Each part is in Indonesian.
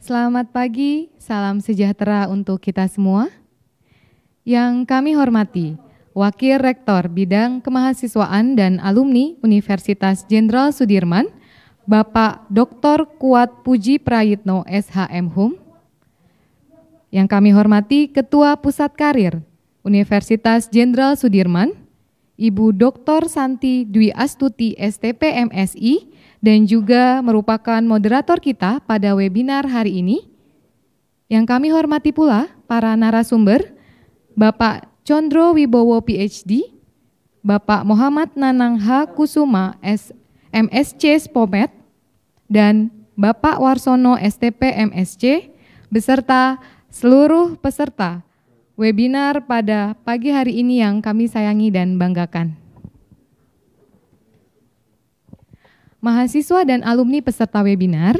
Selamat pagi, salam sejahtera untuk kita semua. Yang kami hormati, Wakil Rektor Bidang Kemahasiswaan dan Alumni Universitas Jenderal Sudirman, Bapak Dr. Kuat Puji Prayitno SHM Hum. Yang kami hormati Ketua Pusat Karir Universitas Jenderal Sudirman, Ibu Dr. Santi Dwi Astuti STP MSI, dan juga merupakan moderator kita pada webinar hari ini. Yang kami hormati pula para narasumber, Bapak Condro Wibowo PhD, Bapak Muhammad Nanang H. Kusuma S. MSC Spomet, dan Bapak Warsono STP MSC, beserta seluruh peserta webinar pada pagi hari ini yang kami sayangi dan banggakan. mahasiswa dan alumni peserta webinar,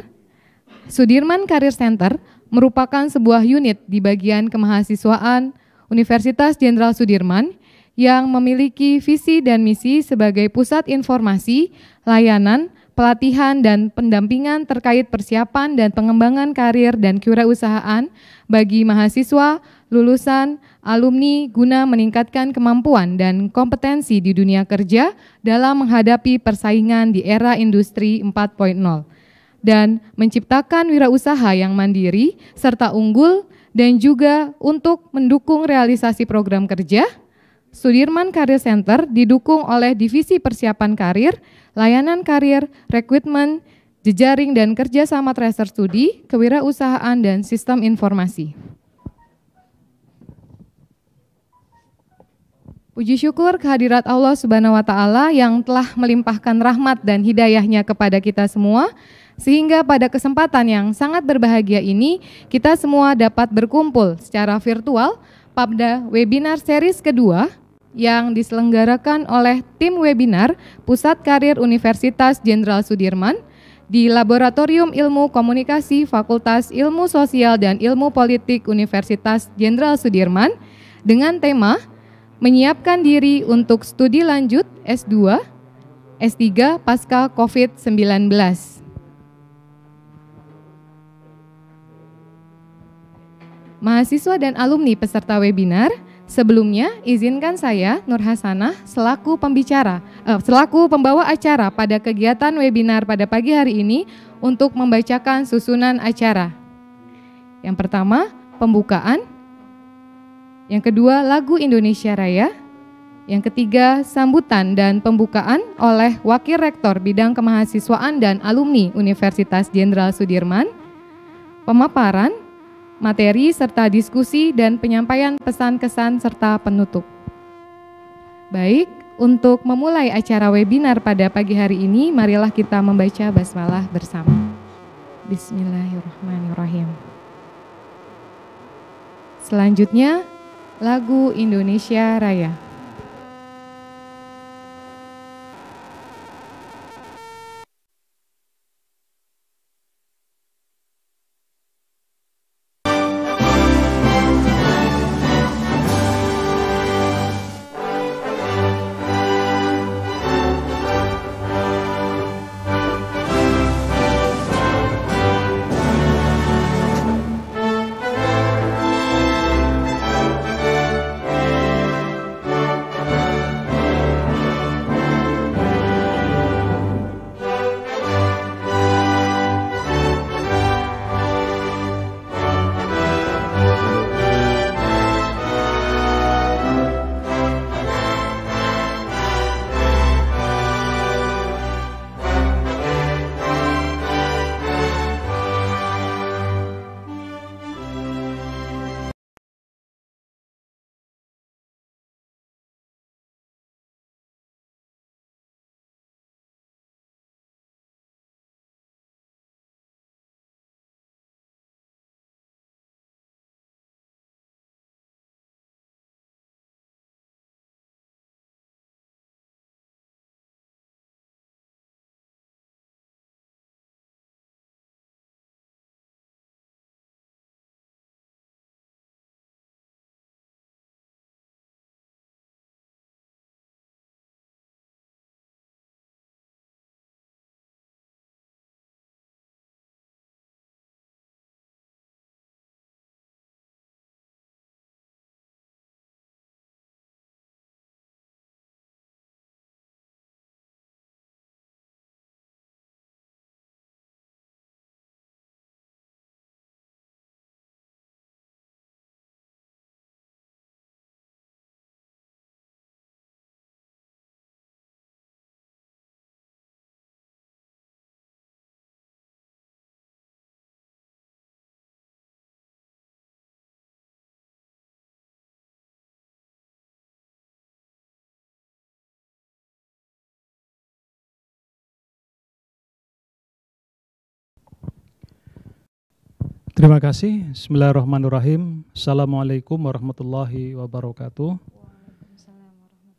Sudirman Career Center merupakan sebuah unit di bagian kemahasiswaan Universitas Jenderal Sudirman yang memiliki visi dan misi sebagai pusat informasi, layanan, pelatihan, dan pendampingan terkait persiapan dan pengembangan karir dan kewirausahaan bagi mahasiswa, lulusan alumni guna meningkatkan kemampuan dan kompetensi di dunia kerja dalam menghadapi persaingan di era industri 4.0 dan menciptakan wirausaha yang mandiri serta unggul dan juga untuk mendukung realisasi program kerja Sudirman Career Center didukung oleh Divisi Persiapan Karir, Layanan Karir, Rekrutmen, Jejaring dan Kerjasama Tracer Studi, Kewirausahaan dan Sistem Informasi. Puji syukur kehadirat Allah Subhanahu wa taala yang telah melimpahkan rahmat dan hidayahnya kepada kita semua sehingga pada kesempatan yang sangat berbahagia ini kita semua dapat berkumpul secara virtual pada webinar series kedua yang diselenggarakan oleh tim webinar Pusat Karir Universitas Jenderal Sudirman di Laboratorium Ilmu Komunikasi Fakultas Ilmu Sosial dan Ilmu Politik Universitas Jenderal Sudirman dengan tema menyiapkan diri untuk studi lanjut S2, S3 pasca COVID-19. Mahasiswa dan alumni peserta webinar, sebelumnya izinkan saya Nur Hasanah selaku pembicara, eh, selaku pembawa acara pada kegiatan webinar pada pagi hari ini untuk membacakan susunan acara. Yang pertama, pembukaan, yang kedua, lagu Indonesia Raya. Yang ketiga, sambutan dan pembukaan oleh Wakil Rektor Bidang Kemahasiswaan dan Alumni Universitas Jenderal Sudirman. Pemaparan, materi serta diskusi dan penyampaian pesan kesan serta penutup. Baik, untuk memulai acara webinar pada pagi hari ini, marilah kita membaca basmalah bersama. Bismillahirrahmanirrahim. Selanjutnya, lagu Indonesia Raya. Terima kasih. Bismillahirrahmanirrahim. Assalamualaikum warahmatullahi wabarakatuh.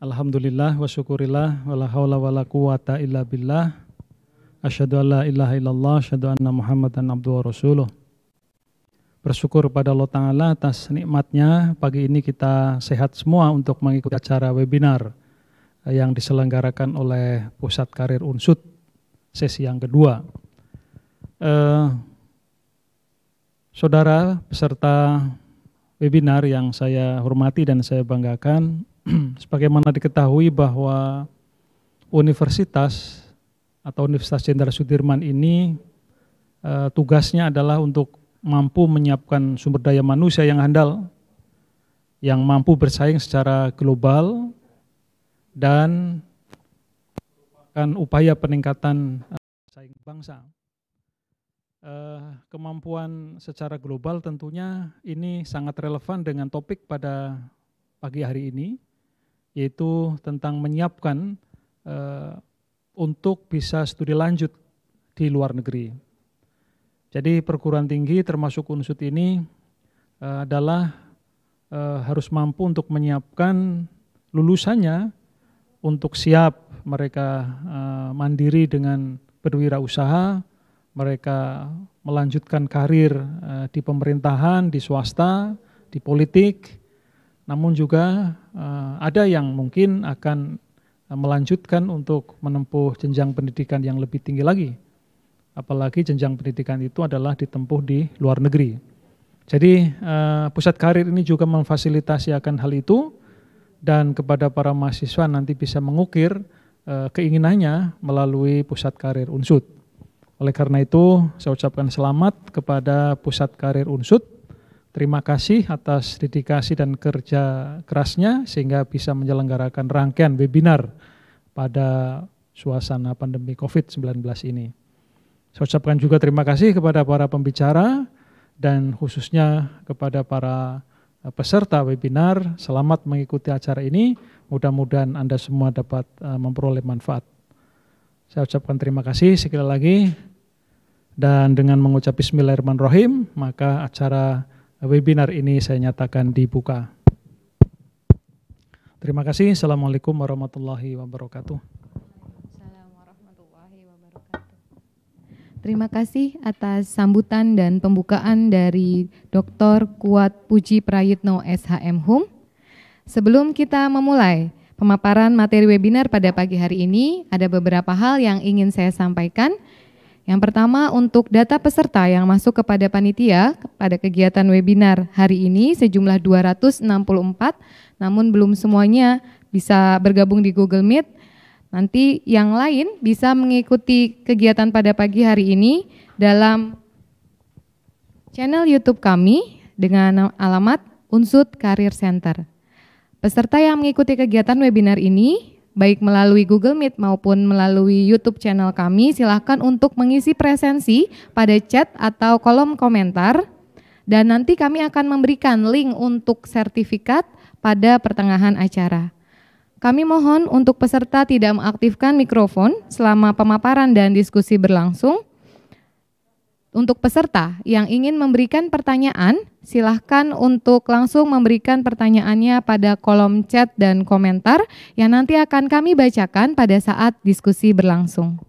Alhamdulillah wa syukurillah wa la hawla wa la quwata illa billah. Asyadu an la ilaha illallah, asyadu anna Muhammadan abduhu wa rasuluh. Bersyukur pada Allah Ta'ala atas nikmatnya pagi ini kita sehat semua untuk mengikuti acara webinar yang diselenggarakan oleh Pusat Karir Unsut sesi yang kedua. Uh, Saudara peserta webinar yang saya hormati dan saya banggakan, sebagaimana diketahui bahwa universitas atau Universitas Jenderal Sudirman ini uh, tugasnya adalah untuk mampu menyiapkan sumber daya manusia yang handal, yang mampu bersaing secara global dan akan upaya peningkatan eh, saing bangsa. Eh, kemampuan secara global tentunya ini sangat relevan dengan topik pada pagi hari ini, yaitu tentang menyiapkan uh, untuk bisa studi lanjut di luar negeri. Jadi perguruan tinggi termasuk unsut ini uh, adalah harus mampu untuk menyiapkan lulusannya untuk siap mereka mandiri dengan berwirausaha, mereka melanjutkan karir eh, di pemerintahan, di swasta, di politik, namun juga eh, ada yang mungkin akan eh, melanjutkan untuk menempuh jenjang pendidikan yang lebih tinggi lagi. Apalagi jenjang pendidikan itu adalah ditempuh di luar negeri. Jadi pusat karir ini juga memfasilitasi akan hal itu dan kepada para mahasiswa nanti bisa mengukir keinginannya melalui pusat karir unsur. Oleh karena itu, saya ucapkan selamat kepada Pusat Karir Unsut. Terima kasih atas dedikasi dan kerja kerasnya sehingga bisa menyelenggarakan rangkaian webinar pada suasana pandemi COVID-19 ini. Saya ucapkan juga terima kasih kepada para pembicara dan khususnya kepada para peserta webinar. Selamat mengikuti acara ini. Mudah-mudahan Anda semua dapat eh, memperoleh manfaat. Saya ucapkan terima kasih sekali lagi dan dengan mengucap bismillahirrahmanirrahim, maka acara webinar ini saya nyatakan dibuka. Terima kasih. Assalamualaikum warahmatullahi wabarakatuh. Terima kasih atas sambutan dan pembukaan dari Dr. Kuat Puji Prayitno SHM Hum. Sebelum kita memulai pemaparan materi webinar pada pagi hari ini, ada beberapa hal yang ingin saya sampaikan. Yang pertama untuk data peserta yang masuk kepada panitia pada kegiatan webinar hari ini sejumlah 264, namun belum semuanya bisa bergabung di Google Meet. Nanti yang lain bisa mengikuti kegiatan pada pagi hari ini dalam channel YouTube kami dengan alamat Unsut Karir Center. Peserta yang mengikuti kegiatan webinar ini baik melalui Google Meet maupun melalui YouTube channel kami, silahkan untuk mengisi presensi pada chat atau kolom komentar. Dan nanti kami akan memberikan link untuk sertifikat pada pertengahan acara. Kami mohon untuk peserta tidak mengaktifkan mikrofon selama pemaparan dan diskusi berlangsung, untuk peserta yang ingin memberikan pertanyaan, silahkan untuk langsung memberikan pertanyaannya pada kolom chat dan komentar yang nanti akan kami bacakan pada saat diskusi berlangsung.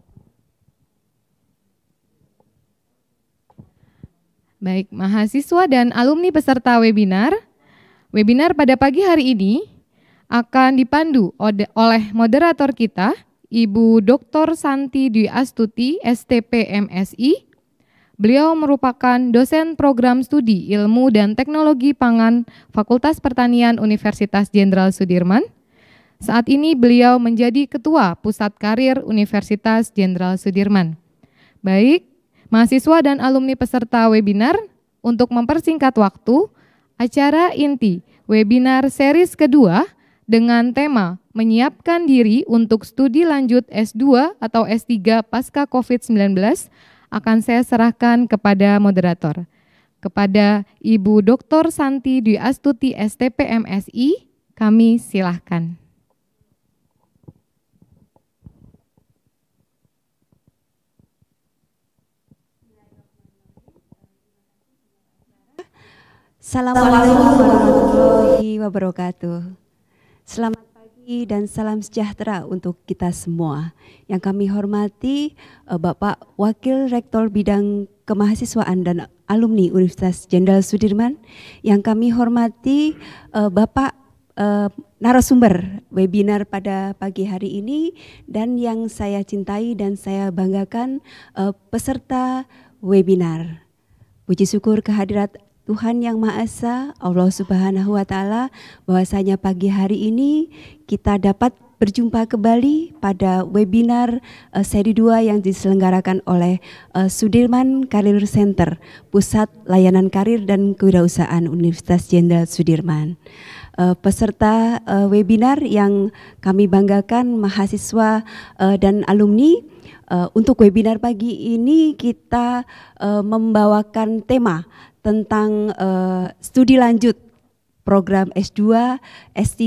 Baik, mahasiswa dan alumni peserta webinar, webinar pada pagi hari ini akan dipandu oleh moderator kita, Ibu Dr. Santi Dwi Astuti, STP MSI, Beliau merupakan dosen program studi Ilmu dan Teknologi Pangan Fakultas Pertanian Universitas Jenderal Sudirman. Saat ini beliau menjadi Ketua Pusat Karir Universitas Jenderal Sudirman. Baik, mahasiswa dan alumni peserta webinar, untuk mempersingkat waktu, acara inti webinar series kedua dengan tema menyiapkan diri untuk studi lanjut S2 atau S3 pasca COVID-19 akan saya serahkan kepada moderator. Kepada Ibu Dr. Santi Dwi Astuti STP M.Si. kami silahkan. Assalamualaikum warahmatullahi wabarakatuh. Selamat dan salam sejahtera untuk kita semua. Yang kami hormati eh, Bapak Wakil Rektor Bidang Kemahasiswaan dan Alumni Universitas Jenderal Sudirman. Yang kami hormati eh, Bapak eh, narasumber webinar pada pagi hari ini dan yang saya cintai dan saya banggakan peserta webinar. Puji syukur kehadirat Tuhan Yang Maha Esa, Allah Subhanahu wa Ta'ala, bahwasanya pagi hari ini kita dapat berjumpa kembali pada webinar uh, seri 2 yang diselenggarakan oleh uh, Sudirman Karir Center, Pusat Layanan Karir dan Kewirausahaan Universitas Jenderal Sudirman. Uh, peserta uh, webinar yang kami banggakan mahasiswa uh, dan alumni uh, untuk webinar pagi ini kita uh, membawakan tema tentang uh, studi lanjut program S2, S3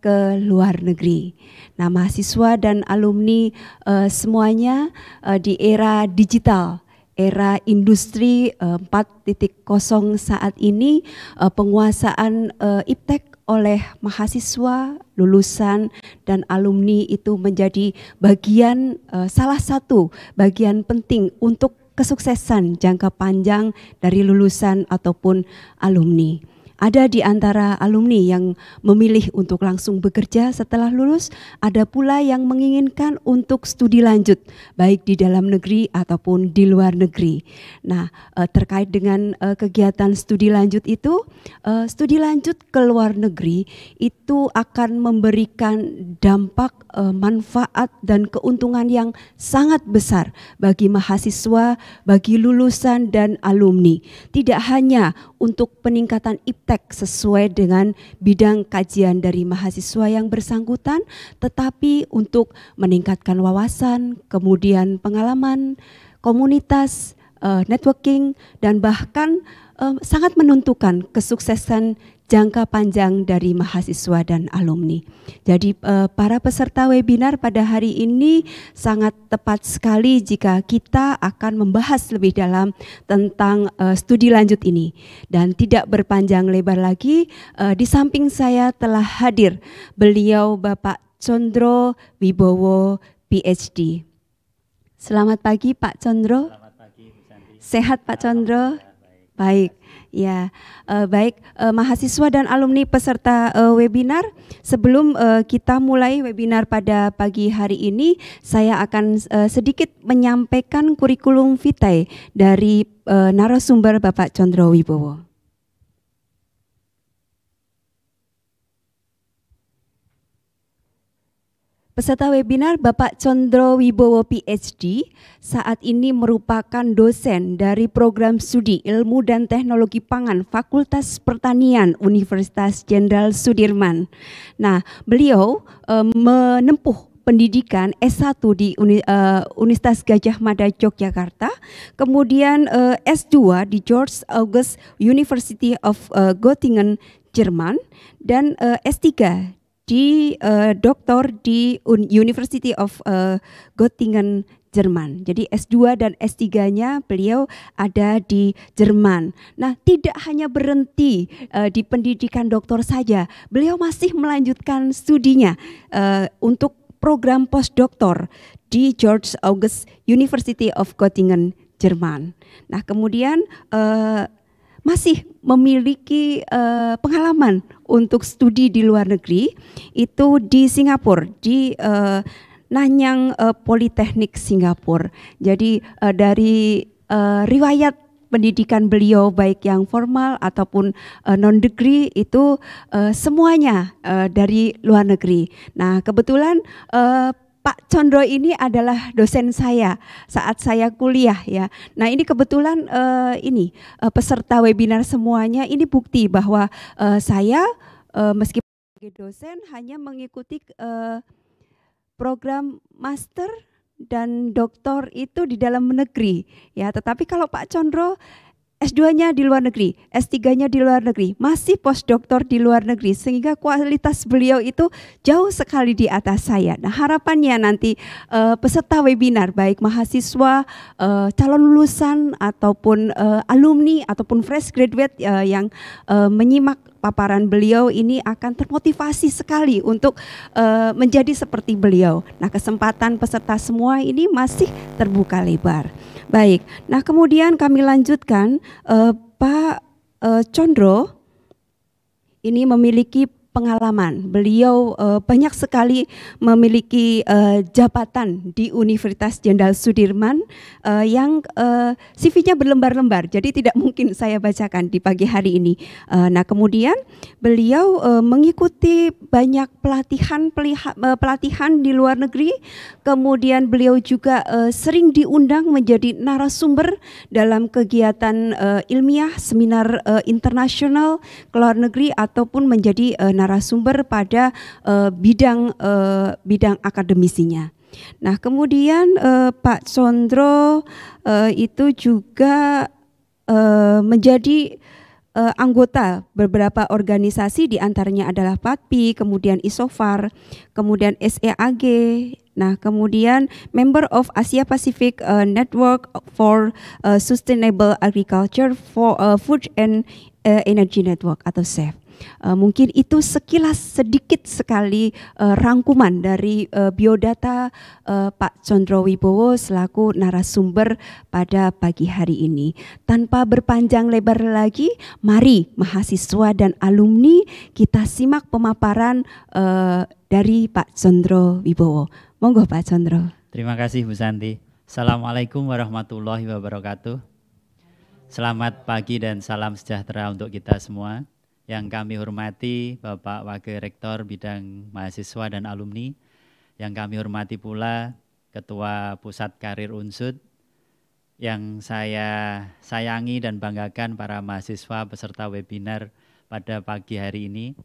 ke luar negeri. Nah, mahasiswa dan alumni uh, semuanya uh, di era digital era industri uh, 4.0 saat ini uh, penguasaan uh, iptek oleh mahasiswa, lulusan dan alumni itu menjadi bagian uh, salah satu bagian penting untuk kesuksesan jangka panjang dari lulusan ataupun alumni. Ada di antara alumni yang memilih untuk langsung bekerja setelah lulus, ada pula yang menginginkan untuk studi lanjut, baik di dalam negeri ataupun di luar negeri. Nah, eh, terkait dengan eh, kegiatan studi lanjut itu, eh, studi lanjut ke luar negeri itu akan memberikan dampak, manfaat, dan keuntungan yang sangat besar bagi mahasiswa, bagi lulusan, dan alumni. Tidak hanya untuk peningkatan iptek sesuai dengan bidang kajian dari mahasiswa yang bersangkutan, tetapi untuk meningkatkan wawasan, kemudian pengalaman, komunitas, eh, networking, dan bahkan eh, sangat menentukan kesuksesan jangka panjang dari mahasiswa dan alumni. Jadi eh, para peserta webinar pada hari ini sangat tepat sekali jika kita akan membahas lebih dalam tentang eh, studi lanjut ini. Dan tidak berpanjang lebar lagi, eh, di samping saya telah hadir beliau Bapak Condro Wibowo PhD. Selamat pagi Pak Condro. Selamat pagi Sehat Pak Condro? Baik. Ya, uh, baik uh, mahasiswa dan alumni peserta uh, webinar, sebelum uh, kita mulai webinar pada pagi hari ini, saya akan uh, sedikit menyampaikan kurikulum vitae dari uh, narasumber Bapak Chandra Wibowo. Peserta webinar Bapak Condro Wibowo PhD saat ini merupakan dosen dari program studi Ilmu dan Teknologi Pangan Fakultas Pertanian Universitas Jenderal Sudirman. Nah, beliau e, menempuh pendidikan S1 di Uni, e, Universitas Gajah Mada Yogyakarta, kemudian e, eh, S2 di George August University of e, Göttingen Jerman dan e, S3 di uh, doktor di University of uh, Göttingen Jerman. Jadi S2 dan S3-nya beliau ada di Jerman. Nah, tidak hanya berhenti uh, di pendidikan doktor saja, beliau masih melanjutkan studinya uh, untuk program postdoktor di George August University of Göttingen, Jerman. Nah, kemudian uh, masih memiliki uh, pengalaman untuk studi di luar negeri itu di Singapura di uh, Nanyang uh, Politeknik Singapura. Jadi uh, dari uh, riwayat pendidikan beliau baik yang formal ataupun uh, non degree itu uh, semuanya uh, dari luar negeri. Nah, kebetulan uh, Pak Condro ini adalah dosen saya saat saya kuliah ya. Nah ini kebetulan uh, ini uh, peserta webinar semuanya ini bukti bahwa uh, saya uh, meskipun sebagai dosen hanya mengikuti uh, program master dan doktor itu di dalam negeri ya. Tetapi kalau Pak Condro S2-nya di luar negeri, S3-nya di luar negeri, masih postdoktor di luar negeri, sehingga kualitas beliau itu jauh sekali di atas saya. Nah, harapannya nanti uh, peserta webinar, baik mahasiswa, uh, calon lulusan, ataupun uh, alumni, ataupun fresh graduate uh, yang uh, menyimak paparan beliau ini akan termotivasi sekali untuk uh, menjadi seperti beliau. Nah, kesempatan peserta semua ini masih terbuka lebar. Baik. Nah, kemudian kami lanjutkan uh, Pak uh, Condro ini memiliki pengalaman. Beliau uh, banyak sekali memiliki uh, jabatan di Universitas Jenderal Sudirman uh, yang uh, CV-nya berlembar-lembar. Jadi tidak mungkin saya bacakan di pagi hari ini. Uh, nah, kemudian beliau uh, mengikuti banyak pelatihan pelatihan di luar negeri. Kemudian beliau juga uh, sering diundang menjadi narasumber dalam kegiatan uh, ilmiah, seminar uh, internasional ke luar negeri ataupun menjadi uh, narasumber pada uh, bidang uh, bidang akademisinya. Nah, kemudian uh, Pak Sondro uh, itu juga uh, menjadi uh, anggota beberapa organisasi diantaranya adalah PATPI, kemudian ISOFAR, kemudian SEAG, nah kemudian member of Asia Pacific uh, Network for uh, Sustainable Agriculture for uh, Food and uh, Energy Network atau SEF. Uh, mungkin itu sekilas sedikit sekali uh, rangkuman dari uh, biodata uh, Pak Condro Wibowo selaku narasumber pada pagi hari ini. Tanpa berpanjang lebar lagi, mari mahasiswa dan alumni kita simak pemaparan uh, dari Pak Condro Wibowo. Monggo Pak Condro. Terima kasih Bu Santi. Assalamualaikum warahmatullahi wabarakatuh. Selamat pagi dan salam sejahtera untuk kita semua yang kami hormati Bapak Wakil Rektor Bidang Mahasiswa dan Alumni, yang kami hormati pula Ketua Pusat Karir Unsud, yang saya sayangi dan banggakan para mahasiswa peserta webinar pada pagi hari ini.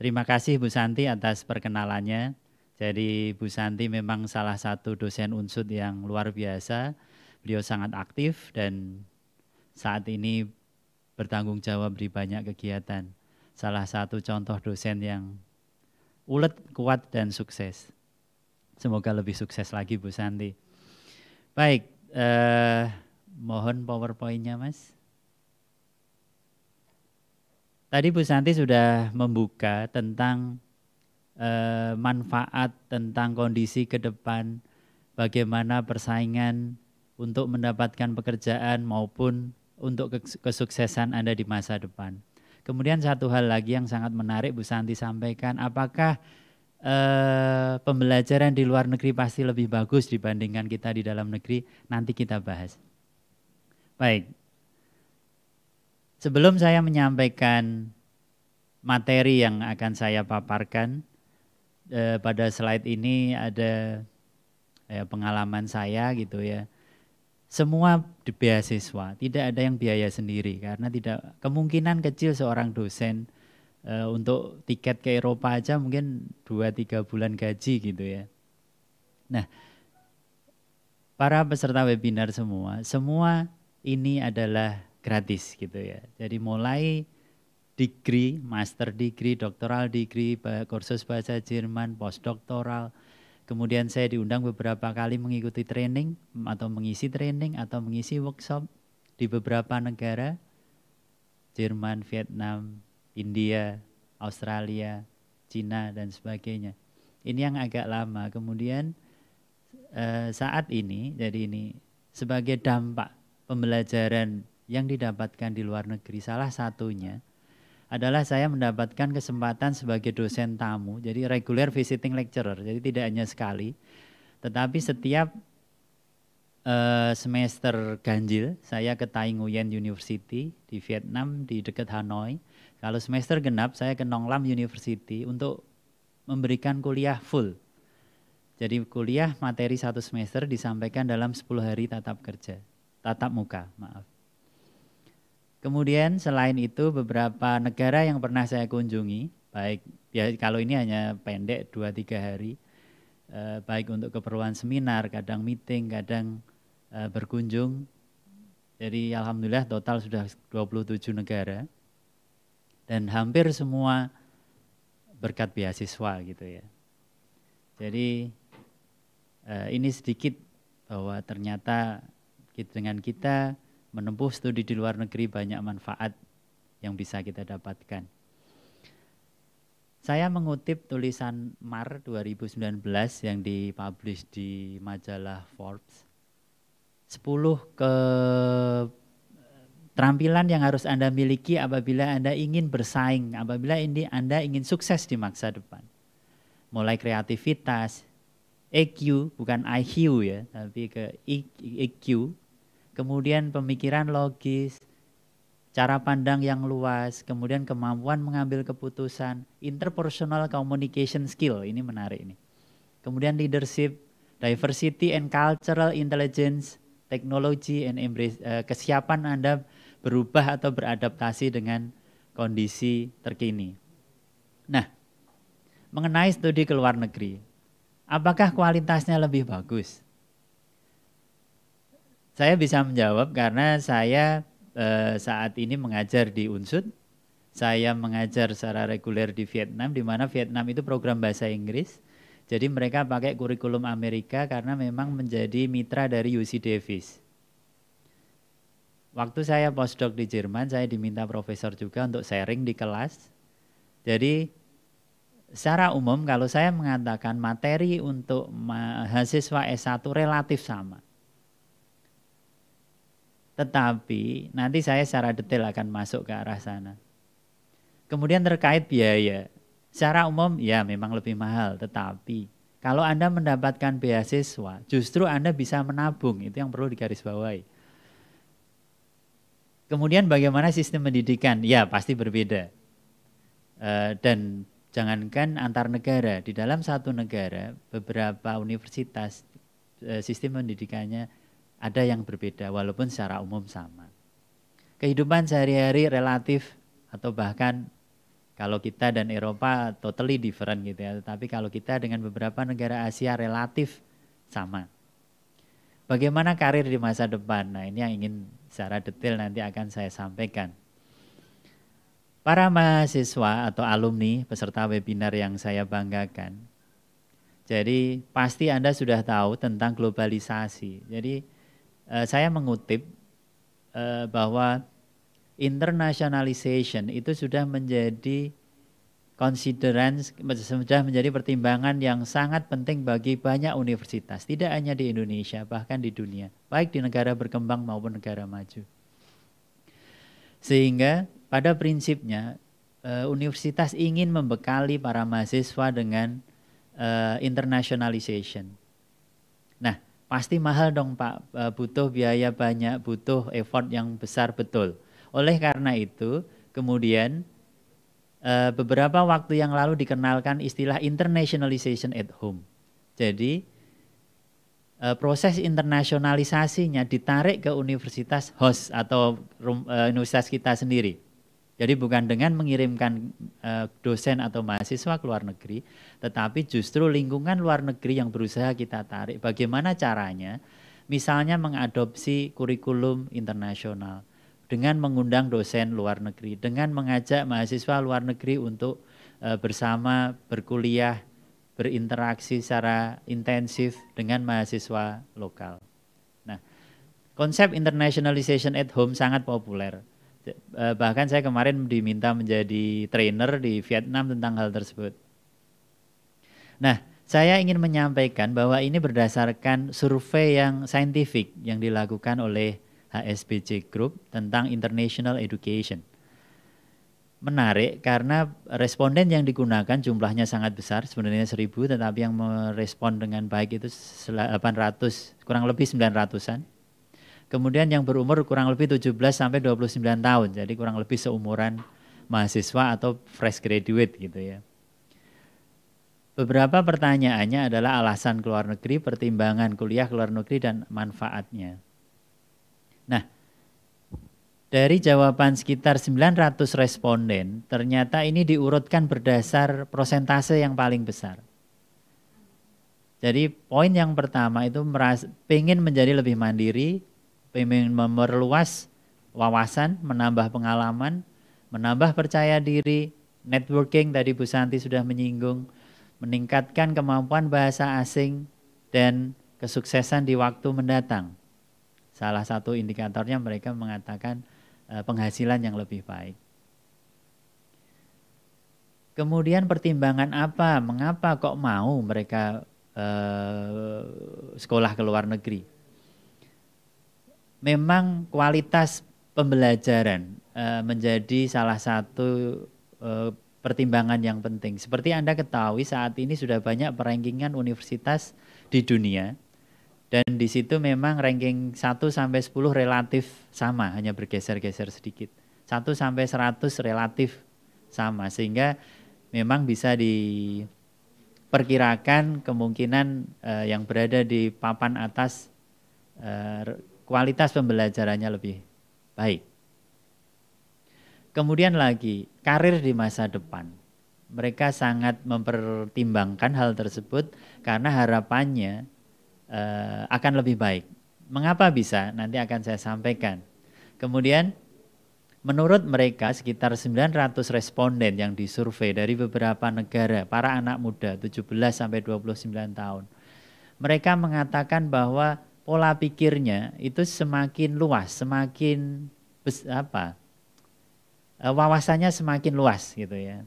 Terima kasih Bu Santi atas perkenalannya. Jadi Bu Santi memang salah satu dosen unsud yang luar biasa. Beliau sangat aktif dan saat ini bertanggung jawab di banyak kegiatan. Salah satu contoh dosen yang ulet, kuat, dan sukses. Semoga lebih sukses lagi Bu Santi. Baik, eh, mohon powerpointnya Mas. Tadi Bu Santi sudah membuka tentang eh, manfaat, tentang kondisi ke depan, bagaimana persaingan untuk mendapatkan pekerjaan maupun untuk kesuksesan Anda di masa depan. Kemudian satu hal lagi yang sangat menarik Bu Santi sampaikan, apakah eh, pembelajaran di luar negeri pasti lebih bagus dibandingkan kita di dalam negeri? Nanti kita bahas. Baik. Sebelum saya menyampaikan materi yang akan saya paparkan, eh, pada slide ini ada ya, pengalaman saya gitu ya semua di beasiswa, tidak ada yang biaya sendiri karena tidak kemungkinan kecil seorang dosen e, untuk tiket ke Eropa aja mungkin 2-3 bulan gaji gitu ya. Nah, para peserta webinar semua, semua ini adalah gratis gitu ya. Jadi mulai degree, master degree, doctoral degree, kursus bahasa Jerman, doctoral Kemudian saya diundang beberapa kali mengikuti training atau mengisi training atau mengisi workshop di beberapa negara. Jerman, Vietnam, India, Australia, Cina dan sebagainya. Ini yang agak lama. Kemudian eh, saat ini, jadi ini sebagai dampak pembelajaran yang didapatkan di luar negeri salah satunya adalah saya mendapatkan kesempatan sebagai dosen tamu, jadi regular visiting lecturer, jadi tidak hanya sekali, tetapi setiap uh, semester ganjil saya ke Tai Nguyen University di Vietnam di dekat Hanoi. Kalau semester genap saya ke Nong Lam University untuk memberikan kuliah full. Jadi kuliah materi satu semester disampaikan dalam 10 hari tatap kerja, tatap muka, maaf. Kemudian selain itu beberapa negara yang pernah saya kunjungi, baik ya kalau ini hanya pendek 2-3 hari, eh, baik untuk keperluan seminar, kadang meeting, kadang eh, berkunjung. Jadi alhamdulillah total sudah 27 negara dan hampir semua berkat beasiswa gitu ya. Jadi eh, ini sedikit bahwa ternyata dengan kita menempuh studi di luar negeri banyak manfaat yang bisa kita dapatkan. Saya mengutip tulisan Mar 2019 yang dipublish di majalah Forbes. 10 terampilan yang harus Anda miliki apabila Anda ingin bersaing, apabila ini Anda ingin sukses di masa depan. Mulai kreativitas, EQ bukan IQ ya, tapi ke EQ kemudian pemikiran logis, cara pandang yang luas, kemudian kemampuan mengambil keputusan, interpersonal communication skill, ini menarik ini. Kemudian leadership, diversity and cultural intelligence, technology and embrace, uh, kesiapan Anda berubah atau beradaptasi dengan kondisi terkini. Nah, mengenai studi ke luar negeri, apakah kualitasnya lebih bagus? Saya bisa menjawab karena saya eh, saat ini mengajar di Unsud. Saya mengajar secara reguler di Vietnam, di mana Vietnam itu program bahasa Inggris. Jadi mereka pakai kurikulum Amerika karena memang menjadi mitra dari UC Davis. Waktu saya postdoc di Jerman, saya diminta profesor juga untuk sharing di kelas. Jadi secara umum kalau saya mengatakan materi untuk mahasiswa S1 relatif sama tetapi nanti saya secara detail akan masuk ke arah sana. Kemudian terkait biaya. Secara umum ya memang lebih mahal, tetapi kalau Anda mendapatkan beasiswa, justru Anda bisa menabung, itu yang perlu digarisbawahi. Kemudian bagaimana sistem pendidikan? Ya pasti berbeda. E, dan jangankan antar negara, di dalam satu negara beberapa universitas e, sistem pendidikannya ada yang berbeda walaupun secara umum sama. Kehidupan sehari-hari relatif atau bahkan kalau kita dan Eropa totally different gitu ya. Tapi kalau kita dengan beberapa negara Asia relatif sama. Bagaimana karir di masa depan? Nah ini yang ingin secara detail nanti akan saya sampaikan. Para mahasiswa atau alumni peserta webinar yang saya banggakan, jadi pasti Anda sudah tahu tentang globalisasi. Jadi uh, saya mengutip uh, bahwa internationalization itu sudah menjadi considerance sudah menjadi pertimbangan yang sangat penting bagi banyak universitas, tidak hanya di Indonesia, bahkan di dunia, baik di negara berkembang maupun negara maju. Sehingga pada prinsipnya eh, universitas ingin membekali para mahasiswa dengan internationalization. Nah, Pasti mahal dong Pak, eh, butuh biaya banyak, butuh effort yang besar betul. Oleh karena itu, kemudian eh, beberapa waktu yang lalu dikenalkan istilah internationalization at home. Jadi eh, proses internasionalisasinya ditarik ke universitas host atau universitas kita sendiri. Jadi bukan dengan mengirimkan uh, dosen atau mahasiswa ke luar negeri, tetapi justru lingkungan luar negeri yang berusaha kita tarik. Bagaimana caranya? Misalnya mengadopsi kurikulum internasional dengan mengundang dosen luar negeri, dengan mengajak mahasiswa luar negeri untuk uh, bersama berkuliah, berinteraksi secara intensif dengan mahasiswa lokal. Nah, konsep internationalization at home sangat populer Eh, bahkan saya kemarin diminta menjadi trainer di Vietnam tentang hal tersebut. Nah, saya ingin menyampaikan bahwa ini berdasarkan survei yang saintifik yang dilakukan oleh HSBC Group tentang international education. Menarik karena responden yang digunakan jumlahnya sangat besar, sebenarnya seribu tetapi yang merespon dengan baik itu 800, kurang lebih 900-an. Kemudian yang berumur kurang lebih 17 sampai 29 tahun. Jadi kurang lebih seumuran mahasiswa atau fresh graduate gitu ya. Beberapa pertanyaannya adalah alasan keluar negeri, pertimbangan kuliah keluar negeri dan manfaatnya. Nah, dari jawaban sekitar 900 responden, ternyata ini diurutkan berdasar prosentase yang paling besar. Jadi poin yang pertama itu merasa, pengen menjadi lebih mandiri, pengen memperluas wawasan, menambah pengalaman, menambah percaya diri, networking tadi Bu Santi sudah menyinggung, meningkatkan kemampuan bahasa asing dan kesuksesan di waktu mendatang. Salah satu indikatornya mereka mengatakan eh, penghasilan yang lebih baik. Kemudian pertimbangan apa? Mengapa kok mau mereka eh, sekolah ke luar negeri? memang kualitas pembelajaran uh, menjadi salah satu uh, pertimbangan yang penting. Seperti Anda ketahui saat ini sudah banyak perankingan universitas di dunia dan di situ memang ranking 1 sampai 10 relatif sama, hanya bergeser-geser sedikit. 1 sampai 100 relatif sama sehingga memang bisa diperkirakan kemungkinan uh, yang berada di papan atas uh, kualitas pembelajarannya lebih baik. Kemudian lagi, karir di masa depan. Mereka sangat mempertimbangkan hal tersebut karena harapannya uh, akan lebih baik. Mengapa bisa? Nanti akan saya sampaikan. Kemudian menurut mereka sekitar 900 responden yang disurvei dari beberapa negara, para anak muda 17 sampai 29 tahun. Mereka mengatakan bahwa pola pikirnya itu semakin luas, semakin apa? E, wawasannya semakin luas gitu ya.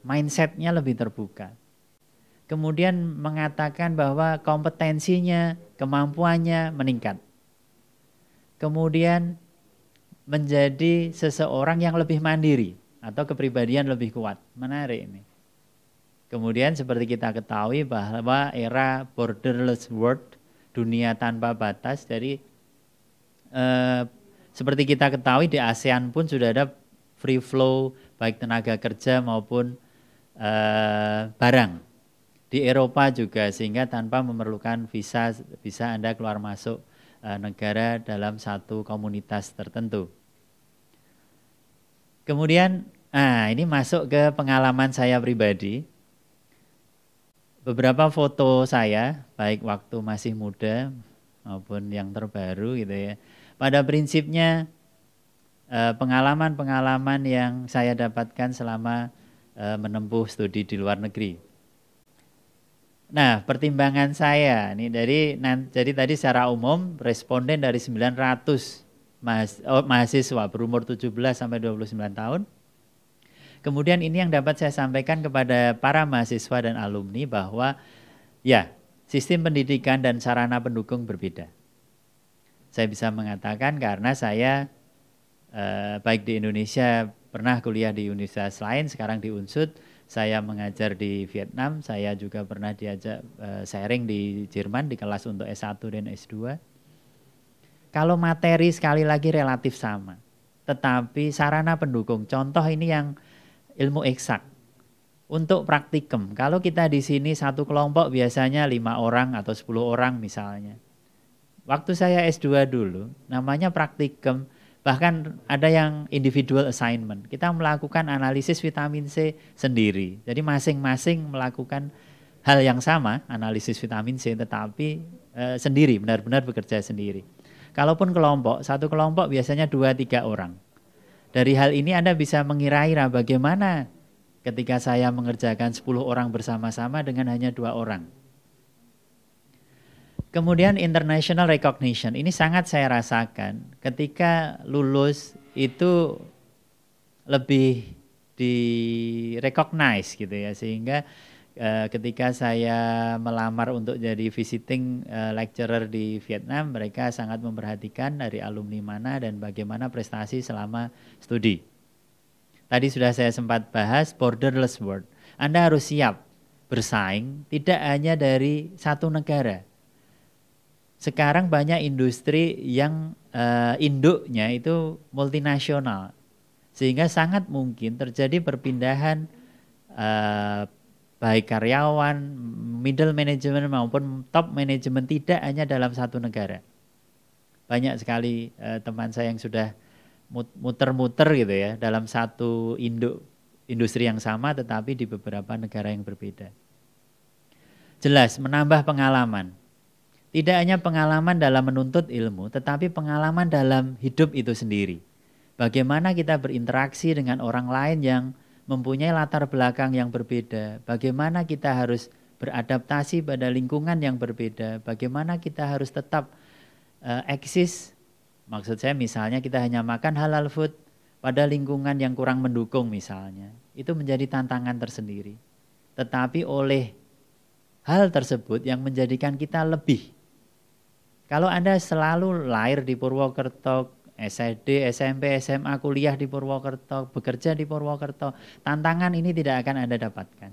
Mindsetnya lebih terbuka. Kemudian mengatakan bahwa kompetensinya, kemampuannya meningkat. Kemudian menjadi seseorang yang lebih mandiri atau kepribadian lebih kuat. Menarik ini. Kemudian seperti kita ketahui bahwa era borderless world dunia tanpa batas dari eh, seperti kita ketahui di ASEAN pun sudah ada free flow baik tenaga kerja maupun eh, barang di Eropa juga sehingga tanpa memerlukan visa bisa anda keluar masuk eh, negara dalam satu komunitas tertentu. Kemudian, ah ini masuk ke pengalaman saya pribadi beberapa foto saya baik waktu masih muda maupun yang terbaru gitu ya. Pada prinsipnya eh, pengalaman-pengalaman yang saya dapatkan selama eh, menempuh studi di luar negeri. Nah, pertimbangan saya ini dari jadi tadi secara umum responden dari 900 mahasiswa berumur 17 sampai 29 tahun Kemudian ini yang dapat saya sampaikan kepada para mahasiswa dan alumni bahwa ya sistem pendidikan dan sarana pendukung berbeda. Saya bisa mengatakan karena saya eh, baik di Indonesia pernah kuliah di universitas lain, sekarang di Unsud, saya mengajar di Vietnam, saya juga pernah diajak eh, sharing di Jerman di kelas untuk S1 dan S2. Kalau materi sekali lagi relatif sama, tetapi sarana pendukung, contoh ini yang ilmu eksak untuk praktikum. Kalau kita di sini satu kelompok biasanya lima orang atau sepuluh orang misalnya. Waktu saya S2 dulu, namanya praktikum, bahkan ada yang individual assignment. Kita melakukan analisis vitamin C sendiri. Jadi masing-masing melakukan hal yang sama, analisis vitamin C, tetapi e, sendiri, benar-benar bekerja sendiri. Kalaupun kelompok, satu kelompok biasanya dua tiga orang. Dari hal ini Anda bisa mengira-ira bagaimana ketika saya mengerjakan 10 orang bersama-sama dengan hanya dua orang. Kemudian international recognition ini sangat saya rasakan ketika lulus itu lebih di recognize gitu ya sehingga Eh, ketika saya melamar untuk jadi visiting eh, lecturer di Vietnam, mereka sangat memperhatikan dari alumni mana dan bagaimana prestasi selama studi. Tadi sudah saya sempat bahas borderless world. Anda harus siap bersaing tidak hanya dari satu negara. Sekarang banyak industri yang uh, induknya itu multinasional. Sehingga sangat mungkin terjadi perpindahan uh, baik karyawan, middle management maupun top management tidak hanya dalam satu negara. Banyak sekali uh, teman saya yang sudah muter-muter gitu ya dalam satu induk industri yang sama tetapi di beberapa negara yang berbeda. Jelas menambah pengalaman. Tidak hanya pengalaman dalam menuntut ilmu tetapi pengalaman dalam hidup itu sendiri. Bagaimana kita berinteraksi dengan orang lain yang mempunyai latar belakang yang berbeda, bagaimana kita harus beradaptasi pada lingkungan yang berbeda, bagaimana kita harus tetap uh, eksis. Maksud saya misalnya kita hanya makan halal food pada lingkungan yang kurang mendukung misalnya. Itu menjadi tantangan tersendiri. Tetapi oleh hal tersebut yang menjadikan kita lebih. Kalau Anda selalu lahir di Purwokerto, SD, SMP, SMA, kuliah di Purwokerto, bekerja di Purwokerto, tantangan ini tidak akan Anda dapatkan.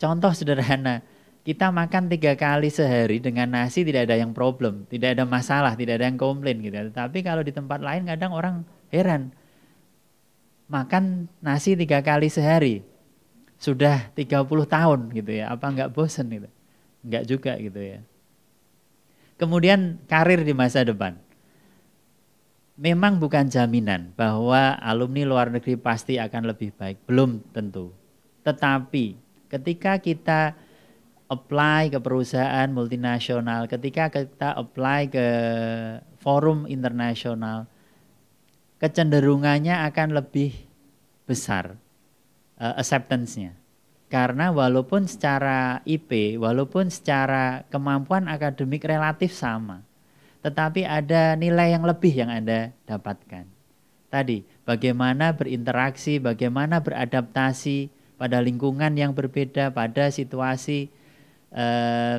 Contoh sederhana, kita makan tiga kali sehari dengan nasi tidak ada yang problem, tidak ada masalah, tidak ada yang komplain gitu. Tapi kalau di tempat lain kadang orang heran, makan nasi tiga kali sehari, sudah 30 tahun gitu ya, apa nggak bosen gitu? Nggak juga gitu ya kemudian karir di masa depan. Memang bukan jaminan bahwa alumni luar negeri pasti akan lebih baik, belum tentu. Tetapi ketika kita apply ke perusahaan multinasional, ketika kita apply ke forum internasional, kecenderungannya akan lebih besar uh, acceptance-nya. Karena walaupun secara IP, walaupun secara kemampuan akademik relatif sama, tetapi ada nilai yang lebih yang Anda dapatkan. Tadi, bagaimana berinteraksi, bagaimana beradaptasi pada lingkungan yang berbeda, pada situasi eh,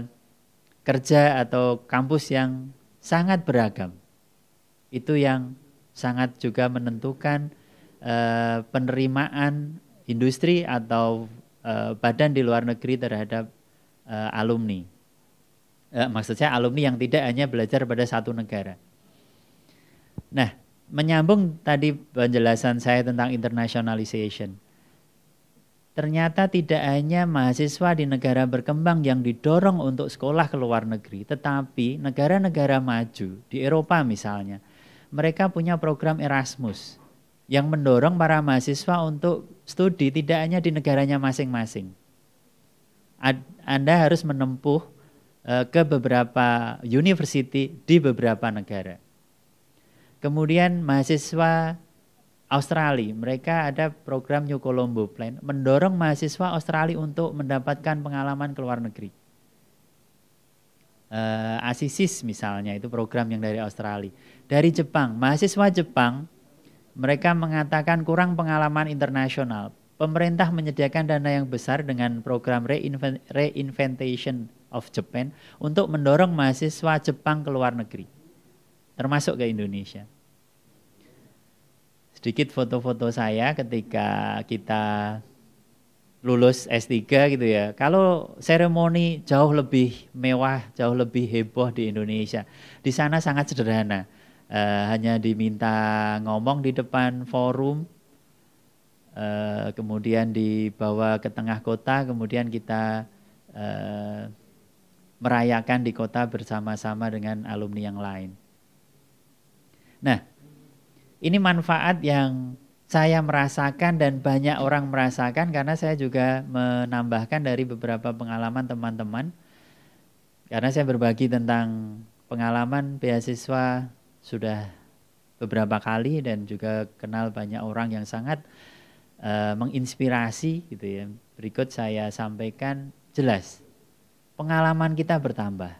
kerja atau kampus yang sangat beragam. Itu yang sangat juga menentukan eh, penerimaan industri atau Eh, badan di luar negeri terhadap uh, alumni. Uh, maksud saya alumni yang tidak hanya belajar pada satu negara. Nah, menyambung tadi penjelasan saya tentang internationalization. Ternyata tidak hanya mahasiswa di negara berkembang yang didorong untuk sekolah ke luar negeri, tetapi negara-negara maju di Eropa misalnya, mereka punya program Erasmus yang mendorong para mahasiswa untuk studi tidak hanya di negaranya masing-masing. Anda harus menempuh eh, ke beberapa university di beberapa negara. Kemudian mahasiswa Australia, mereka ada program New Colombo Plan mendorong mahasiswa Australia untuk mendapatkan pengalaman ke luar negeri. Uh, Asisis misalnya itu program yang dari Australia. Dari Jepang, mahasiswa Jepang mereka mengatakan kurang pengalaman internasional. Pemerintah menyediakan dana yang besar dengan program Reinventation of Japan untuk mendorong mahasiswa Jepang ke luar negeri, termasuk ke Indonesia. Sedikit foto-foto saya ketika kita lulus S3 gitu ya. Kalau seremoni jauh lebih mewah, jauh lebih heboh di Indonesia. Di sana sangat sederhana uh, hanya diminta ngomong di depan forum, uh, kemudian dibawa ke tengah kota, kemudian kita uh, merayakan di kota bersama-sama dengan alumni yang lain. Nah, ini manfaat yang saya merasakan dan banyak orang merasakan karena saya juga menambahkan dari beberapa pengalaman teman-teman. Karena saya berbagi tentang pengalaman beasiswa sudah beberapa kali dan juga kenal banyak orang yang sangat uh, menginspirasi gitu ya. Berikut saya sampaikan jelas pengalaman kita bertambah,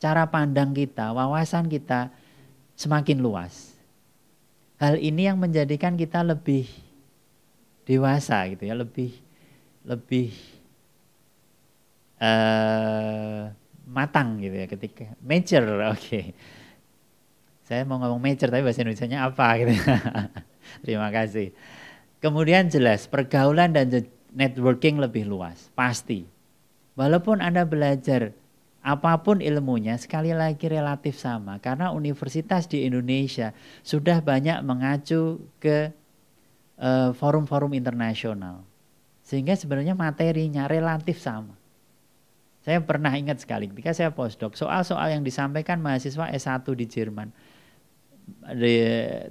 cara pandang kita, wawasan kita semakin luas. Hal ini yang menjadikan kita lebih dewasa gitu ya, lebih lebih uh, matang gitu ya ketika mature, oke. Okay saya mau ngomong major tapi bahasa Indonesia-nya apa gitu. Terima kasih. Kemudian jelas pergaulan dan networking lebih luas, pasti. Walaupun Anda belajar apapun ilmunya sekali lagi relatif sama karena universitas di Indonesia sudah banyak mengacu ke forum eh, forum-forum internasional. Sehingga sebenarnya materinya relatif sama. Saya pernah ingat sekali ketika saya postdoc, soal-soal yang disampaikan mahasiswa S1 di Jerman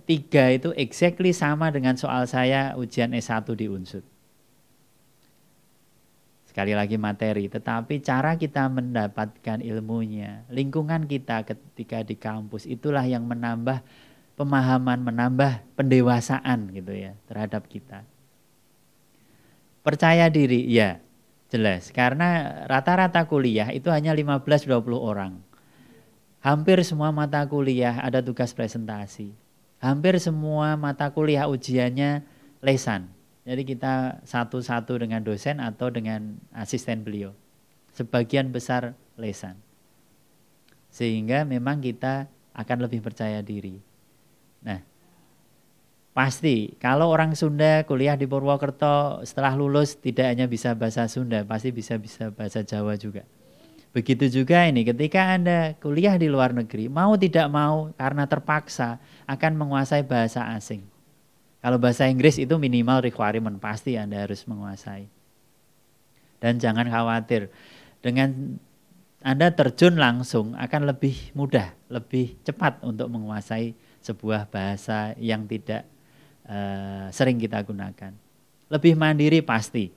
tiga itu exactly sama dengan soal saya ujian S1 di Unsud. Sekali lagi materi, tetapi cara kita mendapatkan ilmunya, lingkungan kita ketika di kampus itulah yang menambah pemahaman, menambah pendewasaan gitu ya terhadap kita. Percaya diri, ya jelas. Karena rata-rata kuliah itu hanya 15-20 orang hampir semua mata kuliah ada tugas presentasi. Hampir semua mata kuliah ujiannya lesan. Jadi kita satu-satu dengan dosen atau dengan asisten beliau. Sebagian besar lesan. Sehingga memang kita akan lebih percaya diri. Nah, pasti kalau orang Sunda kuliah di Purwokerto setelah lulus tidak hanya bisa bahasa Sunda, pasti bisa bisa bahasa Jawa juga. Begitu juga ini ketika Anda kuliah di luar negeri, mau tidak mau karena terpaksa akan menguasai bahasa asing. Kalau bahasa Inggris itu minimal requirement, pasti Anda harus menguasai. Dan jangan khawatir, dengan Anda terjun langsung akan lebih mudah, lebih cepat untuk menguasai sebuah bahasa yang tidak uh, sering kita gunakan. Lebih mandiri pasti,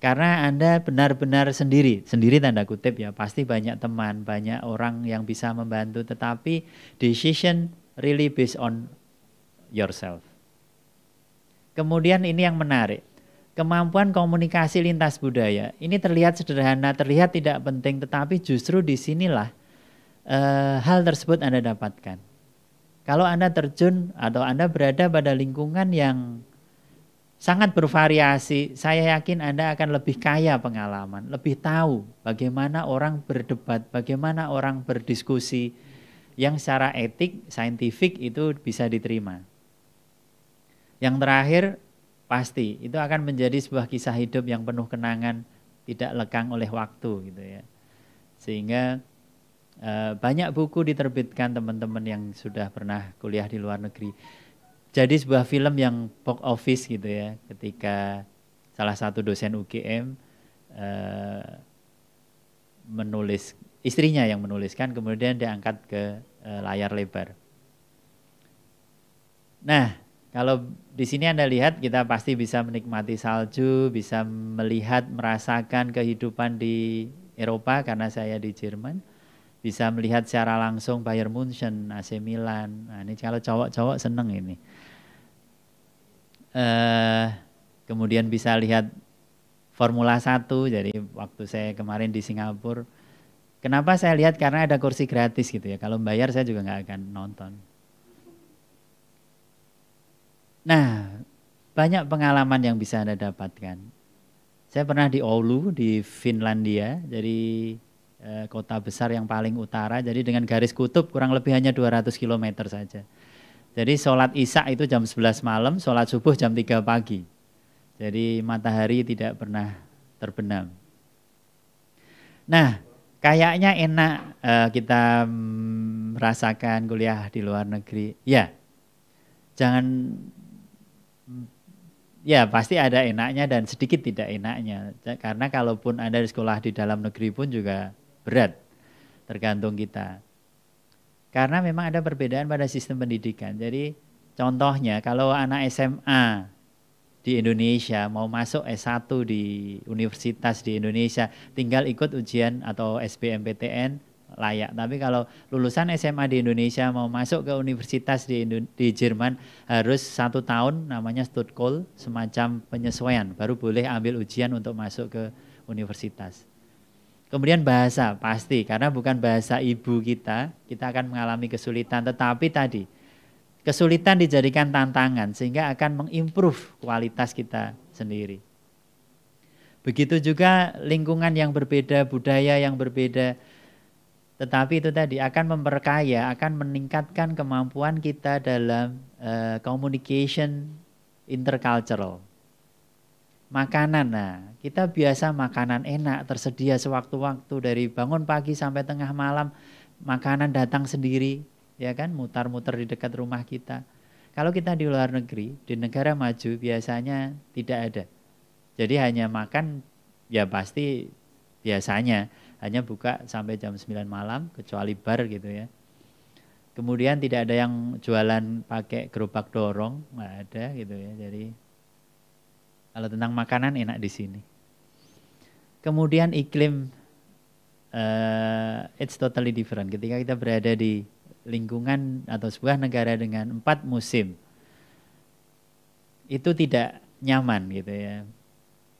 karena Anda benar-benar sendiri, sendiri tanda kutip ya, pasti banyak teman, banyak orang yang bisa membantu, tetapi decision really based on yourself. Kemudian ini yang menarik, kemampuan komunikasi lintas budaya. Ini terlihat sederhana, terlihat tidak penting, tetapi justru disinilah uh, eh, hal tersebut Anda dapatkan. Kalau Anda terjun atau Anda berada pada lingkungan yang sangat bervariasi. Saya yakin Anda akan lebih kaya pengalaman, lebih tahu bagaimana orang berdebat, bagaimana orang berdiskusi yang secara etik, saintifik itu bisa diterima. Yang terakhir, pasti itu akan menjadi sebuah kisah hidup yang penuh kenangan, tidak lekang oleh waktu gitu ya. Sehingga eh, banyak buku diterbitkan teman-teman yang sudah pernah kuliah di luar negeri jadi sebuah film yang box office gitu ya ketika salah satu dosen UGM uh, eh, menulis istrinya yang menuliskan kemudian diangkat ke uh, layar lebar. Nah, kalau di sini Anda lihat kita pasti bisa menikmati salju, bisa melihat merasakan kehidupan di Eropa karena saya di Jerman. Bisa melihat secara langsung Bayern Munchen, AC Milan. Nah, ini kalau cowok-cowok seneng ini eh, kemudian bisa lihat Formula 1 jadi waktu saya kemarin di Singapura kenapa saya lihat karena ada kursi gratis gitu ya kalau bayar saya juga nggak akan nonton nah banyak pengalaman yang bisa anda dapatkan saya pernah di Oulu di Finlandia jadi eh, kota besar yang paling utara jadi dengan garis kutub kurang lebih hanya 200 km saja jadi sholat isya itu jam 11 malam, sholat subuh jam 3 pagi. Jadi matahari tidak pernah terbenam. Nah, kayaknya enak uh, kita mm, merasakan kuliah di luar negeri. Ya, jangan, mm, ya pasti ada enaknya dan sedikit tidak enaknya. Karena kalaupun Anda di sekolah di dalam negeri pun juga berat, tergantung kita. Karena memang ada perbedaan pada sistem pendidikan. Jadi contohnya kalau anak SMA di Indonesia mau masuk S1 di universitas di Indonesia tinggal ikut ujian atau SBMPTN layak. Tapi kalau lulusan SMA di Indonesia mau masuk ke universitas di, Indo di Jerman harus satu tahun namanya studkol semacam penyesuaian baru boleh ambil ujian untuk masuk ke universitas. Kemudian bahasa pasti karena bukan bahasa ibu kita, kita akan mengalami kesulitan tetapi tadi kesulitan dijadikan tantangan sehingga akan mengimprove kualitas kita sendiri. Begitu juga lingkungan yang berbeda, budaya yang berbeda tetapi itu tadi akan memperkaya, akan meningkatkan kemampuan kita dalam uh, communication intercultural. Makanan nah kita biasa makanan enak tersedia sewaktu-waktu dari bangun pagi sampai tengah malam makanan datang sendiri ya kan mutar-mutar di dekat rumah kita. Kalau kita di luar negeri, di negara maju biasanya tidak ada. Jadi hanya makan ya pasti biasanya hanya buka sampai jam 9 malam kecuali bar gitu ya. Kemudian tidak ada yang jualan pakai gerobak dorong, nggak ada gitu ya. Jadi kalau tentang makanan enak di sini. Kemudian iklim uh, it's totally different. Ketika kita berada di lingkungan atau sebuah negara dengan empat musim, itu tidak nyaman gitu ya.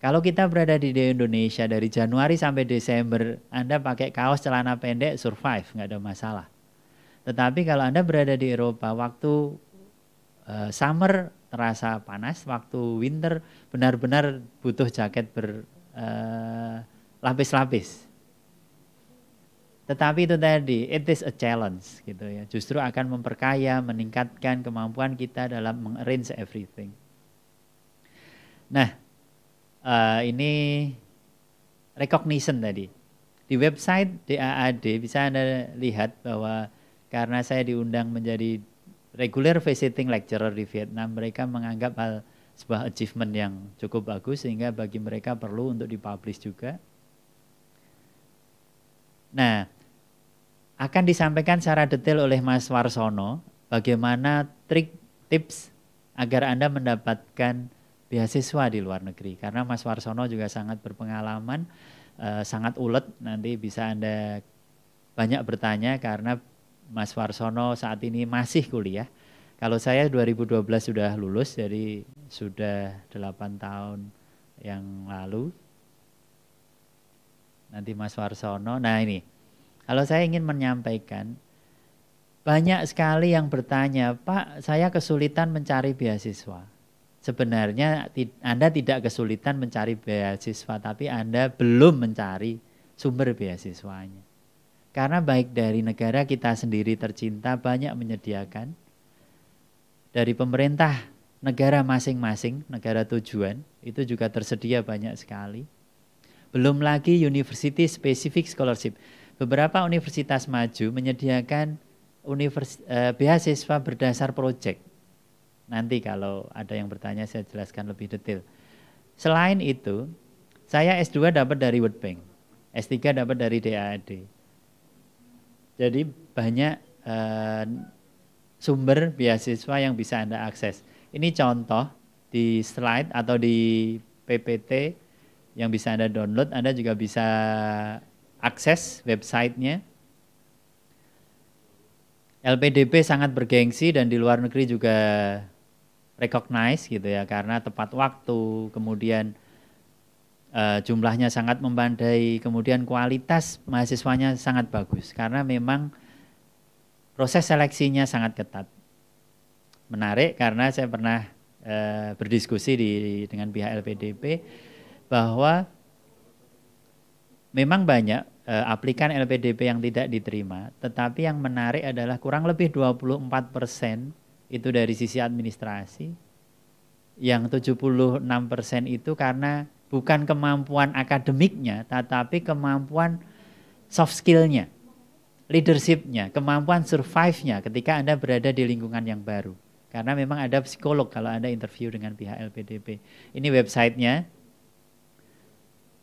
Kalau kita berada di Indonesia dari Januari sampai Desember, Anda pakai kaos celana pendek survive, nggak ada masalah. Tetapi kalau Anda berada di Eropa, waktu uh, summer terasa panas, waktu winter benar-benar butuh jaket ber Eh, lapis-lapis. Uh, Tetapi itu tadi, it is a challenge gitu ya. Justru akan memperkaya, meningkatkan kemampuan kita dalam mengarrange everything. Nah, uh, ini recognition tadi. Di website DAAD bisa Anda lihat bahwa karena saya diundang menjadi regular visiting lecturer di Vietnam, mereka menganggap hal sebuah achievement yang cukup bagus sehingga bagi mereka perlu untuk dipublish juga. Nah, akan disampaikan secara detail oleh Mas Warsono bagaimana trik tips agar Anda mendapatkan beasiswa di luar negeri karena Mas Warsono juga sangat berpengalaman eh, sangat ulet nanti bisa Anda banyak bertanya karena Mas Warsono saat ini masih kuliah. Kalau saya 2012 sudah lulus, jadi sudah 8 tahun yang lalu. Nanti Mas Warsono, nah ini. Kalau saya ingin menyampaikan, banyak sekali yang bertanya, Pak saya kesulitan mencari beasiswa. Sebenarnya Anda tidak kesulitan mencari beasiswa, tapi Anda belum mencari sumber beasiswanya. Karena baik dari negara kita sendiri tercinta banyak menyediakan, dari pemerintah negara masing-masing, negara tujuan, itu juga tersedia banyak sekali. Belum lagi university specific scholarship. Beberapa universitas maju menyediakan univers, eh, beasiswa berdasar proyek. Nanti kalau ada yang bertanya saya jelaskan lebih detail. Selain itu, saya S2 dapat dari World Bank, S3 dapat dari DAAD. Jadi banyak eh, sumber beasiswa yang bisa Anda akses ini contoh di slide atau di PPT yang bisa Anda download, Anda juga bisa akses websitenya. LPDP sangat bergengsi dan di luar negeri juga recognize gitu ya karena tepat waktu, kemudian uh, jumlahnya sangat membandai, kemudian kualitas mahasiswanya sangat bagus karena memang proses seleksinya sangat ketat menarik karena saya pernah e, berdiskusi di, dengan pihak LPDP bahwa memang banyak e, aplikan LPDP yang tidak diterima, tetapi yang menarik adalah kurang lebih 24% persen itu dari sisi administrasi. Yang 76% persen itu karena bukan kemampuan akademiknya, tetapi kemampuan soft skillnya, leadershipnya, kemampuan survive-nya ketika Anda berada di lingkungan yang baru. Karena memang ada psikolog kalau Anda interview dengan pihak LPDP. Ini websitenya.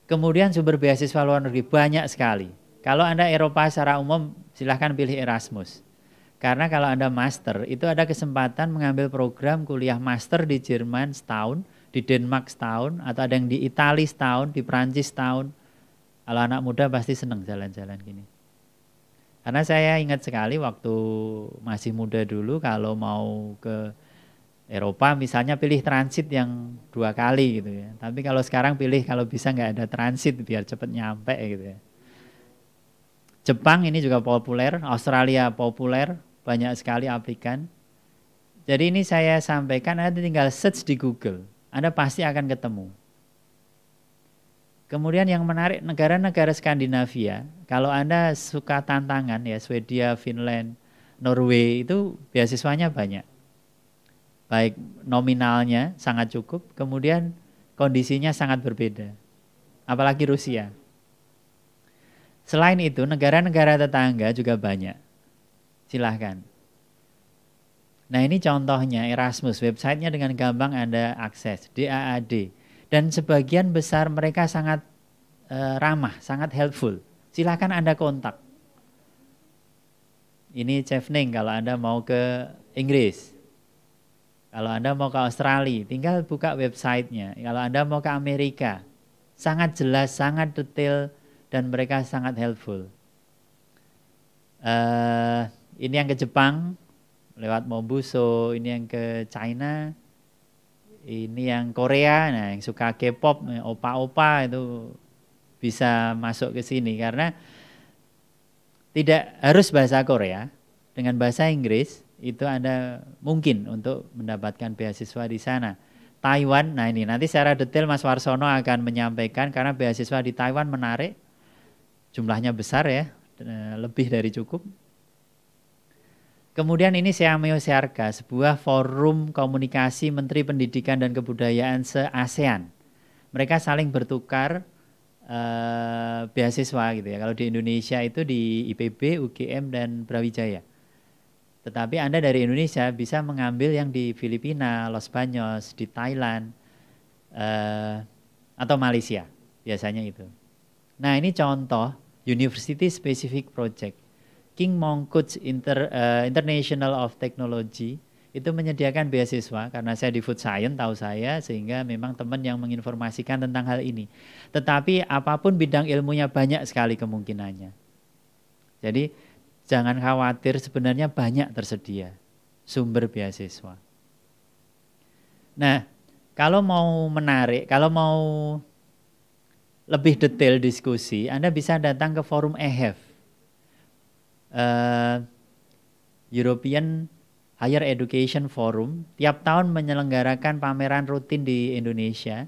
Kemudian sumber beasiswa luar negeri banyak sekali. Kalau Anda Eropa secara umum silahkan pilih Erasmus. Karena kalau Anda master itu ada kesempatan mengambil program kuliah master di Jerman setahun, di Denmark setahun, atau ada yang di Italia setahun, di Prancis setahun. Kalau anak muda pasti senang jalan-jalan gini. Karena saya ingat sekali waktu masih muda dulu kalau mau ke Eropa misalnya pilih transit yang dua kali gitu ya. Tapi kalau sekarang pilih kalau bisa nggak ada transit biar cepet nyampe gitu ya. Jepang ini juga populer, Australia populer, banyak sekali aplikan. Jadi ini saya sampaikan Anda tinggal search di Google, Anda pasti akan ketemu. Kemudian yang menarik negara-negara Skandinavia, kalau Anda suka tantangan ya Swedia, Finland, Norway itu beasiswanya banyak. Baik nominalnya sangat cukup, kemudian kondisinya sangat berbeda. Apalagi Rusia. Selain itu, negara-negara tetangga juga banyak. Silahkan. Nah ini contohnya Erasmus, websitenya dengan gampang Anda akses, DAAD dan sebagian besar mereka sangat uh, ramah, sangat helpful. Silahkan Anda kontak. Ini Chef Ning kalau Anda mau ke Inggris. Kalau Anda mau ke Australia, tinggal buka websitenya. Kalau Anda mau ke Amerika, sangat jelas, sangat detail, dan mereka sangat helpful. Uh, ini yang ke Jepang, lewat Mobuso, ini yang ke China, ini yang Korea, nah yang suka K-pop, eh, opa-opa itu bisa masuk ke sini karena tidak harus bahasa Korea, dengan bahasa Inggris itu Anda mungkin untuk mendapatkan beasiswa di sana. Taiwan, nah ini nanti secara detail Mas Warsono akan menyampaikan karena beasiswa di Taiwan menarik, jumlahnya besar ya, eh, lebih dari cukup Kemudian ini Seameo Searga, sebuah forum komunikasi Menteri Pendidikan dan Kebudayaan se-ASEAN. Mereka saling bertukar uh, beasiswa gitu ya. Kalau di Indonesia itu di IPB, UGM, dan Brawijaya. Tetapi Anda dari Indonesia bisa mengambil yang di Filipina, Los Banyos, di Thailand, uh, atau Malaysia biasanya itu. Nah ini contoh University Specific Project King Mongkut Inter, uh, International of Technology itu menyediakan beasiswa karena saya di food science tahu saya sehingga memang teman yang menginformasikan tentang hal ini. Tetapi apapun bidang ilmunya banyak sekali kemungkinannya. Jadi jangan khawatir sebenarnya banyak tersedia sumber beasiswa. Nah, kalau mau menarik, kalau mau lebih detail diskusi, Anda bisa datang ke forum EHEF uh, European Higher Education Forum tiap tahun menyelenggarakan pameran rutin di Indonesia.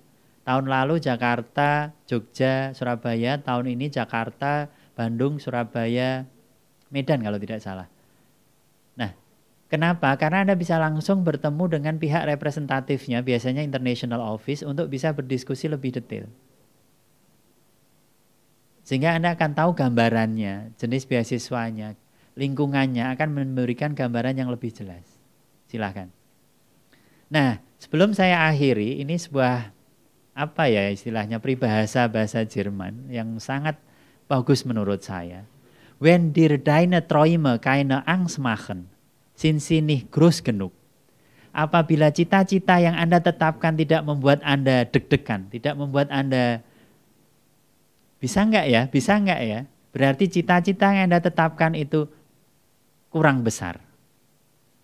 Tahun lalu Jakarta, Jogja, Surabaya, tahun ini Jakarta, Bandung, Surabaya, Medan kalau tidak salah. Nah, kenapa? Karena Anda bisa langsung bertemu dengan pihak representatifnya, biasanya International Office, untuk bisa berdiskusi lebih detail. Sehingga Anda akan tahu gambarannya, jenis beasiswanya, lingkungannya akan memberikan gambaran yang lebih jelas. Silahkan. Nah, sebelum saya akhiri, ini sebuah apa ya istilahnya peribahasa bahasa Jerman yang sangat bagus menurut saya. wenn dir deine Träume keine Angst machen, sind sie nicht groß genug. Apabila cita-cita yang Anda tetapkan tidak membuat Anda deg-degan, tidak membuat Anda bisa enggak ya? Bisa enggak ya? Berarti cita-cita yang Anda tetapkan itu kurang besar.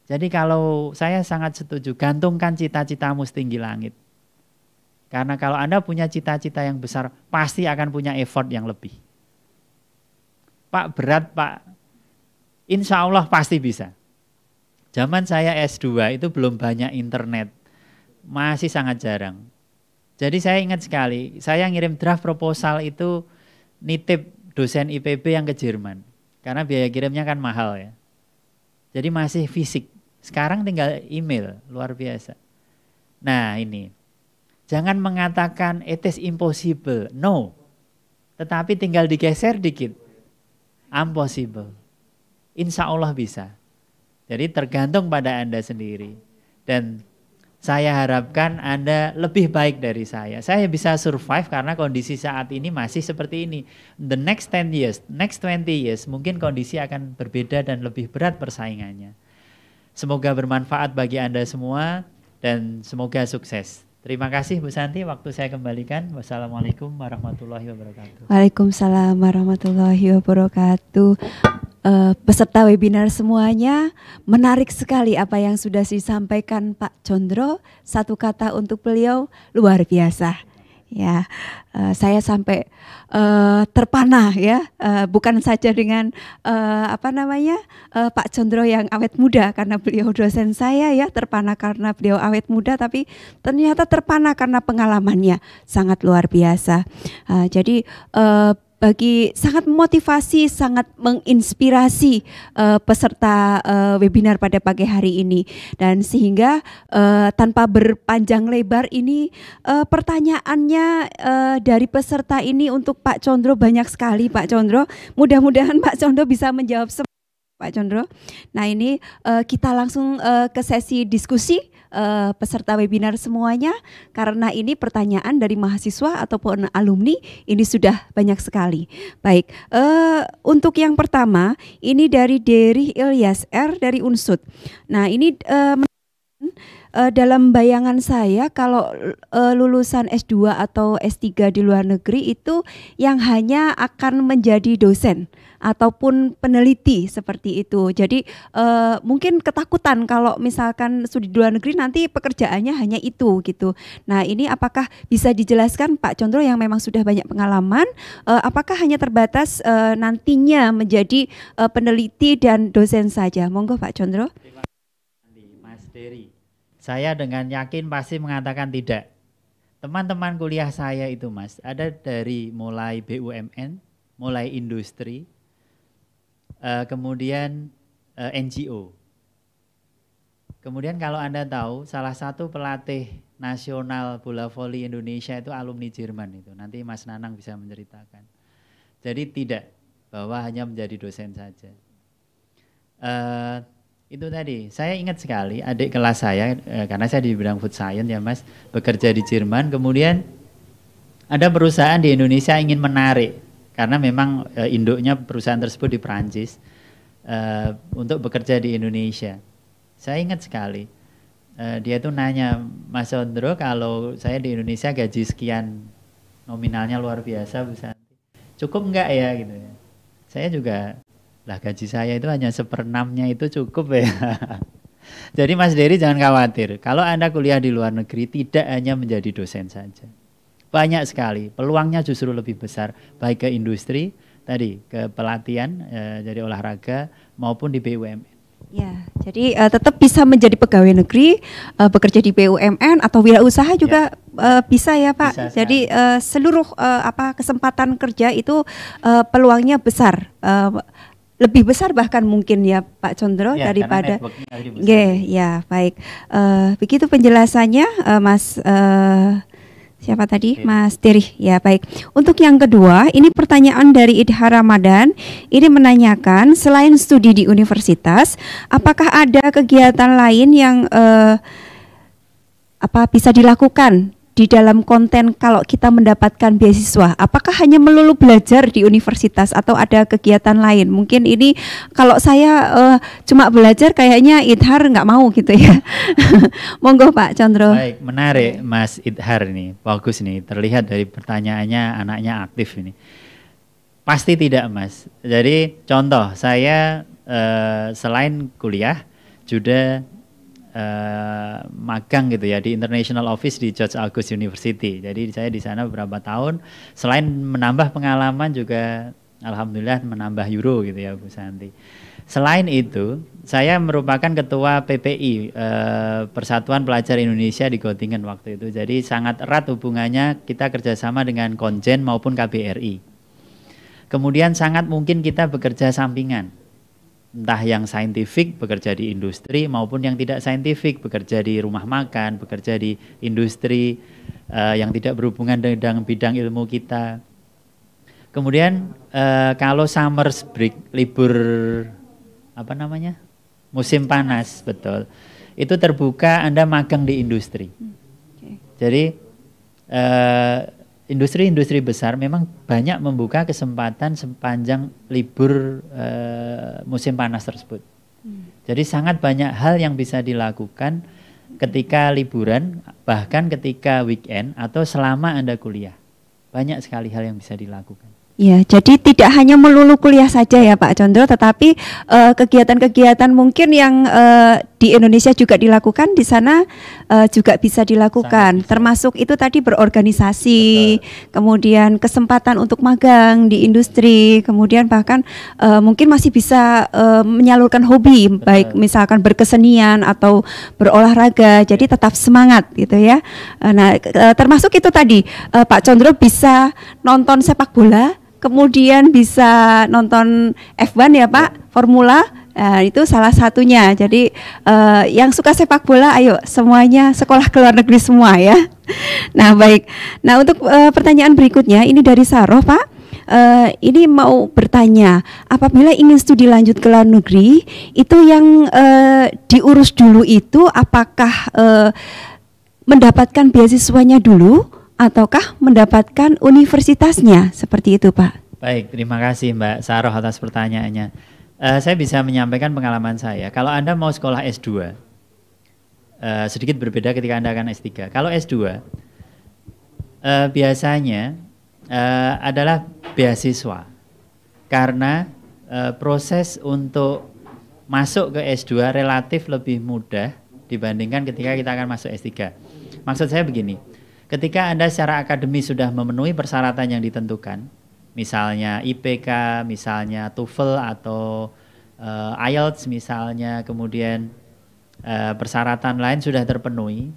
Jadi kalau saya sangat setuju, gantungkan cita-citamu setinggi langit. Karena kalau Anda punya cita-cita yang besar, pasti akan punya effort yang lebih. Pak berat Pak, insya Allah pasti bisa. Zaman saya S2 itu belum banyak internet, masih sangat jarang. Jadi saya ingat sekali, saya ngirim draft proposal itu nitip dosen IPB yang ke Jerman. Karena biaya kirimnya kan mahal ya. Jadi masih fisik. Sekarang tinggal email, luar biasa. Nah ini, jangan mengatakan it is impossible, no. Tetapi tinggal digeser dikit. Impossible. Insya Allah bisa. Jadi tergantung pada Anda sendiri. Dan saya harapkan Anda lebih baik dari saya. Saya bisa survive karena kondisi saat ini masih seperti ini. The next 10 years, next 20 years mungkin kondisi akan berbeda dan lebih berat persaingannya. Semoga bermanfaat bagi Anda semua dan semoga sukses. Terima kasih Bu Santi, waktu saya kembalikan. Wassalamualaikum warahmatullahi wabarakatuh. Waalaikumsalam warahmatullahi wabarakatuh uh, peserta webinar semuanya. Menarik sekali apa yang sudah disampaikan Pak Condro. Satu kata untuk beliau luar biasa. Ya, uh, saya sampai uh, terpana ya, uh, bukan saja dengan uh, apa namanya uh, Pak Condro yang awet muda karena beliau dosen saya ya, terpana karena beliau awet muda, tapi ternyata terpana karena pengalamannya sangat luar biasa. Uh, jadi uh, bagi sangat motivasi, sangat menginspirasi uh, peserta uh, webinar pada pagi hari ini dan sehingga uh, tanpa berpanjang lebar ini uh, pertanyaannya uh, dari peserta ini untuk Pak Condro banyak sekali Pak Condro. Mudah-mudahan Pak Condro bisa menjawab semua Pak Condro. Nah ini uh, kita langsung uh, ke sesi diskusi uh, peserta webinar semuanya karena ini pertanyaan dari mahasiswa ataupun alumni ini sudah banyak sekali. Baik, uh, untuk yang pertama ini dari Derih Ilyas R dari Unsud. Nah, ini uh, dalam bayangan saya kalau lulusan S2 atau S3 di luar negeri itu yang hanya akan menjadi dosen ataupun peneliti seperti itu. Jadi uh, mungkin ketakutan kalau misalkan studi di luar negeri nanti pekerjaannya hanya itu gitu. Nah ini apakah bisa dijelaskan Pak Condro yang memang sudah banyak pengalaman, uh, apakah hanya terbatas uh, nantinya menjadi uh, peneliti dan dosen saja? Monggo Pak Condro. Mas Dery, saya dengan yakin pasti mengatakan tidak. Teman-teman kuliah saya itu mas, ada dari mulai BUMN, mulai industri, uh, kemudian uh, eh, NGO. Kemudian kalau Anda tahu salah satu pelatih nasional bola voli Indonesia itu alumni Jerman itu. Nanti Mas Nanang bisa menceritakan. Jadi tidak bahwa hanya menjadi dosen saja. Uh, itu tadi, saya ingat sekali adik kelas saya, eh, karena saya di bidang food science ya mas, bekerja di Jerman, kemudian ada perusahaan di Indonesia ingin menarik karena memang uh, induknya perusahaan tersebut di Perancis uh, untuk bekerja di Indonesia. Saya ingat sekali uh, dia tuh nanya Mas Ondro kalau saya di Indonesia gaji sekian nominalnya luar biasa Bu Santi, cukup nggak ya gitu ya? Saya juga lah gaji saya itu hanya seperenamnya itu cukup ya. Jadi Mas Dery jangan khawatir, kalau Anda kuliah di luar negeri tidak hanya menjadi dosen saja banyak sekali. Peluangnya justru lebih besar baik ke industri tadi ke pelatihan e, dari olahraga maupun di BUMN. Ya, jadi uh, tetap bisa menjadi pegawai negeri, uh, bekerja di BUMN atau wirausaha ya. juga ya. Uh, bisa ya Pak. Bisa, jadi uh, seluruh uh, apa kesempatan kerja itu uh, peluangnya besar. Uh, lebih besar bahkan mungkin ya Pak Condro ya, daripada G, yeah, ya baik uh, begitu penjelasannya uh, Mas uh, Siapa tadi? Mas Tirih. Ya, baik. Untuk yang kedua, ini pertanyaan dari Idha Ramadan. Ini menanyakan, selain studi di universitas, apakah ada kegiatan lain yang eh, apa bisa dilakukan di dalam konten kalau kita mendapatkan beasiswa? Apakah hanya melulu belajar di universitas atau ada kegiatan lain? Mungkin ini kalau saya uh, cuma belajar kayaknya Idhar nggak mau gitu ya. Monggo Pak Chandra. Baik, menarik Mas Idhar ini. Bagus nih, terlihat dari pertanyaannya anaknya aktif ini. Pasti tidak Mas. Jadi contoh saya uh, selain kuliah juga uh, magang gitu ya di International Office di George August University. Jadi saya di sana beberapa tahun. Selain menambah pengalaman juga alhamdulillah menambah euro gitu ya Bu Santi. Selain itu, saya merupakan ketua PPI eh, Persatuan Pelajar Indonesia di Göttingen waktu itu. Jadi sangat erat hubungannya kita kerjasama dengan Konjen maupun KBRI. Kemudian sangat mungkin kita bekerja sampingan entah yang saintifik bekerja di industri maupun yang tidak saintifik bekerja di rumah makan, bekerja di industri uh, yang tidak berhubungan dengan bidang ilmu kita. Kemudian uh, kalau summer break libur apa namanya musim panas betul itu terbuka Anda magang di industri. Hmm, Jadi uh, industri-industri besar memang banyak membuka kesempatan sepanjang libur uh, musim panas tersebut. Hmm. Jadi sangat banyak hal yang bisa dilakukan ketika liburan, bahkan ketika weekend atau selama Anda kuliah. Banyak sekali hal yang bisa dilakukan. Ya, jadi tidak hanya melulu kuliah saja ya Pak Condro, tetapi eh, kegiatan-kegiatan uh, mungkin yang uh, di Indonesia juga dilakukan di sana uh, juga bisa dilakukan. Sangat. Termasuk itu tadi berorganisasi, Betul. kemudian kesempatan untuk magang di industri, kemudian bahkan uh, mungkin masih bisa uh, menyalurkan hobi, Betul. baik misalkan berkesenian atau berolahraga. Iya. Jadi tetap semangat gitu ya. nah, termasuk itu tadi uh, Pak Condro bisa nonton sepak bola kemudian bisa nonton F1 ya Pak, ya. Formula. Nah, itu salah satunya. Jadi uh, yang suka sepak bola, ayo semuanya sekolah ke luar negeri semua ya. Nah baik. Nah untuk uh, pertanyaan berikutnya ini dari Saroh Pak. Uh, ini mau bertanya, apabila ingin studi lanjut ke luar negeri, itu yang uh, diurus dulu itu apakah uh, mendapatkan beasiswanya dulu ataukah mendapatkan universitasnya seperti itu Pak? Baik, terima kasih Mbak Saroh atas pertanyaannya. Uh, saya bisa menyampaikan pengalaman saya. Kalau Anda mau sekolah S2, uh, eh, sedikit berbeda ketika Anda akan S3. Kalau S2, uh, eh, biasanya uh, adalah beasiswa. Karena uh, proses untuk masuk ke S2 relatif lebih mudah dibandingkan ketika kita akan masuk S3. Maksud saya begini, Ketika Anda secara akademis sudah memenuhi persyaratan yang ditentukan, misalnya IPK, misalnya TOEFL atau uh, eh, IELTS misalnya, kemudian uh, persyaratan lain sudah terpenuhi,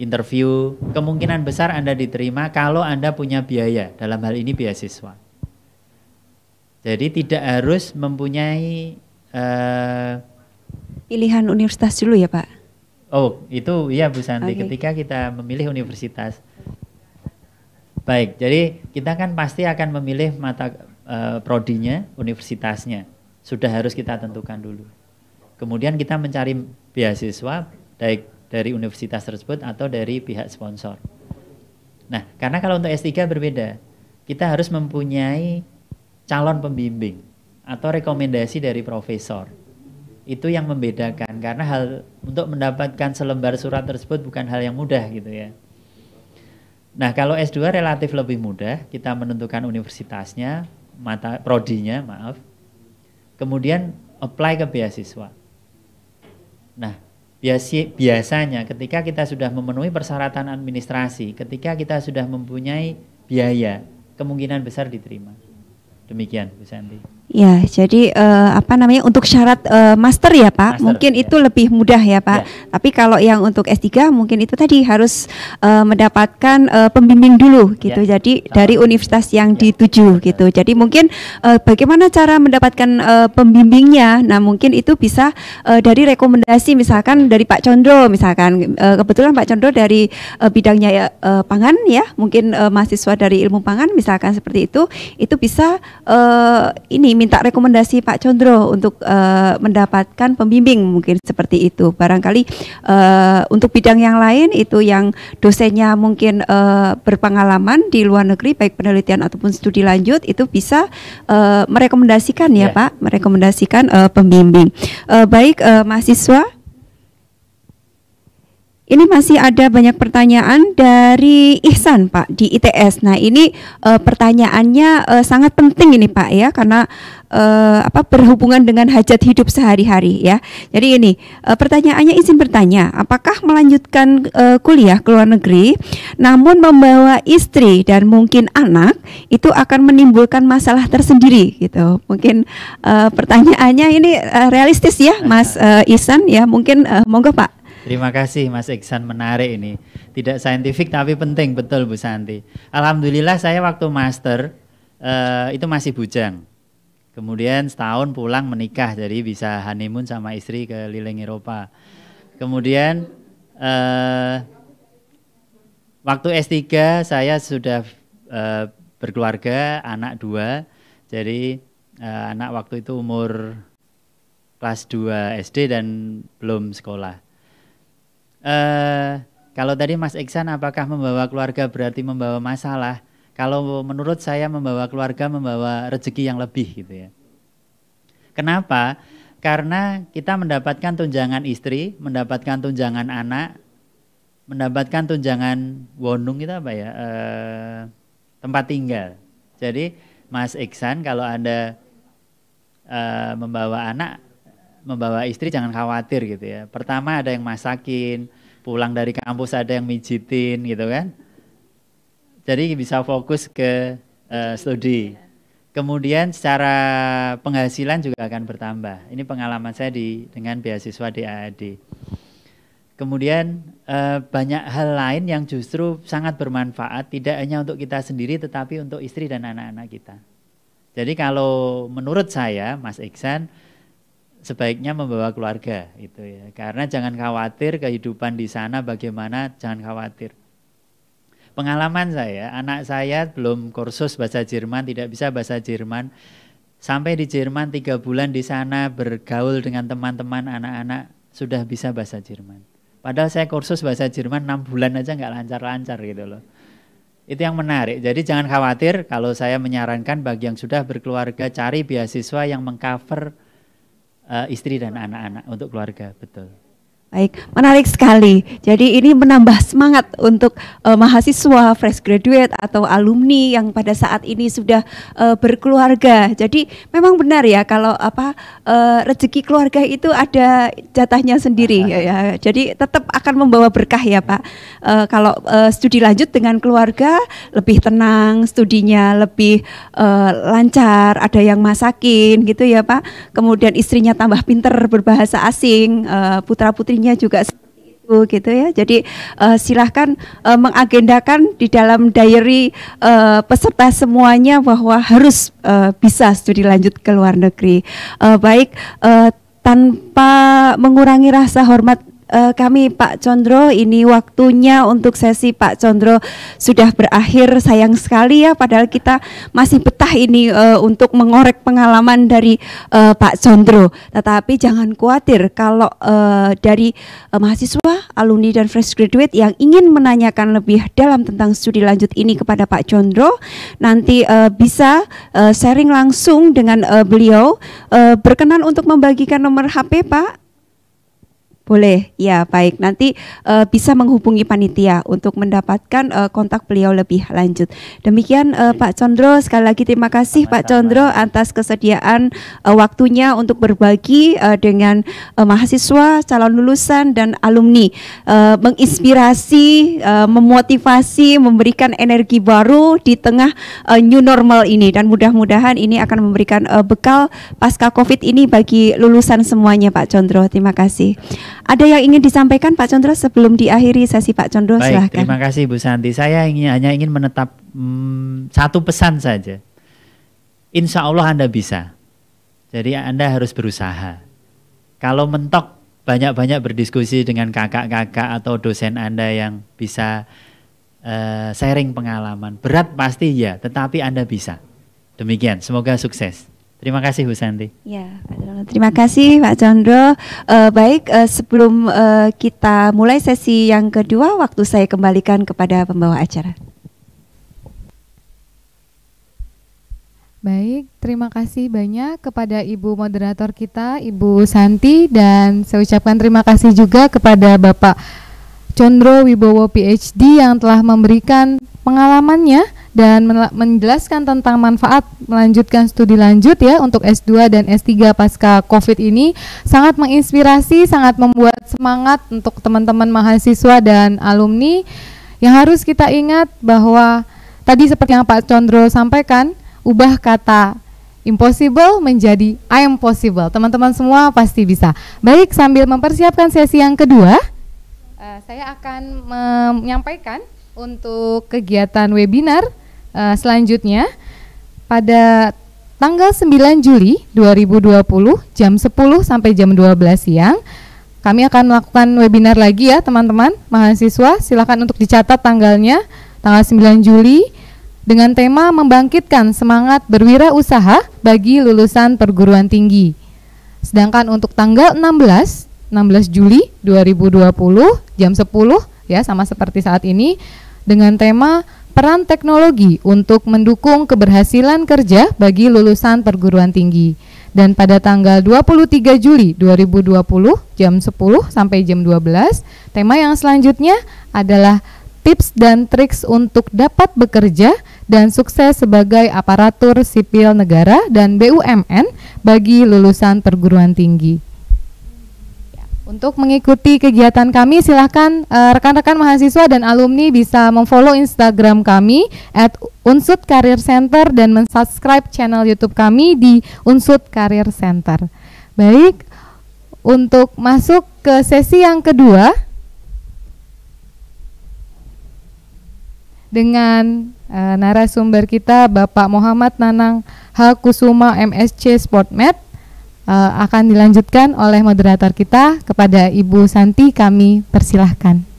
interview, kemungkinan besar Anda diterima kalau Anda punya biaya, dalam hal ini beasiswa. Jadi tidak harus mempunyai uh, pilihan universitas dulu ya Pak. Oh, itu iya Bu Santi. Okay. Ketika kita memilih universitas, baik. Jadi kita kan pasti akan memilih mata uh, prodinya, universitasnya. Sudah harus kita tentukan dulu. Kemudian kita mencari beasiswa baik dari universitas tersebut atau dari pihak sponsor. Nah, karena kalau untuk S3 berbeda, kita harus mempunyai calon pembimbing atau rekomendasi dari profesor itu yang membedakan karena hal untuk mendapatkan selembar surat tersebut bukan hal yang mudah gitu ya. Nah, kalau S2 relatif lebih mudah, kita menentukan universitasnya, mata prodinya, maaf. Kemudian apply ke beasiswa. Nah, biasi, biasanya ketika kita sudah memenuhi persyaratan administrasi, ketika kita sudah mempunyai biaya, kemungkinan besar diterima. Demikian, Bu Santi. Ya, jadi uh, apa namanya untuk syarat uh, master ya Pak, master, mungkin ya. itu lebih mudah ya Pak. Ya. Tapi kalau yang untuk S3 mungkin itu tadi harus uh, mendapatkan uh, pembimbing dulu gitu. Ya. Jadi Sama. dari universitas yang ya. dituju gitu. Jadi mungkin uh, bagaimana cara mendapatkan uh, pembimbingnya? Nah, mungkin itu bisa uh, dari rekomendasi misalkan dari Pak Condro misalkan uh, kebetulan Pak Condro dari uh, bidangnya uh, pangan ya, mungkin uh, mahasiswa dari ilmu pangan misalkan seperti itu, itu bisa uh, ini minta rekomendasi Pak Condro untuk uh, mendapatkan pembimbing mungkin seperti itu. Barangkali uh, untuk bidang yang lain itu yang dosennya mungkin uh, berpengalaman di luar negeri baik penelitian ataupun studi lanjut itu bisa uh, merekomendasikan ya yeah. Pak, merekomendasikan uh, pembimbing. Uh, baik uh, mahasiswa ini masih ada banyak pertanyaan dari Ihsan Pak di ITS. Nah ini e, pertanyaannya e, sangat penting ini Pak ya karena e, apa berhubungan dengan hajat hidup sehari-hari ya. Jadi ini e, pertanyaannya izin bertanya, apakah melanjutkan e, kuliah ke luar negeri, namun membawa istri dan mungkin anak itu akan menimbulkan masalah tersendiri gitu. Mungkin e, pertanyaannya ini e, realistis ya Mas e, Ihsan ya. Mungkin e, monggo Pak. Terima kasih Mas Iksan menarik ini. Tidak saintifik tapi penting betul Bu Santi. Alhamdulillah saya waktu master uh, itu masih bujang. Kemudian setahun pulang menikah jadi bisa honeymoon sama istri ke liling Eropa. Kemudian uh, waktu S3 saya sudah uh, berkeluarga, anak dua. Jadi anak waktu itu umur kelas 2 SD dan belum sekolah. Uh, kalau tadi Mas Iksan apakah membawa keluarga berarti membawa masalah? Kalau menurut saya membawa keluarga membawa rezeki yang lebih gitu ya. Kenapa? Karena kita mendapatkan tunjangan istri, mendapatkan tunjangan anak, mendapatkan tunjangan wonung itu apa ya? E, tempat tinggal. Jadi Mas Iksan kalau Anda e, membawa anak, membawa istri jangan khawatir gitu ya. Pertama ada yang masakin, pulang dari kampus ada yang mijitin gitu kan. Jadi bisa fokus ke uh, studi. Kemudian secara penghasilan juga akan bertambah. Ini pengalaman saya di dengan beasiswa di AAD. Kemudian uh, banyak hal lain yang justru sangat bermanfaat tidak hanya untuk kita sendiri tetapi untuk istri dan anak-anak kita. Jadi kalau menurut saya Mas Iksan sebaiknya membawa keluarga itu ya. Karena jangan khawatir kehidupan di sana bagaimana, jangan khawatir. Pengalaman saya, anak saya belum kursus bahasa Jerman, tidak bisa bahasa Jerman. Sampai di Jerman tiga bulan di sana bergaul dengan teman-teman anak-anak sudah bisa bahasa Jerman. Padahal saya kursus bahasa Jerman enam bulan aja nggak lancar-lancar gitu loh. Itu yang menarik. Jadi jangan khawatir kalau saya menyarankan bagi yang sudah berkeluarga cari beasiswa yang mengcover uh, istri dan anak-anak untuk keluarga betul Baik, menarik sekali. Jadi ini menambah semangat untuk uh, mahasiswa fresh graduate atau alumni yang pada saat ini sudah uh, berkeluarga. Jadi memang benar ya kalau apa uh, rezeki keluarga itu ada jatahnya sendiri ya, ya. Jadi tetap akan membawa berkah ya Pak. Uh, kalau uh, studi lanjut dengan keluarga lebih tenang, studinya lebih uh, lancar, ada yang masakin gitu ya Pak. Kemudian istrinya tambah pinter berbahasa asing, uh, putra putri istrinya juga seperti itu gitu ya. Jadi uh, silahkan uh, mengagendakan di dalam diary uh, peserta semuanya bahwa harus uh, bisa studi lanjut ke luar negeri. Uh, baik uh, tanpa mengurangi rasa hormat uh, kami Pak Condro ini waktunya untuk sesi Pak Condro sudah berakhir sayang sekali ya padahal kita masih betah ini uh, untuk mengorek pengalaman dari uh, Pak Condro tetapi jangan khawatir kalau uh, dari uh, mahasiswa alumni dan fresh graduate yang ingin menanyakan lebih dalam tentang studi lanjut ini kepada Pak Condro nanti uh, bisa uh, sharing langsung dengan uh, beliau uh, berkenan untuk membagikan nomor HP Pak boleh, ya baik. Nanti uh, bisa menghubungi panitia untuk mendapatkan uh, kontak beliau lebih lanjut. Demikian uh, Pak Condro, sekali lagi terima kasih Pak Condro atas kesediaan uh, waktunya untuk berbagi uh, dengan uh, mahasiswa, calon lulusan dan alumni, uh, menginspirasi, uh, memotivasi, memberikan energi baru di tengah uh, new normal ini dan mudah-mudahan ini akan memberikan uh, bekal pasca Covid ini bagi lulusan semuanya Pak Condro. Terima kasih. Ada yang ingin disampaikan Pak Condro sebelum diakhiri sesi Pak Condro? Baik, silahkan. terima kasih Bu Santi. Saya ingin, hanya ingin menetap hmm, satu pesan saja. Insya Allah Anda bisa. Jadi Anda harus berusaha. Kalau mentok banyak-banyak berdiskusi dengan kakak-kakak atau dosen Anda yang bisa uh, sharing pengalaman. Berat pasti ya, tetapi Anda bisa. Demikian, semoga sukses. Terima kasih Bu Santi. Ya, Terima kasih Pak Chandra. Uh, eh, baik, uh, sebelum uh, kita mulai sesi yang kedua, waktu saya kembalikan kepada pembawa acara. Baik, terima kasih banyak kepada Ibu moderator kita, Ibu Santi, dan saya ucapkan terima kasih juga kepada Bapak Condro Wibowo PhD yang telah memberikan pengalamannya dan menjelaskan tentang manfaat melanjutkan studi lanjut ya untuk S2 dan S3 pasca Covid ini sangat menginspirasi, sangat membuat semangat untuk teman-teman mahasiswa dan alumni yang harus kita ingat bahwa tadi seperti yang Pak Condro sampaikan, ubah kata impossible menjadi I am possible. Teman-teman semua pasti bisa. Baik, sambil mempersiapkan sesi yang kedua, eh, saya akan menyampaikan untuk kegiatan webinar uh, selanjutnya pada tanggal 9 Juli 2020 jam 10 sampai jam 12 siang kami akan melakukan webinar lagi ya teman-teman mahasiswa silahkan untuk dicatat tanggalnya tanggal 9 Juli dengan tema membangkitkan semangat berwirausaha bagi lulusan perguruan tinggi. Sedangkan untuk tanggal 16 16 Juli 2020 jam 10 ya sama seperti saat ini dengan tema peran teknologi untuk mendukung keberhasilan kerja bagi lulusan perguruan tinggi. Dan pada tanggal 23 Juli 2020 jam 10 sampai jam 12, tema yang selanjutnya adalah tips dan triks untuk dapat bekerja dan sukses sebagai aparatur sipil negara dan BUMN bagi lulusan perguruan tinggi. Untuk mengikuti kegiatan kami, silahkan eh, rekan-rekan uh, mahasiswa dan alumni bisa memfollow Instagram kami at Unsud Career Center dan mensubscribe channel YouTube kami di Unsud Career Center. Baik, untuk masuk ke sesi yang kedua dengan uh, narasumber kita Bapak Muhammad Nanang H. Kusuma MSC Sportmed uh, akan dilanjutkan oleh moderator kita kepada Ibu Santi kami persilahkan.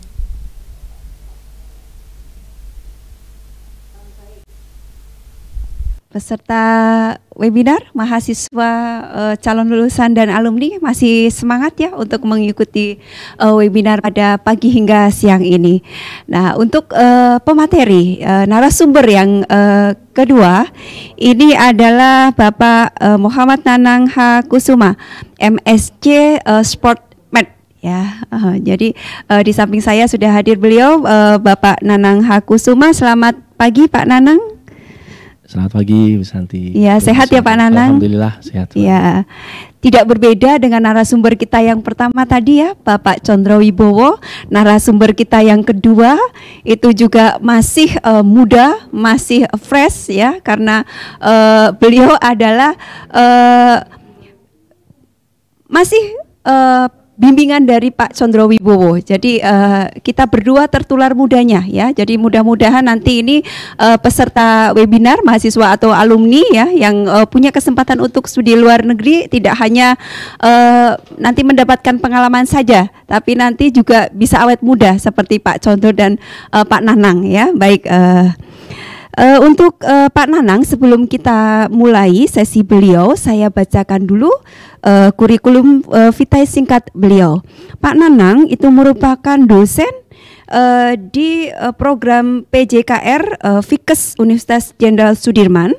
peserta webinar mahasiswa uh, calon lulusan dan alumni masih semangat ya untuk mengikuti uh, webinar pada pagi hingga siang ini. Nah, untuk uh, pemateri uh, narasumber yang uh, kedua ini adalah Bapak uh, Muhammad Nanang H Kusuma, MSC uh, Sport ya. Uh, jadi uh, di samping saya sudah hadir beliau uh, Bapak Nanang Hakusuma. Selamat pagi Pak Nanang. Selamat pagi Bu Santi. Iya, sehat ya Pak Nanang. Alhamdulillah sehat. Iya. Tidak berbeda dengan narasumber kita yang pertama tadi ya, Bapak Condro Wibowo. Narasumber kita yang kedua itu juga masih uh, muda, masih fresh ya karena uh, beliau adalah uh, masih uh, bimbingan dari Pak Condro Wibowo. Jadi uh, kita berdua tertular mudanya ya. Jadi mudah-mudahan nanti ini uh, peserta webinar mahasiswa atau alumni ya yang uh, punya kesempatan untuk studi luar negeri tidak hanya uh, nanti mendapatkan pengalaman saja, tapi nanti juga bisa awet muda seperti Pak Condro dan uh, Pak Nanang ya. Baik uh, Uh, untuk uh, Pak Nanang, sebelum kita mulai sesi beliau, saya bacakan dulu uh, kurikulum uh, vitae singkat beliau. Pak Nanang itu merupakan dosen uh, di uh, program PJKR uh, Fikes Universitas Jenderal Sudirman.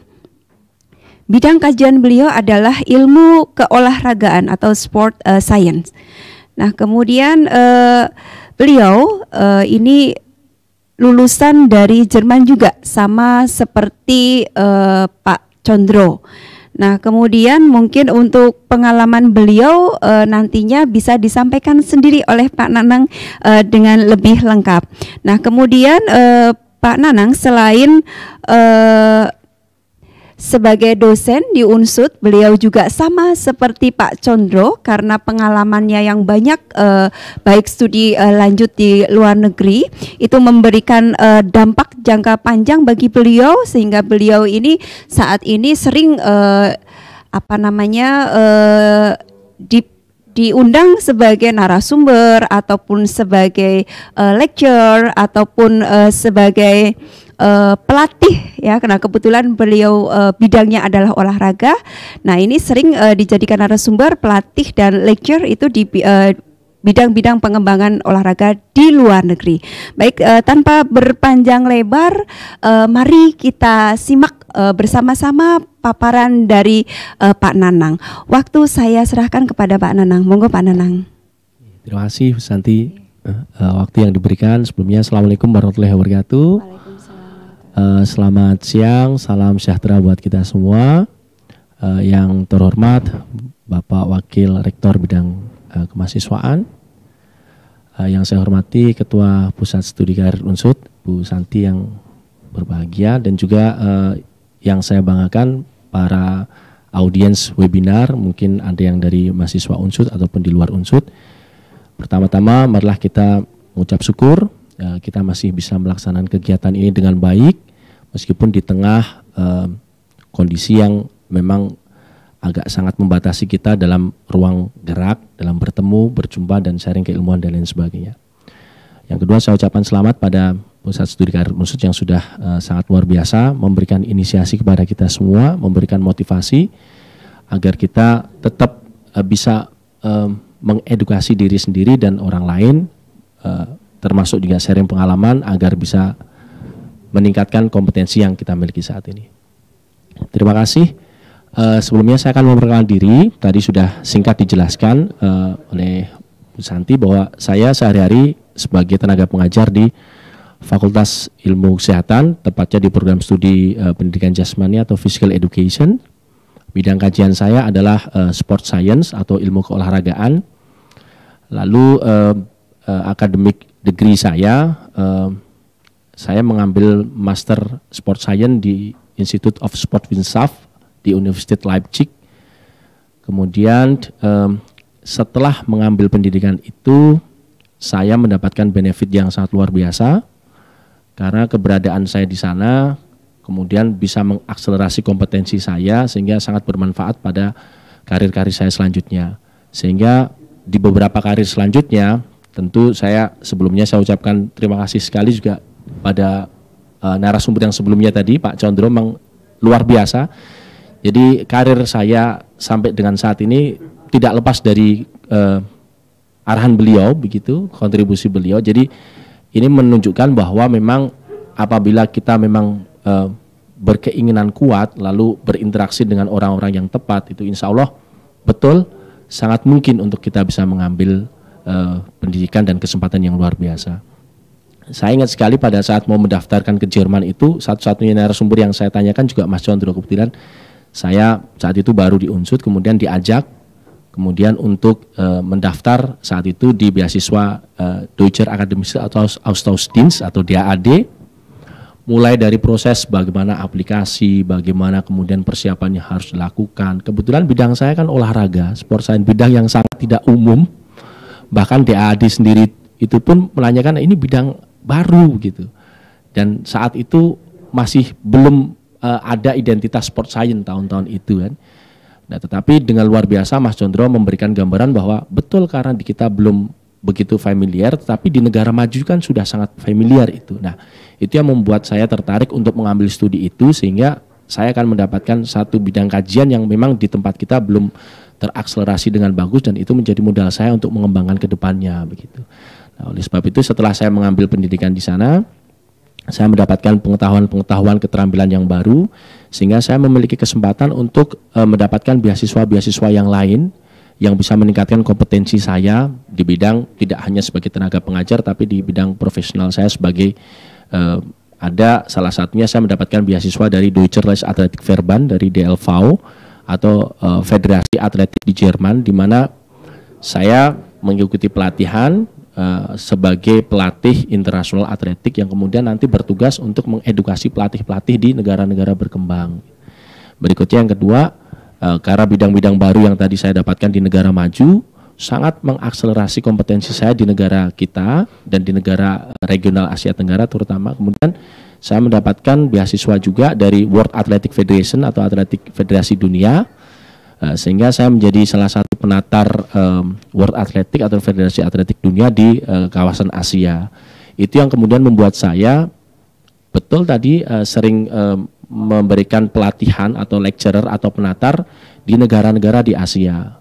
Bidang kajian beliau adalah ilmu keolahragaan atau sport uh, science. Nah, kemudian uh, beliau uh, ini lulusan dari Jerman juga sama seperti uh, Pak Condro. Nah, kemudian mungkin untuk pengalaman beliau e, nantinya bisa disampaikan sendiri oleh Pak Nanang e, dengan lebih lengkap. Nah, kemudian e, Pak Nanang selain e, sebagai dosen di Unsud, beliau juga sama seperti Pak Condro karena pengalamannya yang banyak eh, baik studi eh, lanjut di luar negeri itu memberikan eh, dampak jangka panjang bagi beliau sehingga beliau ini saat ini sering eh, apa namanya eh, di diundang sebagai narasumber ataupun sebagai uh, lecture ataupun uh, sebagai uh, pelatih ya karena kebetulan beliau uh, bidangnya adalah olahraga. Nah, ini sering uh, dijadikan narasumber pelatih dan lecture itu di uh, bidang-bidang pengembangan olahraga di luar negeri. Baik, uh, tanpa berpanjang lebar, uh, mari kita simak uh, bersama-sama paparan dari uh, Pak Nanang. Waktu saya serahkan kepada Pak Nanang. Monggo Pak Nanang. Terima kasih Santi. Uh, waktu yang diberikan sebelumnya Assalamualaikum warahmatullahi wabarakatuh. Eh, selamat siang, salam sejahtera buat kita semua. Uh, yang terhormat Bapak Wakil Rektor Bidang uh, Kemahasiswaan, uh, yang saya hormati Ketua Pusat Studi Karir Unsud, Bu Santi yang berbahagia, dan juga uh, yang saya banggakan para audiens webinar, mungkin ada yang dari mahasiswa Unsud ataupun di luar Unsud. Pertama-tama marilah kita mengucap syukur Eh, kita masih bisa melaksanakan kegiatan ini dengan baik meskipun di tengah uh, kondisi yang memang agak sangat membatasi kita dalam ruang gerak, dalam bertemu, berjumpa dan sharing keilmuan dan lain sebagainya. Yang kedua saya ucapkan selamat pada Pusat Studi Karir Unsud yang sudah uh, sangat luar biasa memberikan inisiasi kepada kita semua, memberikan motivasi agar kita tetap uh, bisa uh, mengedukasi diri sendiri dan orang lain uh, termasuk juga sharing pengalaman agar bisa meningkatkan kompetensi yang kita miliki saat ini. Terima kasih. Uh, sebelumnya saya akan memperkenalkan diri. Tadi sudah singkat dijelaskan uh, oleh Bu Santi bahwa saya sehari-hari sebagai tenaga pengajar di Fakultas Ilmu Kesehatan, tepatnya di program studi uh, pendidikan jasmani atau physical education. Bidang kajian saya adalah uh, sport science atau ilmu keolahragaan. Lalu uh, uh, akademik degree saya, uh, saya mengambil Master Sport Science di Institute of Sport Winsaf di Universitas Leipzig. Kemudian um, setelah mengambil pendidikan itu, saya mendapatkan benefit yang sangat luar biasa karena keberadaan saya di sana, kemudian bisa mengakselerasi kompetensi saya sehingga sangat bermanfaat pada karir-karir saya selanjutnya. Sehingga di beberapa karir selanjutnya tentu saya sebelumnya saya ucapkan terima kasih sekali juga pada uh, narasumber yang sebelumnya tadi Pak Condro memang luar biasa. Jadi karir saya sampai dengan saat ini tidak lepas dari uh, arahan beliau begitu, kontribusi beliau. Jadi ini menunjukkan bahwa memang apabila kita memang uh, berkeinginan kuat lalu berinteraksi dengan orang-orang yang tepat itu insya Allah betul sangat mungkin untuk kita bisa mengambil uh, pendidikan dan kesempatan yang luar biasa. Saya ingat sekali pada saat mau mendaftarkan ke Jerman itu satu-satunya narasumber yang saya tanyakan juga Mas Condro kebetulan saya saat itu baru diunsut kemudian diajak kemudian untuk uh, mendaftar saat itu di beasiswa uh, eh, Deutsche Akademische atau Austauschdienst atau DAAD mulai dari proses bagaimana aplikasi, bagaimana kemudian persiapannya harus dilakukan. Kebetulan bidang saya kan olahraga, sport science, bidang yang sangat tidak umum bahkan DAD sendiri itu pun menanyakan ini bidang baru gitu dan saat itu masih belum uh, ada identitas sport science tahun-tahun itu kan nah tetapi dengan luar biasa Mas Condro memberikan gambaran bahwa betul karena di kita belum begitu familiar tetapi di negara maju kan sudah sangat familiar itu nah itu yang membuat saya tertarik untuk mengambil studi itu sehingga saya akan mendapatkan satu bidang kajian yang memang di tempat kita belum terakselerasi dengan bagus dan itu menjadi modal saya untuk mengembangkan ke depannya begitu. Nah, oleh sebab itu setelah saya mengambil pendidikan di sana, saya mendapatkan pengetahuan-pengetahuan keterampilan yang baru sehingga saya memiliki kesempatan untuk e, mendapatkan beasiswa-beasiswa yang lain yang bisa meningkatkan kompetensi saya di bidang tidak hanya sebagai tenaga pengajar tapi di bidang profesional saya sebagai e, ada salah satunya saya mendapatkan beasiswa dari Deutsche Athletic Verband dari DLV atau uh, Federasi Atletik di Jerman di mana saya mengikuti pelatihan uh, sebagai pelatih internasional atletik yang kemudian nanti bertugas untuk mengedukasi pelatih-pelatih di negara-negara berkembang. Berikutnya yang kedua, uh, karena bidang-bidang baru yang tadi saya dapatkan di negara maju sangat mengakselerasi kompetensi saya di negara kita dan di negara regional Asia Tenggara terutama kemudian saya mendapatkan beasiswa juga dari World Athletic Federation atau Atletik Federasi Dunia eh, sehingga saya menjadi salah satu penatar um, World Athletic atau Federasi Atletik Dunia di uh, kawasan Asia. Itu yang kemudian membuat saya betul tadi uh, sering uh, memberikan pelatihan atau lecturer atau penatar di negara-negara di Asia.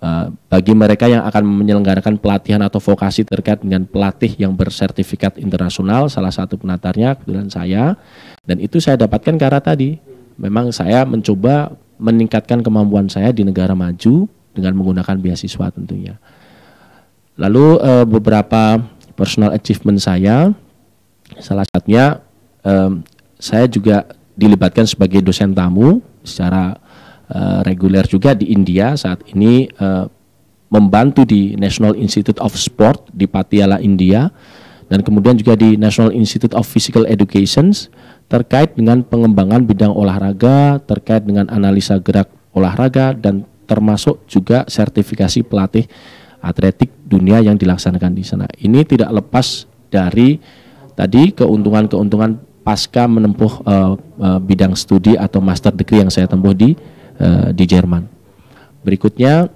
Eh, bagi mereka yang akan menyelenggarakan pelatihan atau vokasi terkait dengan pelatih yang bersertifikat internasional, salah satu penatarnya kebetulan saya, dan itu saya dapatkan karena tadi memang saya mencoba meningkatkan kemampuan saya di negara maju dengan menggunakan beasiswa tentunya. Lalu uh, beberapa personal achievement saya, salah satunya um, saya juga dilibatkan sebagai dosen tamu secara Eh, reguler juga di India saat ini uh, membantu di National Institute of Sport di Patiala India dan kemudian juga di National Institute of Physical Education terkait dengan pengembangan bidang olahraga, terkait dengan analisa gerak olahraga dan termasuk juga sertifikasi pelatih atletik dunia yang dilaksanakan di sana. Ini tidak lepas dari tadi keuntungan-keuntungan pasca menempuh uh, uh, bidang studi atau master degree yang saya tempuh di Eh, di Jerman. Berikutnya,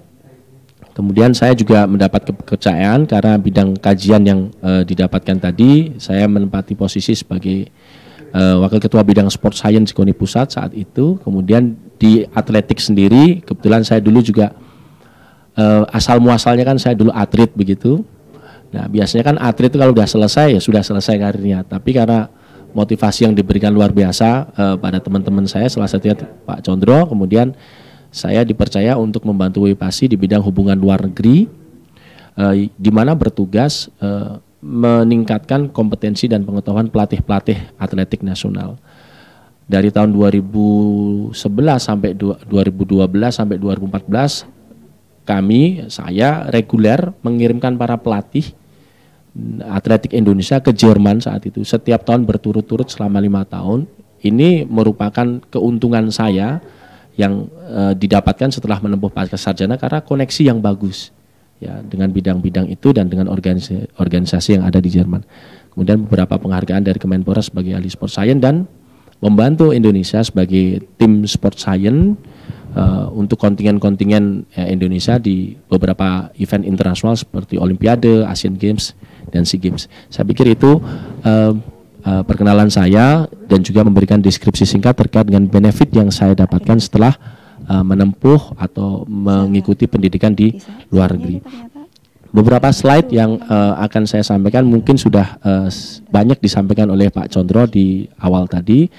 kemudian saya juga mendapat kepercayaan karena bidang kajian yang uh, didapatkan tadi, saya menempati posisi sebagai uh, wakil ketua bidang sport science Koni Pusat saat itu. Kemudian di atletik sendiri, kebetulan saya dulu juga uh, asal muasalnya kan saya dulu atlet begitu. Nah biasanya kan atlet itu kalau sudah selesai ya sudah selesai karirnya. Tapi karena motivasi yang diberikan luar biasa uh, pada teman-teman saya salah satunya Pak Condro kemudian saya dipercaya untuk membantu WIPASI di bidang hubungan luar negeri uh, di mana bertugas uh, meningkatkan kompetensi dan pengetahuan pelatih-pelatih atletik nasional. Dari tahun 2011 sampai 2012 sampai 2014 kami saya reguler mengirimkan para pelatih Atletik Indonesia ke Jerman saat itu setiap tahun berturut-turut selama lima tahun ini merupakan keuntungan saya yang e, didapatkan setelah menempuh pasca sarjana karena koneksi yang bagus ya dengan bidang-bidang itu dan dengan organisasi, organisasi yang ada di Jerman kemudian beberapa penghargaan dari Kemenpora sebagai ahli sport science dan membantu Indonesia sebagai tim sport science uh, untuk kontingen-kontingen uh, Indonesia di beberapa event internasional seperti Olimpiade, Asian Games, dan SEA Games. Saya pikir itu uh, uh, perkenalan saya dan juga memberikan deskripsi singkat terkait dengan benefit yang saya dapatkan setelah uh, menempuh atau mengikuti pendidikan di luar negeri beberapa slide yang uh, akan saya sampaikan mungkin sudah uh, banyak disampaikan oleh Pak Condro di awal tadi.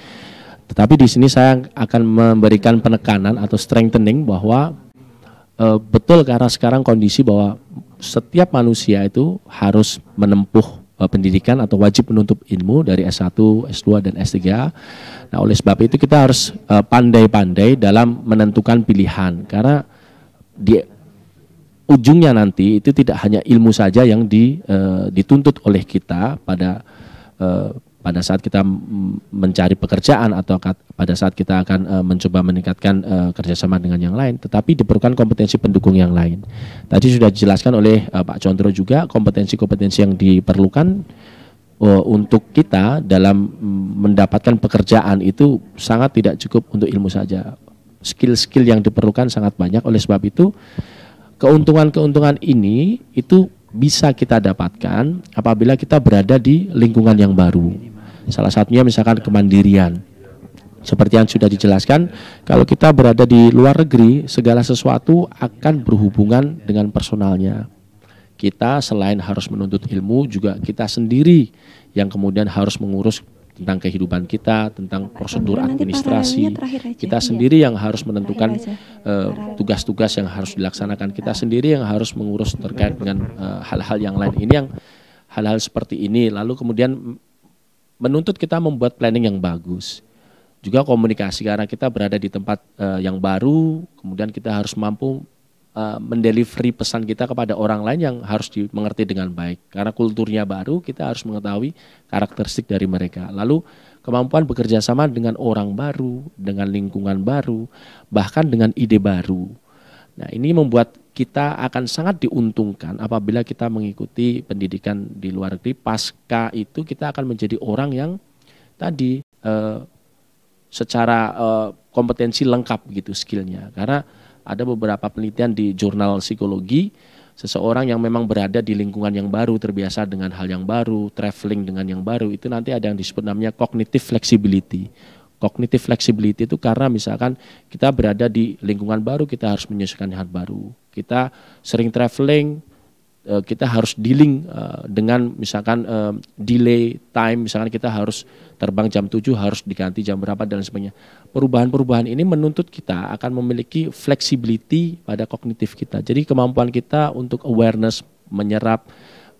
Tetapi di sini saya akan memberikan penekanan atau strengthening bahwa e, betul karena sekarang kondisi bahwa setiap manusia itu harus menempuh e, pendidikan atau wajib menuntut ilmu dari S1, S2 dan S3. Nah, oleh sebab itu kita harus eh, pandai-pandai e, dalam menentukan pilihan karena di ujungnya nanti itu tidak hanya ilmu saja yang di, e, dituntut oleh kita pada e, pada saat kita mencari pekerjaan atau pada saat kita akan uh, mencoba meningkatkan uh, kerjasama dengan yang lain, tetapi diperlukan kompetensi pendukung yang lain. Tadi sudah dijelaskan oleh uh, Pak Contro juga kompetensi-kompetensi yang diperlukan uh, untuk kita dalam mendapatkan pekerjaan itu sangat tidak cukup untuk ilmu saja. Skill-skill yang diperlukan sangat banyak. Oleh sebab itu, keuntungan-keuntungan ini itu bisa kita dapatkan apabila kita berada di lingkungan yang baru. Salah satunya misalkan kemandirian. Seperti yang sudah dijelaskan, kalau kita berada di luar negeri, segala sesuatu akan berhubungan dengan personalnya. Kita selain harus menuntut ilmu, juga kita sendiri yang kemudian harus mengurus tentang kehidupan kita, tentang prosedur administrasi. Kita iya. sendiri yang harus menentukan eh, tugas-tugas uh, yang harus dilaksanakan. Kita sendiri yang harus mengurus terkait dengan eh, hal-hal uh, hal -hal yang lain. Ini yang hal-hal seperti ini. Lalu kemudian menuntut kita membuat planning yang bagus. Juga komunikasi karena kita berada di tempat uh, yang baru, kemudian kita harus mampu uh, mendelivery pesan kita kepada orang lain yang harus dimengerti dengan baik. Karena kulturnya baru, kita harus mengetahui karakteristik dari mereka. Lalu kemampuan bekerja sama dengan orang baru, dengan lingkungan baru, bahkan dengan ide baru. Nah, ini membuat kita akan sangat diuntungkan apabila kita mengikuti pendidikan di luar negeri. Pasca itu kita akan menjadi orang yang tadi eh, secara eh, kompetensi lengkap gitu skillnya. Karena ada beberapa penelitian di jurnal psikologi seseorang yang memang berada di lingkungan yang baru, terbiasa dengan hal yang baru, traveling dengan yang baru itu nanti ada yang disebut namanya cognitive flexibility Kognitif flexibility itu karena misalkan kita berada di lingkungan baru, kita harus menyesuaikan hal baru. Kita sering traveling, eh, kita harus dealing eh, dengan misalkan eh, delay time, misalkan kita harus terbang jam 7, harus diganti jam berapa dan sebagainya. Perubahan-perubahan ini menuntut kita akan memiliki flexibility pada kognitif kita. Jadi kemampuan kita untuk awareness, menyerap,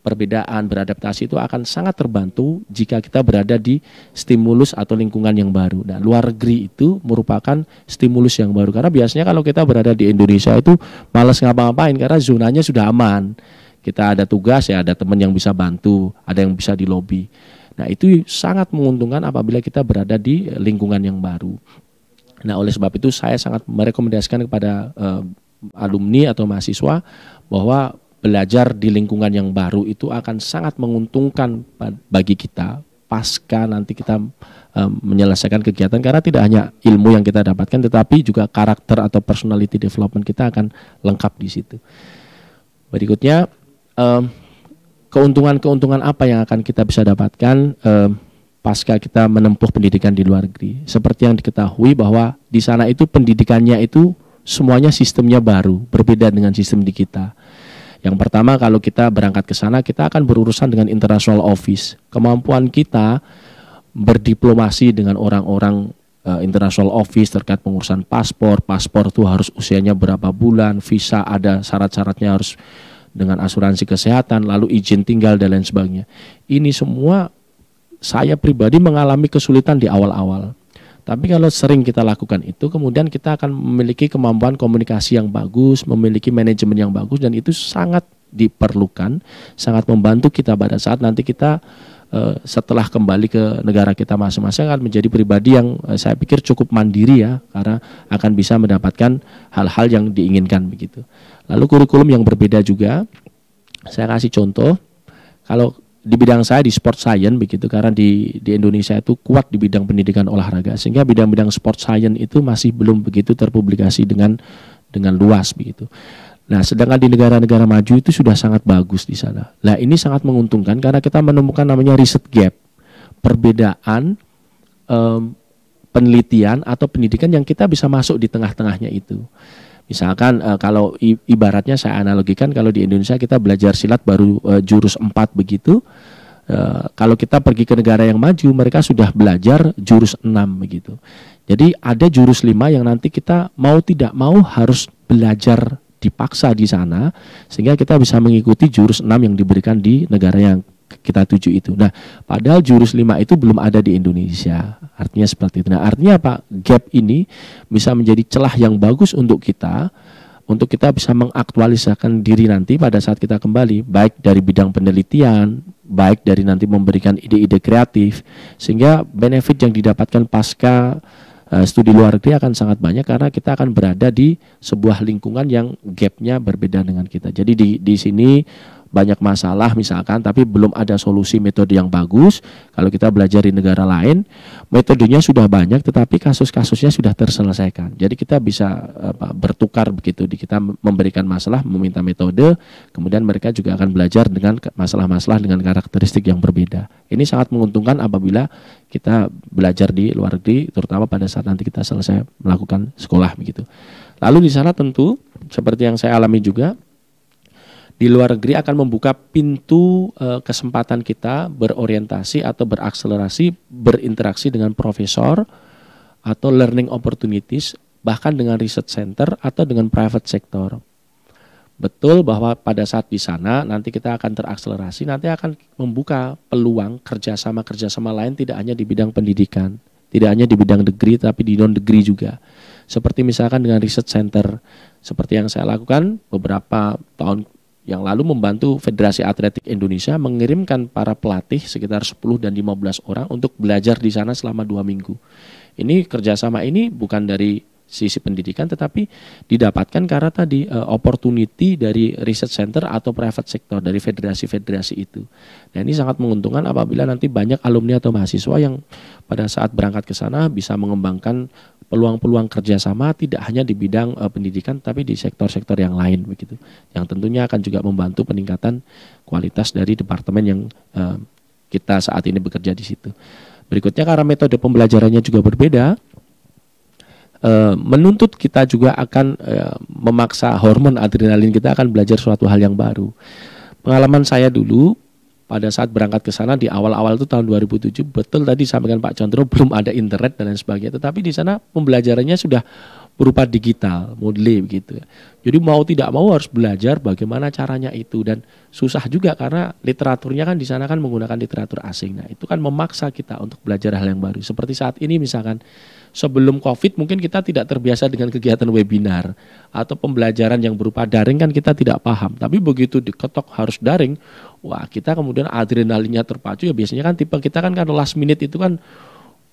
perbedaan, beradaptasi itu akan sangat terbantu jika kita berada di stimulus atau lingkungan yang baru. dan nah, luar negeri itu merupakan stimulus yang baru karena biasanya kalau kita berada di Indonesia itu malas ngapa-ngapain karena zonanya sudah aman. Kita ada tugas ya, ada teman yang bisa bantu, ada yang bisa di lobby. Nah, itu sangat menguntungkan apabila kita berada di lingkungan yang baru. Nah, oleh sebab itu saya sangat merekomendasikan kepada uh, alumni atau mahasiswa bahwa belajar di lingkungan yang baru itu akan sangat menguntungkan bagi kita pasca nanti kita um, menyelesaikan kegiatan karena tidak hanya ilmu yang kita dapatkan tetapi juga karakter atau personality development kita akan lengkap di situ. Berikutnya keuntungan keuntungan-keuntungan apa yang akan kita bisa dapatkan um, pasca kita menempuh pendidikan di luar negeri. Seperti yang diketahui bahwa di sana itu pendidikannya itu semuanya sistemnya baru, berbeda dengan sistem di kita. Yang pertama kalau kita berangkat ke sana kita akan berurusan dengan international office. Kemampuan kita berdiplomasi dengan orang-orang eh, international office terkait pengurusan paspor, paspor itu harus usianya berapa bulan, visa ada syarat-syaratnya harus dengan asuransi kesehatan, lalu izin tinggal dan lain sebagainya. Ini semua saya pribadi mengalami kesulitan di awal-awal tapi kalau sering kita lakukan itu, kemudian kita akan memiliki kemampuan komunikasi yang bagus, memiliki manajemen yang bagus, dan itu sangat diperlukan, sangat membantu kita pada saat nanti kita uh, setelah kembali ke negara kita masing-masing akan menjadi pribadi yang uh, saya pikir cukup mandiri ya, karena akan bisa mendapatkan hal-hal yang diinginkan begitu. Lalu kurikulum yang berbeda juga, saya kasih contoh, kalau di bidang saya di sport science begitu karena di di Indonesia itu kuat di bidang pendidikan olahraga sehingga bidang-bidang sport science itu masih belum begitu terpublikasi dengan dengan luas begitu. Nah, sedangkan di negara-negara maju itu sudah sangat bagus di sana. Nah, ini sangat menguntungkan karena kita menemukan namanya riset gap, perbedaan um, penelitian atau pendidikan yang kita bisa masuk di tengah-tengahnya itu. Misalkan e, kalau ibaratnya saya analogikan kalau di Indonesia kita belajar silat baru e, jurus 4 begitu. Uh, kalau kita pergi ke negara yang maju mereka sudah belajar jurus 6 begitu. Jadi ada jurus 5 yang nanti kita mau tidak mau harus belajar dipaksa di sana sehingga kita bisa mengikuti jurus 6 yang diberikan di negara yang kita tuju itu. Nah, padahal jurus lima itu belum ada di Indonesia. Artinya seperti itu. Nah, artinya apa? Gap ini bisa menjadi celah yang bagus untuk kita untuk kita bisa mengaktualisasikan diri nanti pada saat kita kembali, baik dari bidang penelitian, baik dari nanti memberikan ide-ide kreatif, sehingga benefit yang didapatkan pasca uh, studi luar negeri akan sangat banyak karena kita akan berada di sebuah lingkungan yang gapnya berbeda dengan kita. Jadi di di sini banyak masalah misalkan tapi belum ada solusi metode yang bagus kalau kita belajar di negara lain metodenya sudah banyak tetapi kasus-kasusnya sudah terselesaikan jadi kita bisa apa, bertukar begitu di kita memberikan masalah meminta metode kemudian mereka juga akan belajar dengan masalah-masalah dengan karakteristik yang berbeda ini sangat menguntungkan apabila kita belajar di luar negeri terutama pada saat nanti kita selesai melakukan sekolah begitu lalu di sana tentu seperti yang saya alami juga di luar negeri akan membuka pintu uh, kesempatan kita berorientasi atau berakselerasi, berinteraksi dengan profesor atau learning opportunities bahkan dengan research center atau dengan private sector. Betul bahwa pada saat di sana nanti kita akan terakselerasi, nanti akan membuka peluang kerjasama-kerjasama lain tidak hanya di bidang pendidikan, tidak hanya di bidang negeri tapi di non negeri juga seperti misalkan dengan research center seperti yang saya lakukan beberapa tahun yang lalu membantu Federasi Atletik Indonesia mengirimkan para pelatih sekitar 10 dan 15 orang untuk belajar di sana selama dua minggu. Ini kerjasama ini bukan dari sisi pendidikan tetapi didapatkan karena tadi uh, opportunity dari research center atau private sector dari federasi-federasi itu. Nah ini sangat menguntungkan apabila nanti banyak alumni atau mahasiswa yang pada saat berangkat ke sana bisa mengembangkan peluang-peluang kerjasama tidak hanya di bidang uh, pendidikan tapi di sektor-sektor yang lain begitu yang tentunya akan juga membantu peningkatan kualitas dari departemen yang uh, kita saat ini bekerja di situ berikutnya karena metode pembelajarannya juga berbeda uh, menuntut kita juga akan uh, memaksa hormon adrenalin kita akan belajar suatu hal yang baru pengalaman saya dulu pada saat berangkat ke sana di awal-awal itu tahun 2007 betul tadi sampaikan Pak Chandra belum ada internet dan lain sebagainya tetapi di sana pembelajarannya sudah berupa digital model begitu ya. jadi mau tidak mau harus belajar bagaimana caranya itu dan susah juga karena literaturnya kan di sana kan menggunakan literatur asing nah itu kan memaksa kita untuk belajar hal yang baru seperti saat ini misalkan sebelum covid mungkin kita tidak terbiasa dengan kegiatan webinar atau pembelajaran yang berupa daring kan kita tidak paham tapi begitu diketok harus daring wah kita kemudian adrenalinnya terpacu ya biasanya kan tipe kita kan kalau last minute itu kan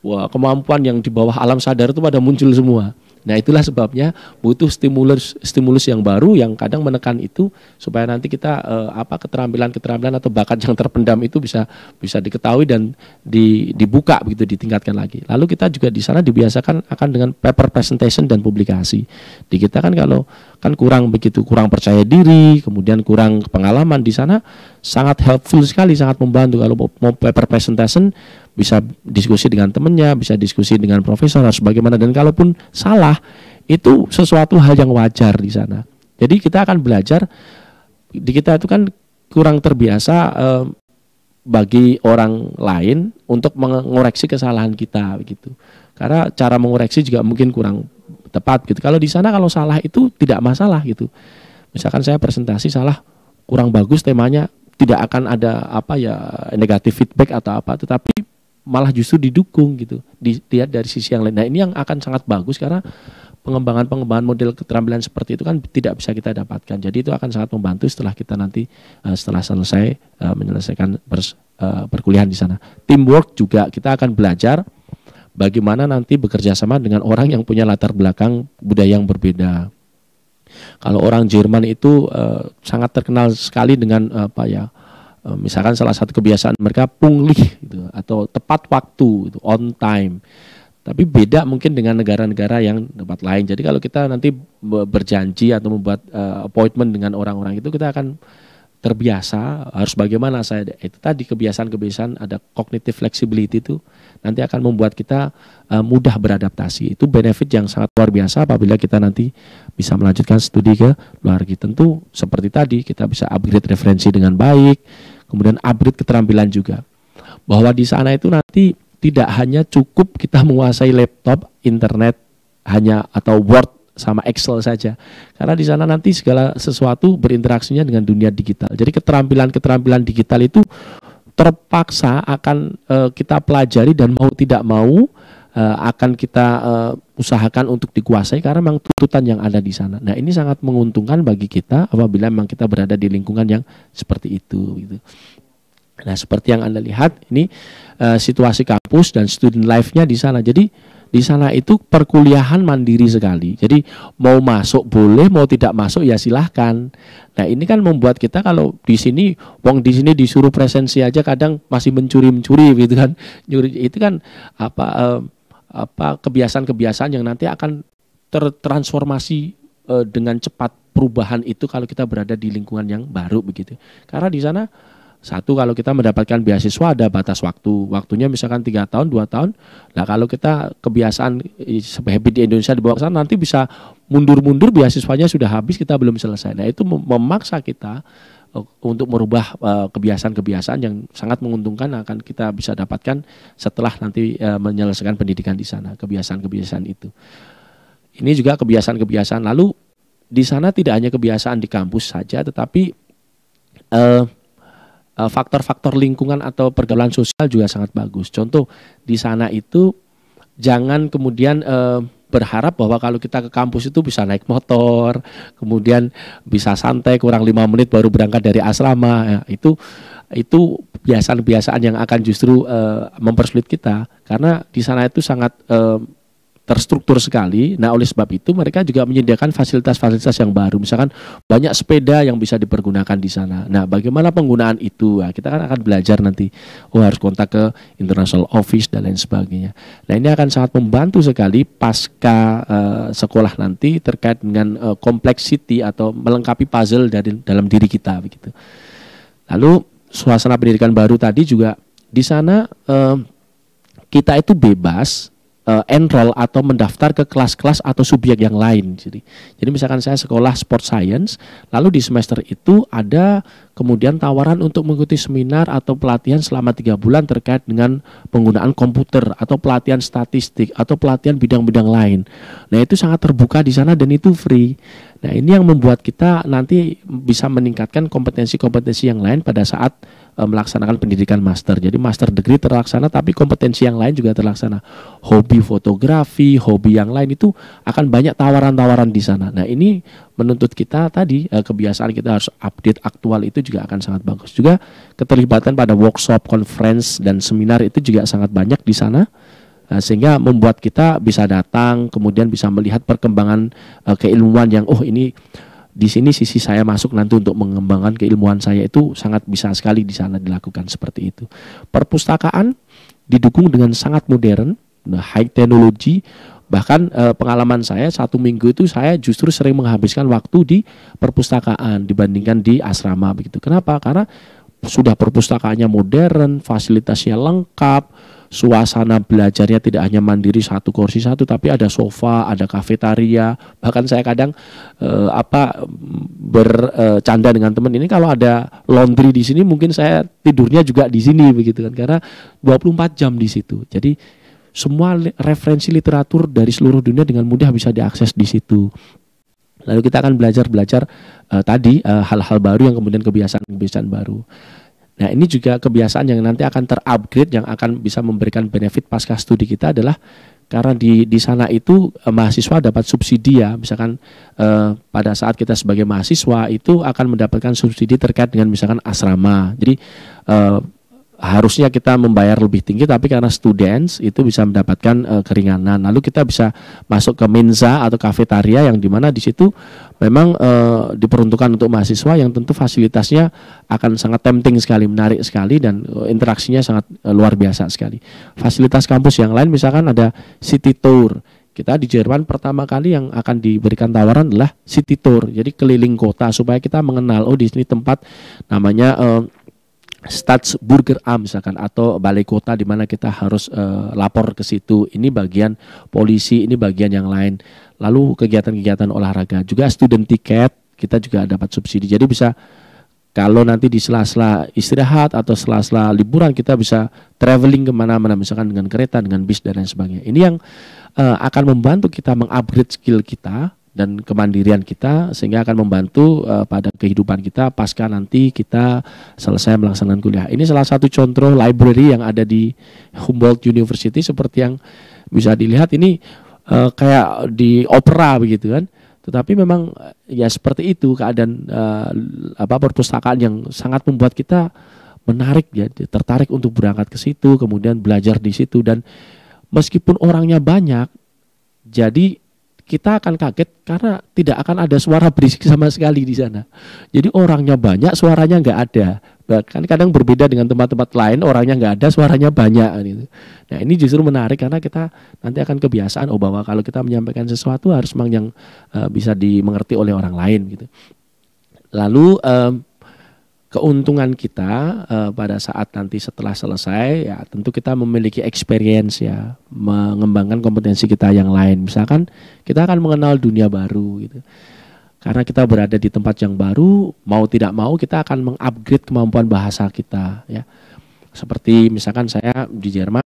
wah kemampuan yang di bawah alam sadar itu pada muncul semua Nah, itulah sebabnya butuh stimulus stimulus yang baru yang kadang menekan itu supaya nanti kita uh, apa keterampilan-keterampilan atau bakat yang terpendam itu bisa bisa diketahui dan di, dibuka begitu ditingkatkan lagi. Lalu kita juga di sana dibiasakan akan dengan paper presentation dan publikasi. Di kita kan kalau kan kurang begitu kurang percaya diri, kemudian kurang pengalaman di sana sangat helpful sekali, sangat membantu kalau mau paper presentation bisa diskusi dengan temennya, bisa diskusi dengan profesor harus bagaimana dan kalaupun salah itu sesuatu hal yang wajar di sana. Jadi kita akan belajar di kita itu kan kurang terbiasa eh, bagi orang lain untuk mengoreksi kesalahan kita gitu. Karena cara mengoreksi juga mungkin kurang tepat gitu. Kalau di sana kalau salah itu tidak masalah gitu. Misalkan saya presentasi salah kurang bagus temanya tidak akan ada apa ya negatif feedback atau apa tetapi malah justru didukung gitu dilihat dari sisi yang lain. Nah ini yang akan sangat bagus karena pengembangan-pengembangan model keterampilan seperti itu kan tidak bisa kita dapatkan. Jadi itu akan sangat membantu setelah kita nanti uh, setelah selesai uh, menyelesaikan pers, uh, perkuliahan di sana. Teamwork juga kita akan belajar bagaimana nanti bekerja sama dengan orang yang punya latar belakang budaya yang berbeda. Kalau orang Jerman itu uh, sangat terkenal sekali dengan uh, apa ya Eh, misalkan salah satu kebiasaan mereka pungli gitu, atau tepat waktu gitu, on time tapi beda mungkin dengan negara-negara yang tempat lain jadi kalau kita nanti berjanji atau membuat uh, appointment dengan orang-orang itu kita akan terbiasa harus bagaimana saya itu tadi kebiasaan-kebiasaan ada cognitive flexibility itu nanti akan membuat kita uh, mudah beradaptasi itu benefit yang sangat luar biasa apabila kita nanti bisa melanjutkan studi ke luar negeri tentu seperti tadi kita bisa upgrade referensi dengan baik kemudian upgrade keterampilan juga. Bahwa di sana itu nanti tidak hanya cukup kita menguasai laptop, internet hanya atau Word sama Excel saja. Karena di sana nanti segala sesuatu berinteraksinya dengan dunia digital. Jadi keterampilan-keterampilan digital itu terpaksa akan e, kita pelajari dan mau tidak mau uh, akan kita uh, usahakan untuk dikuasai karena memang tuntutan yang ada di sana. Nah, ini sangat menguntungkan bagi kita apabila memang kita berada di lingkungan yang seperti itu gitu. Nah, seperti yang Anda lihat ini uh, situasi kampus dan student life-nya di sana. Jadi di sana itu perkuliahan mandiri sekali. Jadi mau masuk boleh, mau tidak masuk ya silahkan. Nah ini kan membuat kita kalau di sini, wong di sini disuruh presensi aja kadang masih mencuri mencuri gitu kan. Itu kan apa? apa kebiasaan-kebiasaan yang nanti akan tertransformasi e, eh, dengan cepat perubahan itu kalau kita berada di lingkungan yang baru begitu. Karena di sana satu kalau kita mendapatkan beasiswa ada batas waktu, waktunya misalkan tiga tahun, dua tahun. Nah kalau kita kebiasaan habit di Indonesia dibawa ke sana nanti bisa mundur-mundur beasiswanya sudah habis kita belum selesai. Nah itu memaksa kita Eh, untuk merubah eh, kebiasaan-kebiasaan yang sangat menguntungkan akan kita bisa dapatkan setelah nanti eh, menyelesaikan pendidikan di sana kebiasaan-kebiasaan itu. Ini juga kebiasaan-kebiasaan lalu di sana tidak hanya kebiasaan di kampus saja tetapi faktor-faktor lingkungan atau pergaulan sosial juga sangat bagus. Contoh di sana itu jangan kemudian berharap bahwa kalau kita ke kampus itu bisa naik motor, kemudian bisa santai kurang lima menit baru berangkat dari asrama. Ya, itu itu kebiasaan-kebiasaan yang akan justru uh, mempersulit kita karena di sana itu sangat uh, terstruktur sekali. Nah, oleh sebab itu mereka juga menyediakan fasilitas-fasilitas yang baru. Misalkan banyak sepeda yang bisa dipergunakan di sana. Nah, bagaimana penggunaan itu? Nah, kita kan akan belajar nanti. Oh, harus kontak ke international office dan lain sebagainya. Nah, ini akan sangat membantu sekali pasca uh, sekolah nanti terkait dengan uh, eh, complexity atau melengkapi puzzle dari dalam diri kita begitu. Lalu suasana pendidikan baru tadi juga di sana uh, kita itu bebas uh, eh, enroll atau mendaftar ke kelas-kelas atau subjek yang lain. Jadi, gitu. jadi misalkan saya sekolah sport science, lalu di semester itu ada kemudian tawaran untuk mengikuti seminar atau pelatihan selama tiga bulan terkait dengan penggunaan komputer atau pelatihan statistik atau pelatihan bidang-bidang lain. Nah itu sangat terbuka di sana dan itu free. Nah ini yang membuat kita nanti bisa meningkatkan kompetensi-kompetensi yang lain pada saat e, melaksanakan pendidikan master. Jadi master degree terlaksana tapi kompetensi yang lain juga terlaksana. Hobi fotografi, hobi yang lain itu akan banyak tawaran-tawaran di sana. Nah ini menuntut kita tadi eh, kebiasaan kita harus update aktual itu juga akan sangat bagus juga keterlibatan pada workshop, conference dan seminar itu juga sangat banyak di sana eh, sehingga membuat kita bisa datang kemudian bisa melihat perkembangan eh, keilmuan yang oh ini di sini sisi saya masuk nanti untuk mengembangkan keilmuan saya itu sangat bisa sekali di sana dilakukan seperti itu perpustakaan didukung dengan sangat modern nah, high technology Bahkan eh, pengalaman saya satu minggu itu saya justru sering menghabiskan waktu di perpustakaan dibandingkan di asrama begitu. Kenapa? Karena sudah perpustakaannya modern, fasilitasnya lengkap, suasana belajarnya tidak hanya mandiri satu kursi satu, tapi ada sofa, ada kafetaria. Bahkan saya kadang eh, apa bercanda eh, dengan teman ini kalau ada laundry di sini mungkin saya tidurnya juga di sini begitu kan karena 24 jam di situ. Jadi semua referensi literatur dari seluruh dunia dengan mudah bisa diakses di situ. Lalu kita akan belajar-belajar uh, eh, tadi hal eh, hal-hal baru yang kemudian kebiasaan-kebiasaan baru. Nah, ini juga kebiasaan yang nanti akan terupgrade yang akan bisa memberikan benefit pasca studi kita adalah karena di di sana itu eh, mahasiswa dapat subsidi ya misalkan eh, pada saat kita sebagai mahasiswa itu akan mendapatkan subsidi terkait dengan misalkan asrama jadi eh, harusnya kita membayar lebih tinggi tapi karena students itu bisa mendapatkan uh, keringanan. Lalu kita bisa masuk ke minza atau kafetaria yang dimana di situ memang uh, diperuntukkan untuk mahasiswa yang tentu fasilitasnya akan sangat tempting sekali, menarik sekali dan uh, interaksinya sangat uh, luar biasa sekali. Fasilitas kampus yang lain misalkan ada city tour. Kita di Jerman pertama kali yang akan diberikan tawaran adalah city tour. Jadi keliling kota supaya kita mengenal oh di sini tempat namanya uh, Burger Am misalkan atau balai kota di mana kita harus uh, lapor ke situ. Ini bagian polisi, ini bagian yang lain. Lalu kegiatan-kegiatan olahraga juga student tiket kita juga dapat subsidi. Jadi bisa kalau nanti di sela-sela istirahat atau sela-sela liburan kita bisa traveling kemana-mana misalkan dengan kereta, dengan bis dan lain sebagainya. Ini yang uh, akan membantu kita mengupgrade skill kita dan kemandirian kita sehingga akan membantu uh, pada kehidupan kita pasca nanti kita selesai melaksanakan kuliah. Ini salah satu contoh library yang ada di Humboldt University seperti yang bisa dilihat ini uh, kayak di opera begitu kan. Tetapi memang eh, ya seperti itu keadaan uh, apa perpustakaan yang sangat membuat kita menarik ya tertarik untuk berangkat ke situ kemudian belajar di situ dan meskipun orangnya banyak jadi kita akan kaget karena tidak akan ada suara berisik sama sekali di sana. Jadi orangnya banyak, suaranya nggak ada. Bahkan kadang berbeda dengan tempat-tempat lain, orangnya nggak ada, suaranya banyak. Gitu. Nah ini justru menarik karena kita nanti akan kebiasaan oh bahwa kalau kita menyampaikan sesuatu harus memang yang uh, bisa dimengerti oleh orang lain. Gitu. Lalu uh, keuntungan kita uh, pada saat nanti setelah selesai ya tentu kita memiliki experience ya mengembangkan kompetensi kita yang lain misalkan kita akan mengenal dunia baru gitu karena kita berada di tempat yang baru mau tidak mau kita akan mengupgrade kemampuan bahasa kita ya seperti misalkan saya di Jerman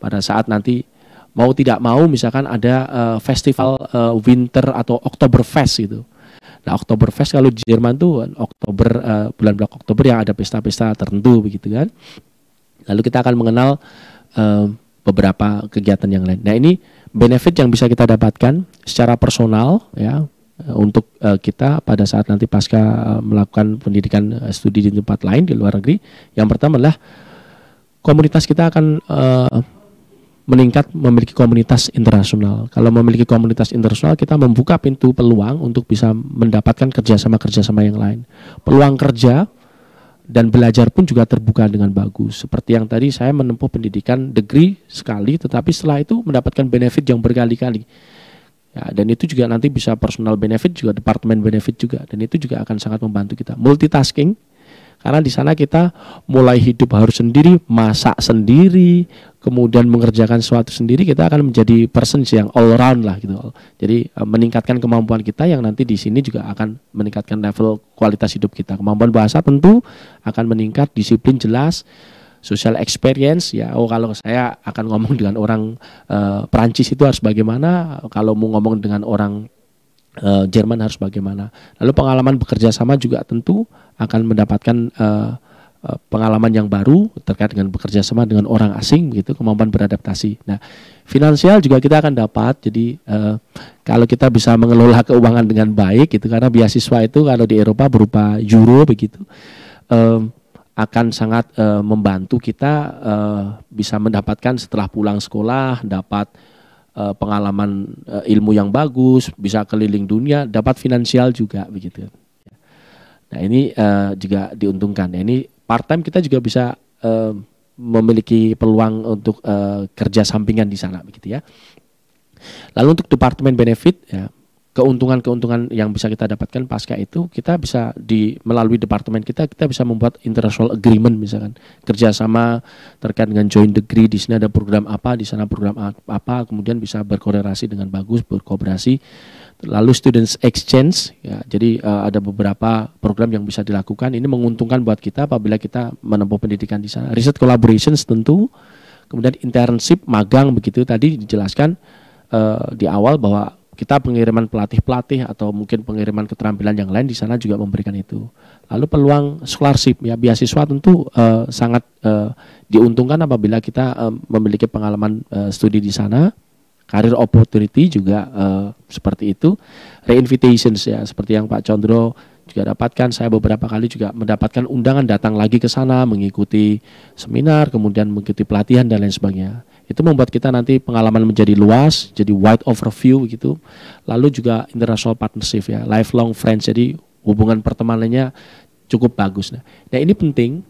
pada saat nanti mau tidak mau misalkan ada uh, festival uh, winter atau Oktoberfest gitu. Nah, Oktoberfest kalau di Jerman tuh Oktober uh, bulan bulan Oktober yang ada pesta-pesta tertentu begitu kan. Lalu kita akan mengenal uh, beberapa kegiatan yang lain. Nah, ini benefit yang bisa kita dapatkan secara personal ya untuk uh, kita pada saat nanti pasca melakukan pendidikan uh, studi di tempat lain di luar negeri. Yang pertama adalah komunitas kita akan uh, meningkat memiliki komunitas internasional. Kalau memiliki komunitas internasional, kita membuka pintu peluang untuk bisa mendapatkan kerjasama-kerjasama yang lain. Peluang kerja dan belajar pun juga terbuka dengan bagus. Seperti yang tadi saya menempuh pendidikan degree sekali, tetapi setelah itu mendapatkan benefit yang berkali-kali. Ya, dan itu juga nanti bisa personal benefit juga, departemen benefit juga, dan itu juga akan sangat membantu kita. Multitasking, karena di sana kita mulai hidup harus sendiri, masak sendiri, kemudian mengerjakan sesuatu sendiri, kita akan menjadi person yang all round lah gitu. Jadi e, meningkatkan kemampuan kita yang nanti di sini juga akan meningkatkan level kualitas hidup kita. Kemampuan bahasa tentu akan meningkat, disiplin jelas, social experience ya oh kalau saya akan ngomong dengan orang uh, Perancis itu harus bagaimana kalau mau ngomong dengan orang Eh, Jerman harus bagaimana. Lalu pengalaman bekerja sama juga tentu akan mendapatkan eh, eh, pengalaman yang baru terkait dengan bekerja sama dengan orang asing begitu, kemampuan beradaptasi. Nah, finansial juga kita akan dapat. Jadi uh, kalau kita bisa mengelola keuangan dengan baik gitu karena beasiswa itu kalau di Eropa berupa euro begitu. akan sangat uh, membantu kita uh, bisa mendapatkan setelah pulang sekolah dapat uh, pengalaman uh, ilmu yang bagus, bisa keliling dunia, dapat finansial juga begitu. Nah ini uh, juga diuntungkan. Nah, ini part time kita juga bisa uh, memiliki peluang untuk uh, kerja sampingan di sana begitu ya. Lalu untuk departemen benefit ya keuntungan-keuntungan yang bisa kita dapatkan pasca itu kita bisa di melalui departemen kita kita bisa membuat international agreement misalkan kerjasama terkait dengan joint degree di sini ada program apa di sana program apa kemudian bisa berkorelasi dengan bagus berkooperasi lalu students exchange ya jadi uh, ada beberapa program yang bisa dilakukan ini menguntungkan buat kita apabila kita menempuh pendidikan di sana research collaborations tentu kemudian internship magang begitu tadi dijelaskan uh, di awal bahwa kita pengiriman pelatih-pelatih atau mungkin pengiriman keterampilan yang lain di sana juga memberikan itu. Lalu peluang scholarship ya beasiswa tentu uh, sangat uh, diuntungkan apabila kita uh, memiliki pengalaman uh, studi di sana. Karir opportunity juga uh, seperti itu. Reinvitations ya seperti yang Pak Condro juga dapatkan. Saya beberapa kali juga mendapatkan undangan datang lagi ke sana mengikuti seminar, kemudian mengikuti pelatihan dan lain sebagainya itu membuat kita nanti pengalaman menjadi luas, jadi wide overview gitu. Lalu juga international partnership ya, lifelong friends. Jadi hubungan pertemanannya cukup bagus. Nah, nah ini penting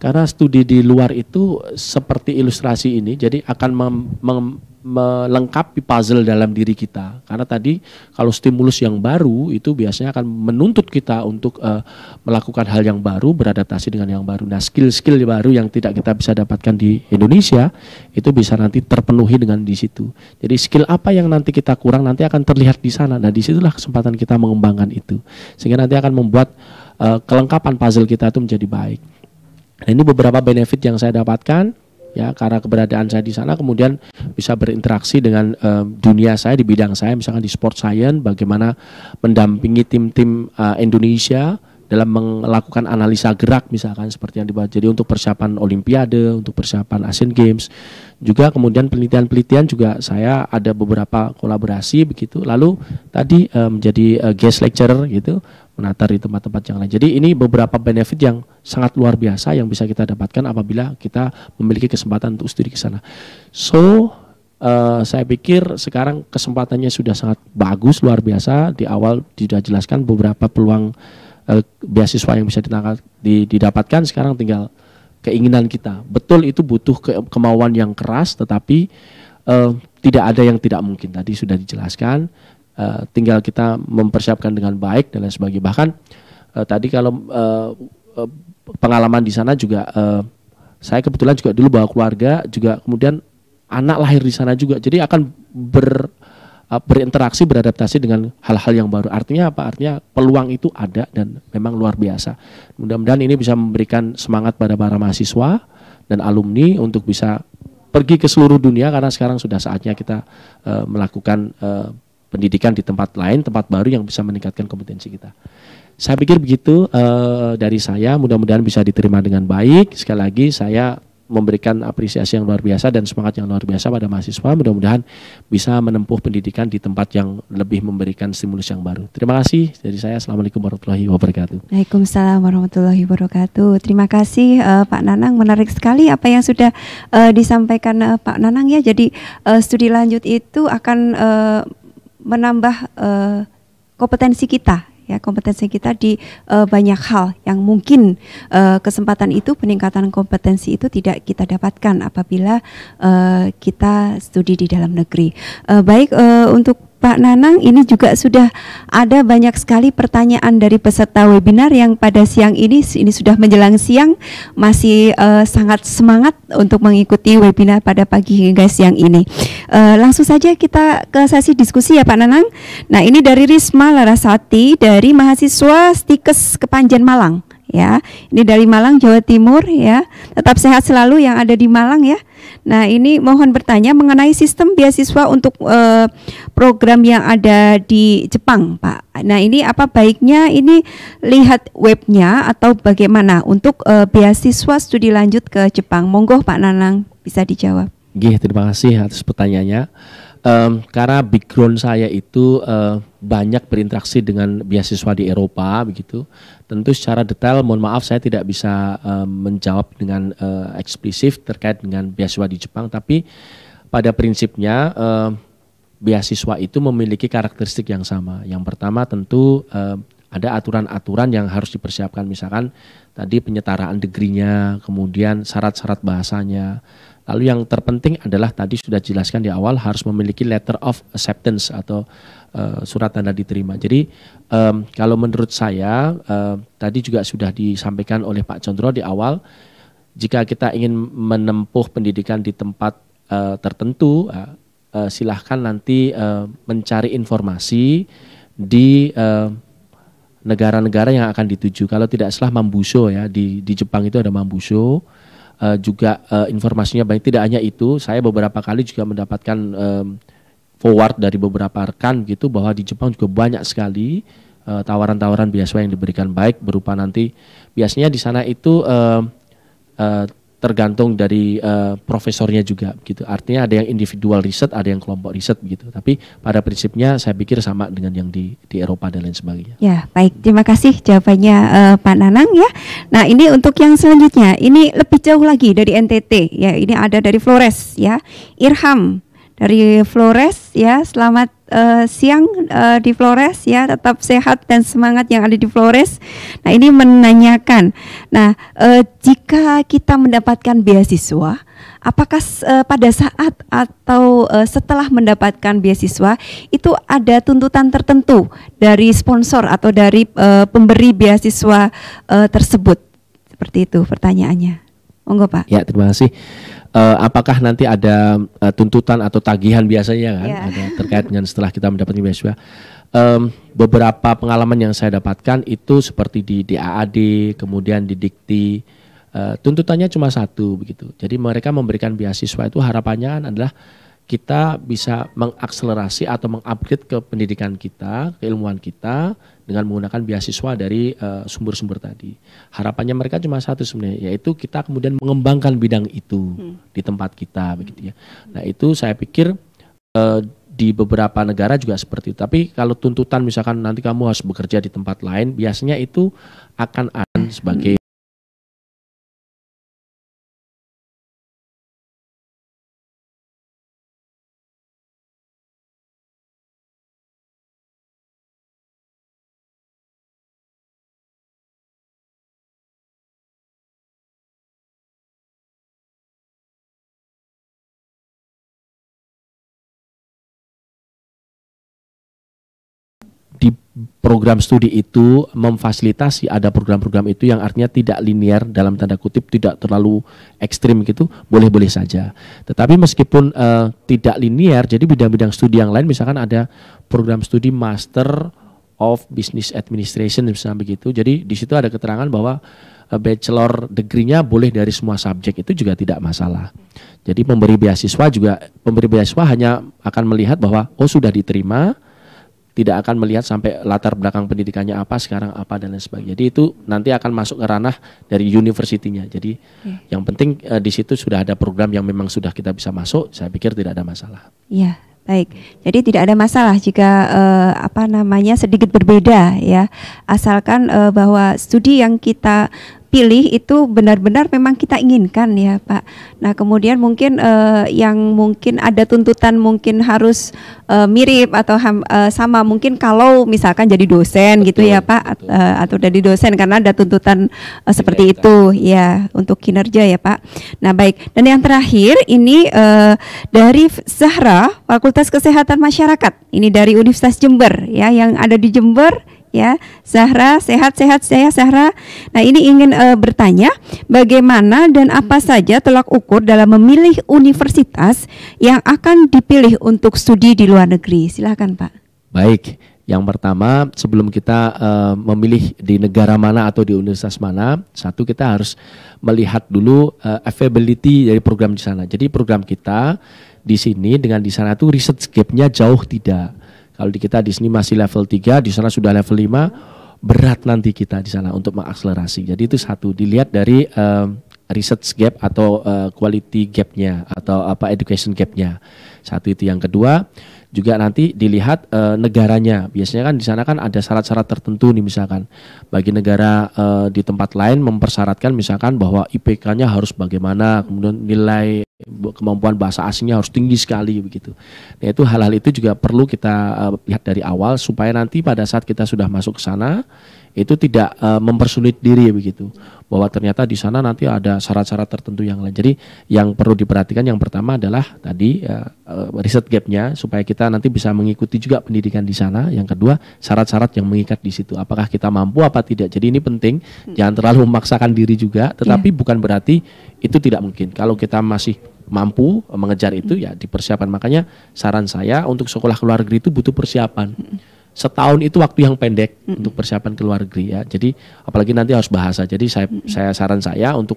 karena studi di luar itu seperti ilustrasi ini, jadi akan mem, mem, melengkapi puzzle dalam diri kita. Karena tadi kalau stimulus yang baru itu biasanya akan menuntut kita untuk uh, melakukan hal yang baru, beradaptasi dengan yang baru. Nah, skill-skill baru yang tidak kita bisa dapatkan di Indonesia itu bisa nanti terpenuhi dengan di situ. Jadi skill apa yang nanti kita kurang nanti akan terlihat di sana. Nah, disitulah kesempatan kita mengembangkan itu. Sehingga nanti akan membuat uh, kelengkapan puzzle kita itu menjadi baik. Nah, ini beberapa benefit yang saya dapatkan ya karena keberadaan saya di sana kemudian bisa berinteraksi dengan uh, dunia saya di bidang saya misalkan di sport science bagaimana mendampingi tim-tim uh, Indonesia dalam melakukan analisa gerak misalkan seperti yang dibahas. Jadi untuk persiapan Olimpiade, untuk persiapan Asian Games, juga kemudian penelitian-penelitian juga saya ada beberapa kolaborasi begitu. Lalu tadi eh, menjadi uh, guest lecturer gitu menatar di tempat-tempat yang lain. Jadi ini beberapa benefit yang sangat luar biasa yang bisa kita dapatkan apabila kita memiliki kesempatan untuk studi ke sana. So uh, saya pikir sekarang kesempatannya sudah sangat bagus luar biasa. Di awal sudah jelaskan beberapa peluang uh, beasiswa yang bisa ditangkap, didapatkan. Sekarang tinggal keinginan kita. Betul itu butuh ke, kemauan yang keras, tetapi uh, tidak ada yang tidak mungkin. Tadi sudah dijelaskan Eh, tinggal kita mempersiapkan dengan baik dan lain sebagainya bahkan uh, tadi kalau uh, uh, pengalaman di sana juga uh, saya kebetulan juga dulu bawa keluarga juga kemudian anak lahir di sana juga jadi akan ber berinteraksi beradaptasi dengan hal-hal yang baru artinya apa artinya peluang itu ada dan memang luar biasa mudah-mudahan ini bisa memberikan semangat pada para mahasiswa dan alumni untuk bisa pergi ke seluruh dunia karena sekarang sudah saatnya kita uh, melakukan uh, pendidikan di tempat lain, tempat baru yang bisa meningkatkan kompetensi kita. Saya pikir begitu uh, dari saya, mudah-mudahan bisa diterima dengan baik. Sekali lagi saya memberikan apresiasi yang luar biasa dan semangat yang luar biasa pada mahasiswa. Mudah-mudahan bisa menempuh pendidikan di tempat yang lebih memberikan stimulus yang baru. Terima kasih dari saya. Assalamualaikum warahmatullahi wabarakatuh. Waalaikumsalam warahmatullahi wabarakatuh. Terima kasih uh, Pak Nanang. Menarik sekali apa yang sudah uh, disampaikan uh, Pak Nanang ya. Jadi uh, studi lanjut itu akan uh, menambah uh, kompetensi kita ya kompetensi kita di uh, banyak hal yang mungkin uh, kesempatan itu peningkatan kompetensi itu tidak kita dapatkan apabila uh, kita studi di dalam negeri. Uh, baik uh, untuk Pak Nanang, ini juga sudah ada banyak sekali pertanyaan dari peserta webinar yang pada siang ini, ini sudah menjelang siang, masih uh, sangat semangat untuk mengikuti webinar pada pagi hingga siang ini. Uh, langsung saja kita ke sesi diskusi ya Pak Nanang. Nah ini dari Risma Larasati dari mahasiswa Stikes Kepanjen Malang ya. Ini dari Malang, Jawa Timur ya. Tetap sehat selalu yang ada di Malang ya. Nah, ini mohon bertanya mengenai sistem beasiswa untuk eh, program yang ada di Jepang, Pak. Nah, ini apa baiknya ini lihat webnya atau bagaimana untuk eh, beasiswa studi lanjut ke Jepang? Monggo Pak Nanang bisa dijawab. Gih, terima kasih atas pertanyaannya. Um, karena background saya itu uh, banyak berinteraksi dengan beasiswa di Eropa begitu. Tentu secara detail mohon maaf saya tidak bisa uh, menjawab dengan uh, eksplisit terkait dengan beasiswa di Jepang tapi pada prinsipnya uh, beasiswa itu memiliki karakteristik yang sama. Yang pertama tentu uh, ada aturan-aturan yang harus dipersiapkan misalkan tadi penyetaraan degrinya, kemudian syarat-syarat bahasanya, Lalu yang terpenting adalah tadi sudah jelaskan di awal harus memiliki letter of acceptance atau uh, surat tanda diterima. Jadi um, kalau menurut saya uh, tadi juga sudah disampaikan oleh Pak Condro di awal jika kita ingin menempuh pendidikan di tempat uh, tertentu uh, uh, silahkan nanti uh, mencari informasi di uh, negara-negara yang akan dituju. Kalau tidak salah Mambuso ya di di Jepang itu ada Mambuso uh, juga uh, informasinya banyak. Tidak hanya itu, saya beberapa kali juga mendapatkan um, forward dari beberapa rekan gitu bahwa di Jepang juga banyak sekali eh, tawaran-tawaran uh, biasa yang diberikan baik berupa nanti biasanya di sana itu uh, uh, tergantung dari uh, profesornya juga gitu. Artinya ada yang individual riset, ada yang kelompok riset gitu. Tapi pada prinsipnya saya pikir sama dengan yang di di Eropa dan lain sebagainya. Ya, baik. Terima kasih jawabannya uh, Pak Nanang ya. Nah, ini untuk yang selanjutnya. Ini lebih jauh lagi dari NTT ya. Ini ada dari Flores ya. Irham dari Flores ya. Selamat uh, siang uh, di Flores ya, tetap sehat dan semangat yang ada di Flores. Nah, ini menanyakan. Nah, uh, jika kita mendapatkan beasiswa, apakah uh, pada saat atau uh, setelah mendapatkan beasiswa itu ada tuntutan tertentu dari sponsor atau dari uh, pemberi beasiswa uh, tersebut? Seperti itu pertanyaannya. Monggo, Pak. Ya, terima kasih uh, apakah nanti ada uh, tuntutan atau tagihan biasanya kan yeah. ada terkait dengan setelah kita mendapatkan beasiswa. Um, beberapa pengalaman yang saya dapatkan itu seperti di DAAD, kemudian di Dikti. Uh, tuntutannya cuma satu begitu. Jadi mereka memberikan beasiswa itu harapannya kan adalah kita bisa mengakselerasi atau mengupgrade ke pendidikan kita, keilmuan kita dengan menggunakan beasiswa dari eh, sumber-sumber uh, tadi. Harapannya mereka cuma satu sebenarnya, yaitu kita kemudian mengembangkan bidang itu hmm. di tempat kita, begitu ya. Nah itu saya pikir uh, di beberapa negara juga seperti itu. Tapi kalau tuntutan misalkan nanti kamu harus bekerja di tempat lain, biasanya itu akan ada sebagai program studi itu memfasilitasi ada program-program itu yang artinya tidak linear dalam tanda kutip tidak terlalu ekstrim gitu boleh-boleh saja tetapi meskipun uh, tidak linear jadi bidang-bidang studi yang lain misalkan ada program studi master of business administration misalnya begitu jadi di situ ada keterangan bahwa eh, bachelor degree-nya boleh dari semua subjek itu juga tidak masalah jadi pemberi beasiswa juga pemberi beasiswa hanya akan melihat bahwa oh sudah diterima tidak akan melihat sampai latar belakang pendidikannya apa sekarang apa dan lain sebagainya. Jadi itu nanti akan masuk ke ranah dari universitinya. Jadi yeah. yang penting uh, di situ sudah ada program yang memang sudah kita bisa masuk, saya pikir tidak ada masalah. Iya. Yeah. Baik, jadi tidak ada masalah jika uh, apa namanya sedikit berbeda ya, asalkan uh, bahwa studi yang kita pilih itu benar-benar memang kita inginkan ya Pak. Nah kemudian mungkin uh, yang mungkin ada tuntutan mungkin harus uh, mirip atau ham, uh, sama mungkin kalau misalkan jadi dosen gitu betul, gitu ya Pak Uh, atau dari dosen karena ada tuntutan uh, seperti itu ya untuk kinerja ya Pak. Nah baik dan yang terakhir ini uh, dari Zahra Fakultas Kesehatan Masyarakat ini dari Universitas Jember ya yang ada di Jember ya. Zahra, sehat-sehat saya ya, Zahra. Nah, ini ingin uh, bertanya bagaimana dan apa saja tolak ukur dalam memilih universitas yang akan dipilih untuk studi di luar negeri. Silahkan Pak. Baik. Yang pertama, sebelum kita uh, memilih di negara mana atau di universitas mana, satu kita harus melihat dulu uh, availability dari program di sana. Jadi program kita di sini dengan di sana itu research gapnya jauh tidak. Kalau di kita di sini masih level 3, di sana sudah level 5, berat nanti kita di sana untuk mengakselerasi. Jadi itu satu dilihat dari um, research gap atau uh, quality gapnya atau apa education gapnya. Satu itu yang kedua juga nanti dilihat e, negaranya. Biasanya kan di sana kan ada syarat-syarat tertentu nih misalkan. Bagi negara e, di tempat lain mempersyaratkan misalkan bahwa IPK-nya harus bagaimana, kemudian nilai kemampuan bahasa asingnya harus tinggi sekali begitu. Nah, itu hal-hal itu juga perlu kita e, lihat dari awal supaya nanti pada saat kita sudah masuk ke sana itu tidak uh, mempersulit diri begitu bahwa ternyata di sana nanti ada syarat-syarat tertentu yang lain. Jadi yang perlu diperhatikan yang pertama adalah tadi uh, riset gapnya supaya kita nanti bisa mengikuti juga pendidikan di sana. Yang kedua syarat-syarat yang mengikat di situ. Apakah kita mampu apa tidak? Jadi ini penting. Hmm. Jangan terlalu memaksakan diri juga. Iya. Tetapi yeah. bukan berarti itu tidak mungkin. Kalau kita masih mampu mengejar itu hmm. ya dipersiapkan. Makanya saran saya untuk sekolah luar negeri itu butuh persiapan. Mm setahun itu waktu yang pendek mm -hmm. untuk persiapan ke luar negeri ya. Jadi apalagi nanti harus bahasa. Jadi saya mm -hmm. saya saran saya untuk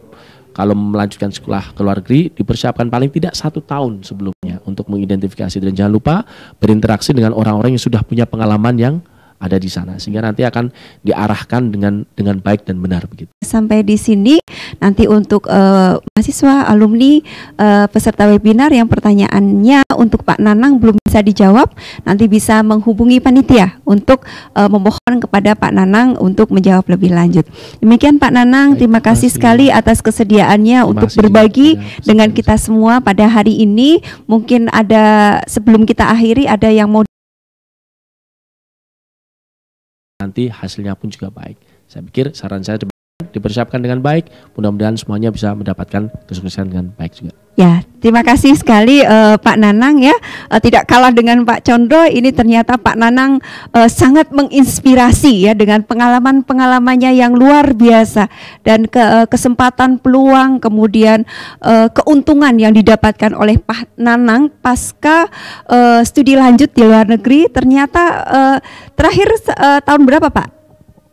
kalau melanjutkan sekolah ke luar negeri dipersiapkan paling tidak satu tahun sebelumnya untuk mengidentifikasi dan jangan lupa berinteraksi dengan orang-orang yang sudah punya pengalaman yang ada di sana sehingga nanti akan diarahkan dengan dengan baik dan benar begitu. Sampai di sini nanti untuk uh, mahasiswa alumni uh, peserta webinar yang pertanyaannya untuk Pak Nanang belum bisa dijawab nanti bisa menghubungi panitia untuk uh, memohon kepada Pak Nanang untuk menjawab lebih lanjut. Demikian Pak Nanang, baik, terima kasih sekali atas kesediaannya terima untuk berbagi ya, dengan kita semua pada hari ini. Mungkin ada sebelum kita akhiri ada yang mau nanti hasilnya pun juga baik. Saya pikir saran saya dipersiapkan dengan baik. Mudah-mudahan semuanya bisa mendapatkan kesuksesan dengan baik juga. Ya, terima kasih sekali uh, Pak Nanang ya. Uh, tidak kalah dengan Pak Condro, ini ternyata Pak Nanang uh, sangat menginspirasi ya dengan pengalaman-pengalamannya yang luar biasa dan ke, uh, kesempatan peluang kemudian uh, keuntungan yang didapatkan oleh Pak Nanang pasca uh, studi lanjut di luar negeri. Ternyata uh, terakhir uh, tahun berapa Pak?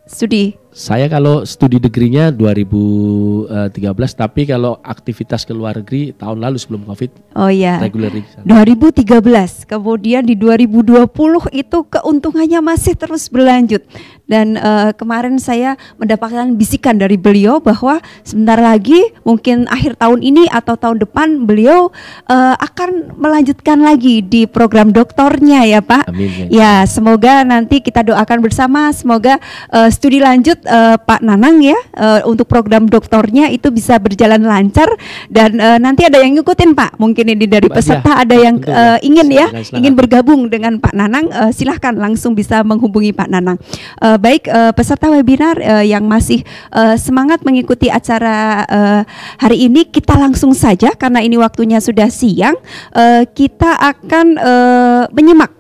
Studi saya kalau studi degrinya 2013 eh, tapi kalau aktivitas ke luar negeri tahun lalu sebelum Covid. Oh iya. Regular 2013. Kemudian di 2020 itu keuntungannya masih terus berlanjut dan uh, kemarin saya mendapatkan bisikan dari beliau bahwa sebentar lagi mungkin akhir tahun ini atau tahun depan beliau uh, akan melanjutkan lagi di program doktornya ya Pak. Amin. Ya, ya semoga nanti kita doakan bersama semoga uh, studi lanjut uh, Pak Nanang ya uh, untuk program doktornya itu bisa berjalan lancar dan uh, nanti ada yang ngikutin Pak mungkin ini dari iya, peserta ada yang uh, ingin ya, ingin bergabung dengan Pak Nanang uh, silahkan langsung bisa menghubungi Pak Nanang. Uh, baik uh, peserta webinar uh, yang masih uh, semangat mengikuti acara uh, hari ini, kita langsung saja karena ini waktunya sudah siang, uh, kita akan uh, menyimak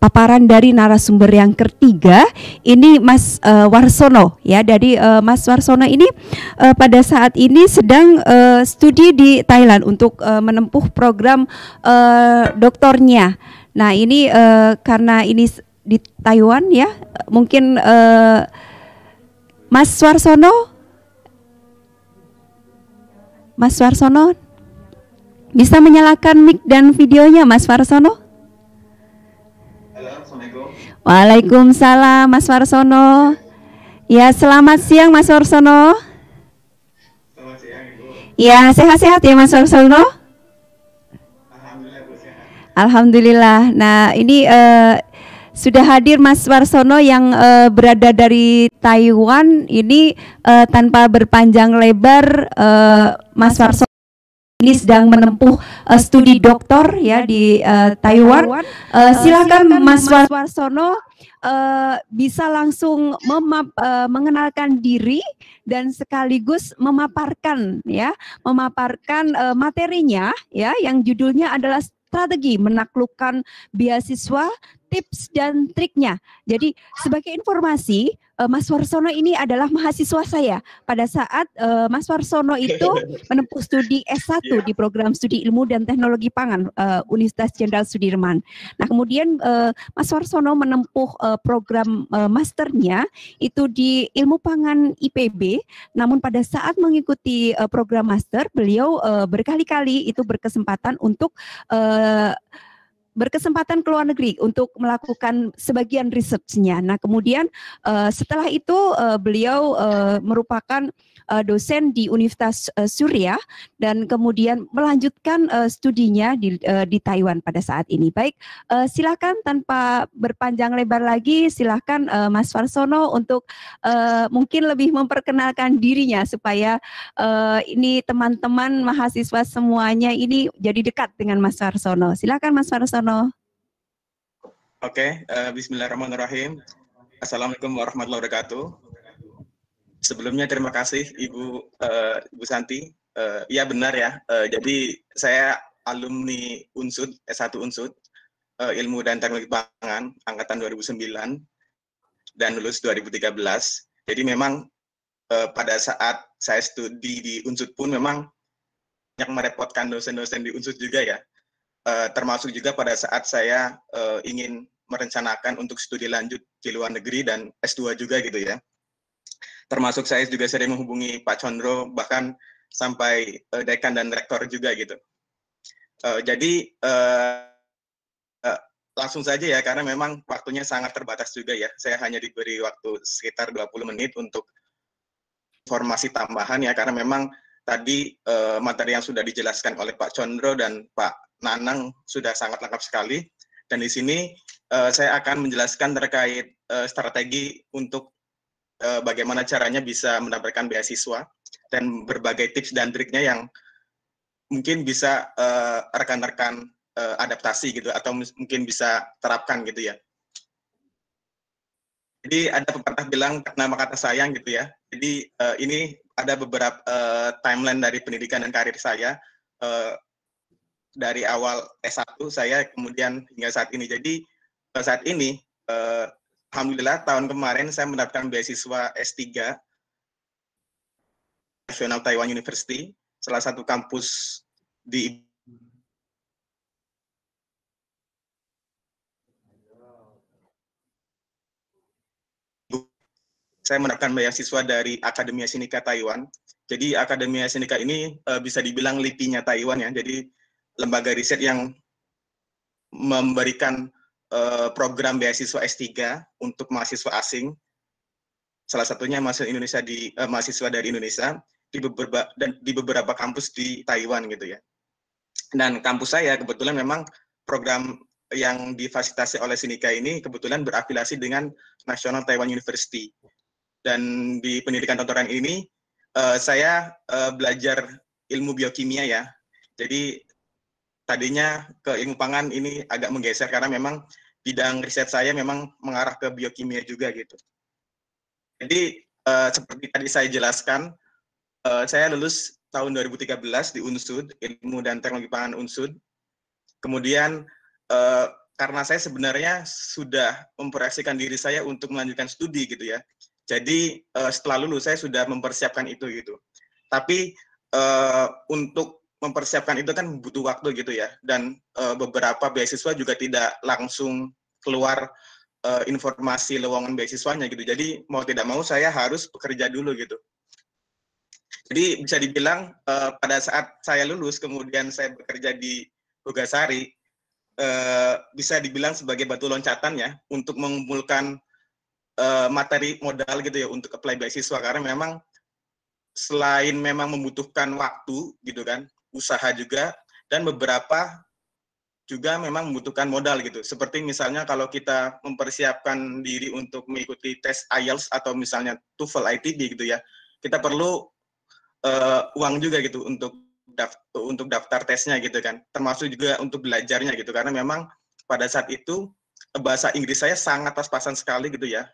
paparan dari narasumber yang ketiga ini Mas uh, Warsono ya. dari uh, Mas Warsono ini uh, pada saat ini sedang uh, studi di Thailand untuk uh, menempuh program uh, doktornya. Nah, ini uh, karena ini di Taiwan ya. Mungkin uh, Mas Warsono Mas Warsono bisa menyalakan mic dan videonya Mas Warsono? Waalaikumsalam Mas Warsono. Ya, selamat siang Mas Warsono. Selamat siang Ya, sehat-sehat ya Mas Warsono. Alhamdulillah. Nah, ini uh, sudah hadir Mas Warsono yang uh, berada dari Taiwan ini uh, tanpa berpanjang lebar uh, Mas Warsono ini sedang menempuh uh, studi doktor ya di uh, Taiwan. Uh, silakan, Mas Warsono uh, bisa langsung memap, uh, mengenalkan diri dan sekaligus memaparkan ya, memaparkan uh, materinya ya yang judulnya adalah strategi menaklukkan beasiswa tips dan triknya. Jadi sebagai informasi, eh, Mas Warsono ini adalah mahasiswa saya pada saat eh, Mas Warsono itu menempuh studi S1 iya. di program studi ilmu dan teknologi pangan eh, Universitas Jenderal Sudirman. Nah, kemudian Mas Warsono menempuh program masternya itu di ilmu pangan IPB. Namun pada saat mengikuti program master, beliau berkali-kali itu berkesempatan untuk uh, berkesempatan ke luar negeri untuk melakukan sebagian risetnya. Nah kemudian uh, setelah itu uh, beliau uh, merupakan uh, dosen di Universitas uh, Suriah dan kemudian melanjutkan uh, studinya di, uh, di Taiwan pada saat ini. Baik, uh, silakan tanpa berpanjang lebar lagi, silakan uh, Mas Farsono untuk uh, mungkin lebih memperkenalkan dirinya supaya uh, ini teman-teman mahasiswa semuanya ini jadi dekat dengan Mas Farsono. Silakan Mas Farsono. Oke, okay, uh, Bismillahirrahmanirrahim. Assalamualaikum warahmatullahi wabarakatuh sebelumnya terima kasih Ibu uh, Ibu Santi. Uh, benar ya. Uh, jadi saya alumni Unsud S1 Unsud uh, Ilmu dan Teknologi Pangan angkatan 2009 dan lulus 2013. Jadi memang uh, pada saat saya studi di Unsud pun memang banyak merepotkan dosen-dosen di Unsud juga ya. Uh, termasuk juga pada saat saya uh, ingin merencanakan untuk studi lanjut di luar negeri dan S2 juga gitu ya termasuk saya juga sering menghubungi Pak Chondro bahkan sampai uh, dekan dan rektor juga gitu. Uh, jadi uh, uh, langsung saja ya karena memang waktunya sangat terbatas juga ya. Saya hanya diberi waktu sekitar 20 menit untuk informasi tambahan ya karena memang tadi uh, materi yang sudah dijelaskan oleh Pak Chondro dan Pak Nanang sudah sangat lengkap sekali dan di sini uh, saya akan menjelaskan terkait uh, strategi untuk Eh, bagaimana caranya bisa mendapatkan beasiswa dan berbagai tips dan triknya yang mungkin bisa eh, rekan-rekan uh, adaptasi gitu atau mungkin bisa terapkan gitu ya. Jadi ada pepatah bilang nama kata sayang gitu ya. Jadi uh, ini ada beberapa uh, timeline dari pendidikan dan karir saya uh, dari awal S1 saya kemudian hingga saat ini. Jadi saat ini uh, Alhamdulillah tahun kemarin saya mendapatkan beasiswa S3 National Taiwan University, salah satu kampus di saya mendapatkan beasiswa dari Akademia Sinika Taiwan. Jadi Akademia Sinika ini e, bisa dibilang lipinya Taiwan ya. Jadi lembaga riset yang memberikan Eh, program beasiswa S3 untuk mahasiswa asing. Salah satunya mahasiswa Indonesia di uh, mahasiswa dari Indonesia di beberapa dan di beberapa kampus di Taiwan gitu ya. Dan kampus saya kebetulan memang program yang difasilitasi oleh Sinika ini kebetulan berafiliasi dengan National Taiwan University. Dan di pendidikan tontonan ini uh, saya uh, belajar ilmu biokimia ya. Jadi tadinya ke ilmu pangan ini agak menggeser karena memang bidang riset saya memang mengarah ke biokimia juga gitu. Jadi uh, seperti tadi saya jelaskan, uh, saya lulus tahun 2013 di Unsud, Ilmu dan Teknologi Pangan Unsud. Kemudian uh, karena saya sebenarnya sudah memproyeksikan diri saya untuk melanjutkan studi gitu ya. Jadi uh, setelah lulus saya sudah mempersiapkan itu gitu. Tapi uh, untuk mempersiapkan itu kan butuh waktu gitu ya dan uh, beberapa beasiswa juga tidak langsung keluar uh, informasi lowongan beasiswanya gitu jadi mau tidak mau saya harus bekerja dulu gitu jadi bisa dibilang uh, pada saat saya lulus kemudian saya bekerja di Bugasari uh, bisa dibilang sebagai batu loncatan ya untuk mengumpulkan uh, materi modal gitu ya untuk apply beasiswa karena memang selain memang membutuhkan waktu gitu kan usaha juga dan beberapa juga memang membutuhkan modal gitu. Seperti misalnya kalau kita mempersiapkan diri untuk mengikuti tes IELTS atau misalnya TOEFL ITB gitu ya, kita perlu uh, uang juga gitu untuk daftar, untuk daftar tesnya gitu kan. Termasuk juga untuk belajarnya gitu karena memang pada saat itu bahasa Inggris saya sangat pas-pasan sekali gitu ya.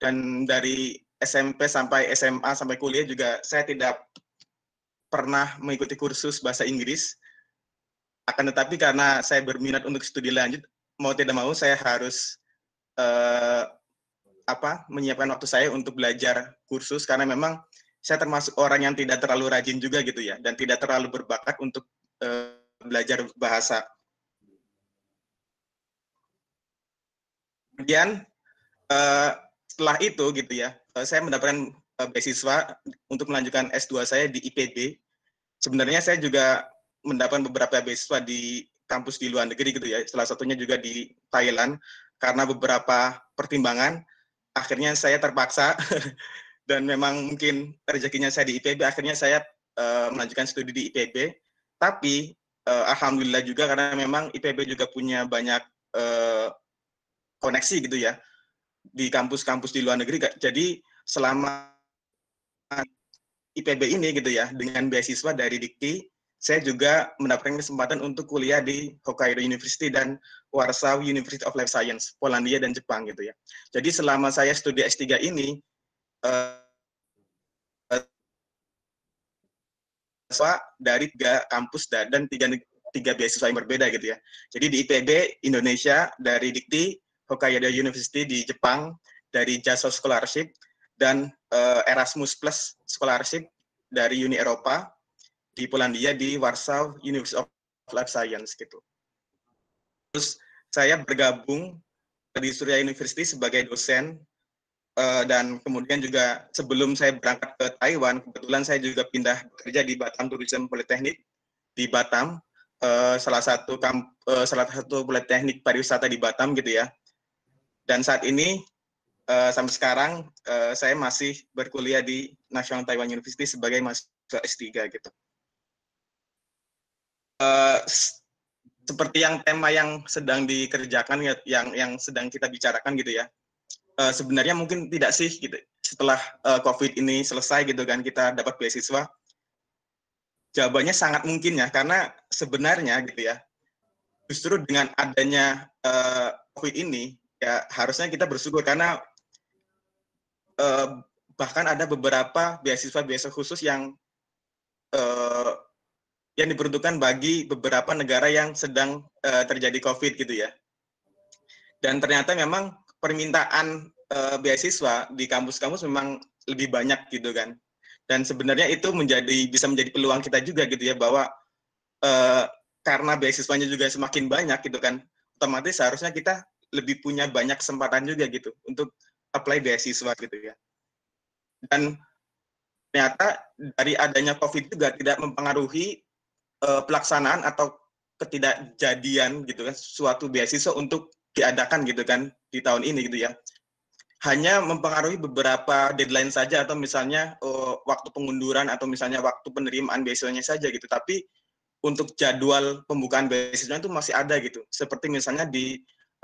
Dan dari SMP sampai SMA sampai kuliah juga saya tidak pernah mengikuti kursus bahasa Inggris. Akan tetapi karena saya berminat untuk studi lanjut, mau tidak mau saya harus eh, apa menyiapkan waktu saya untuk belajar kursus karena memang saya termasuk orang yang tidak terlalu rajin juga gitu ya dan tidak terlalu berbakat untuk eh, belajar bahasa. Kemudian eh, setelah itu gitu ya, eh, saya mendapatkan eh, beasiswa untuk melanjutkan S2 saya di IPB sebenarnya saya juga mendapat beberapa beasiswa di kampus di luar negeri gitu ya. Salah satunya juga di Thailand karena beberapa pertimbangan akhirnya saya terpaksa dan memang mungkin rezekinya saya di IPB akhirnya saya e, melanjutkan studi di IPB. Tapi e, alhamdulillah juga karena memang IPB juga punya banyak e, koneksi gitu ya di kampus-kampus di luar negeri. Jadi selama IPB ini gitu ya dengan beasiswa dari Dikti saya juga mendapatkan kesempatan untuk kuliah di Hokkaido University dan Warsaw University of Life Science, Polandia dan Jepang gitu ya. Jadi selama saya studi S3 ini, uh, dari tiga kampus dan tiga, tiga beasiswa yang berbeda gitu ya. Jadi di IPB Indonesia dari Dikti, Hokkaido University di Jepang, dari Jaso Scholarship, dan uh, Erasmus Plus Scholarship dari Uni Eropa di Polandia di Warsaw University of Life Science gitu. Terus saya bergabung di Surya University sebagai dosen uh, dan kemudian juga sebelum saya berangkat ke Taiwan kebetulan saya juga pindah bekerja di Batam Tourism Politeknik di Batam uh, salah satu kamp, uh, salah satu politeknik pariwisata di Batam gitu ya. Dan saat ini uh, sampai sekarang uh, saya masih berkuliah di National Taiwan University sebagai mahasiswa S3 gitu. Uh, seperti yang tema yang sedang dikerjakan ya, yang yang sedang kita bicarakan gitu ya. Uh, sebenarnya mungkin tidak sih gitu setelah uh, Covid ini selesai gitu kan kita dapat beasiswa. Jawabannya sangat mungkin ya karena sebenarnya gitu ya. Justru dengan adanya uh, Covid ini ya harusnya kita bersyukur karena eh, bahkan ada beberapa beasiswa-beasiswa khusus yang eh, yang diperuntukkan bagi beberapa negara yang sedang eh, terjadi COVID gitu ya. Dan ternyata memang permintaan eh, beasiswa di kampus-kampus memang lebih banyak gitu kan. Dan sebenarnya itu menjadi bisa menjadi peluang kita juga gitu ya bahwa eh, karena beasiswanya juga semakin banyak gitu kan, otomatis seharusnya kita lebih punya banyak kesempatan juga gitu untuk apply beasiswa gitu ya. Dan ternyata dari adanya COVID juga tidak mempengaruhi uh, pelaksanaan atau ketidakjadian gitu kan suatu beasiswa untuk diadakan gitu kan di tahun ini gitu ya. Hanya mempengaruhi beberapa deadline saja atau misalnya uh, waktu pengunduran atau misalnya waktu penerimaan beasiswanya saja gitu. Tapi untuk jadwal pembukaan beasiswa itu masih ada gitu. Seperti misalnya di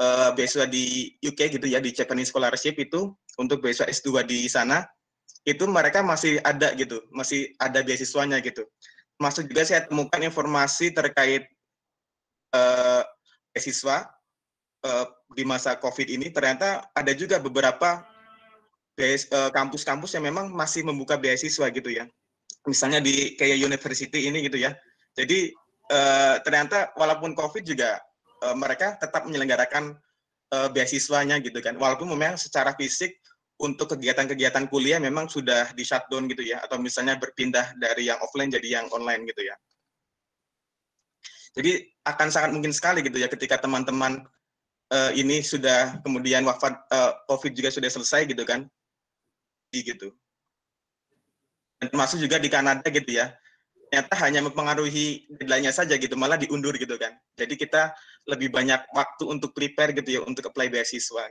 uh, beasiswa di UK gitu ya di Japanese scholarship itu untuk beasiswa S2 di sana itu mereka masih ada gitu, masih ada beasiswanya gitu. Masuk juga saya temukan informasi terkait uh, beasiswa uh, di masa COVID ini ternyata ada juga beberapa kampus-kampus uh, yang memang masih membuka beasiswa gitu ya. Misalnya di kayak university ini gitu ya. Jadi uh, ternyata walaupun COVID juga Eh, mereka tetap menyelenggarakan uh, beasiswanya gitu kan. Walaupun memang secara fisik untuk kegiatan-kegiatan kuliah memang sudah di shutdown gitu ya atau misalnya berpindah dari yang offline jadi yang online gitu ya. Jadi akan sangat mungkin sekali gitu ya ketika teman-teman uh, ini sudah kemudian wafat uh, COVID juga sudah selesai gitu kan. Gitu. termasuk juga di Kanada gitu ya ternyata hanya mempengaruhi deadline-nya saja gitu, malah diundur gitu kan. Jadi kita lebih banyak waktu untuk prepare gitu ya untuk apply beasiswa.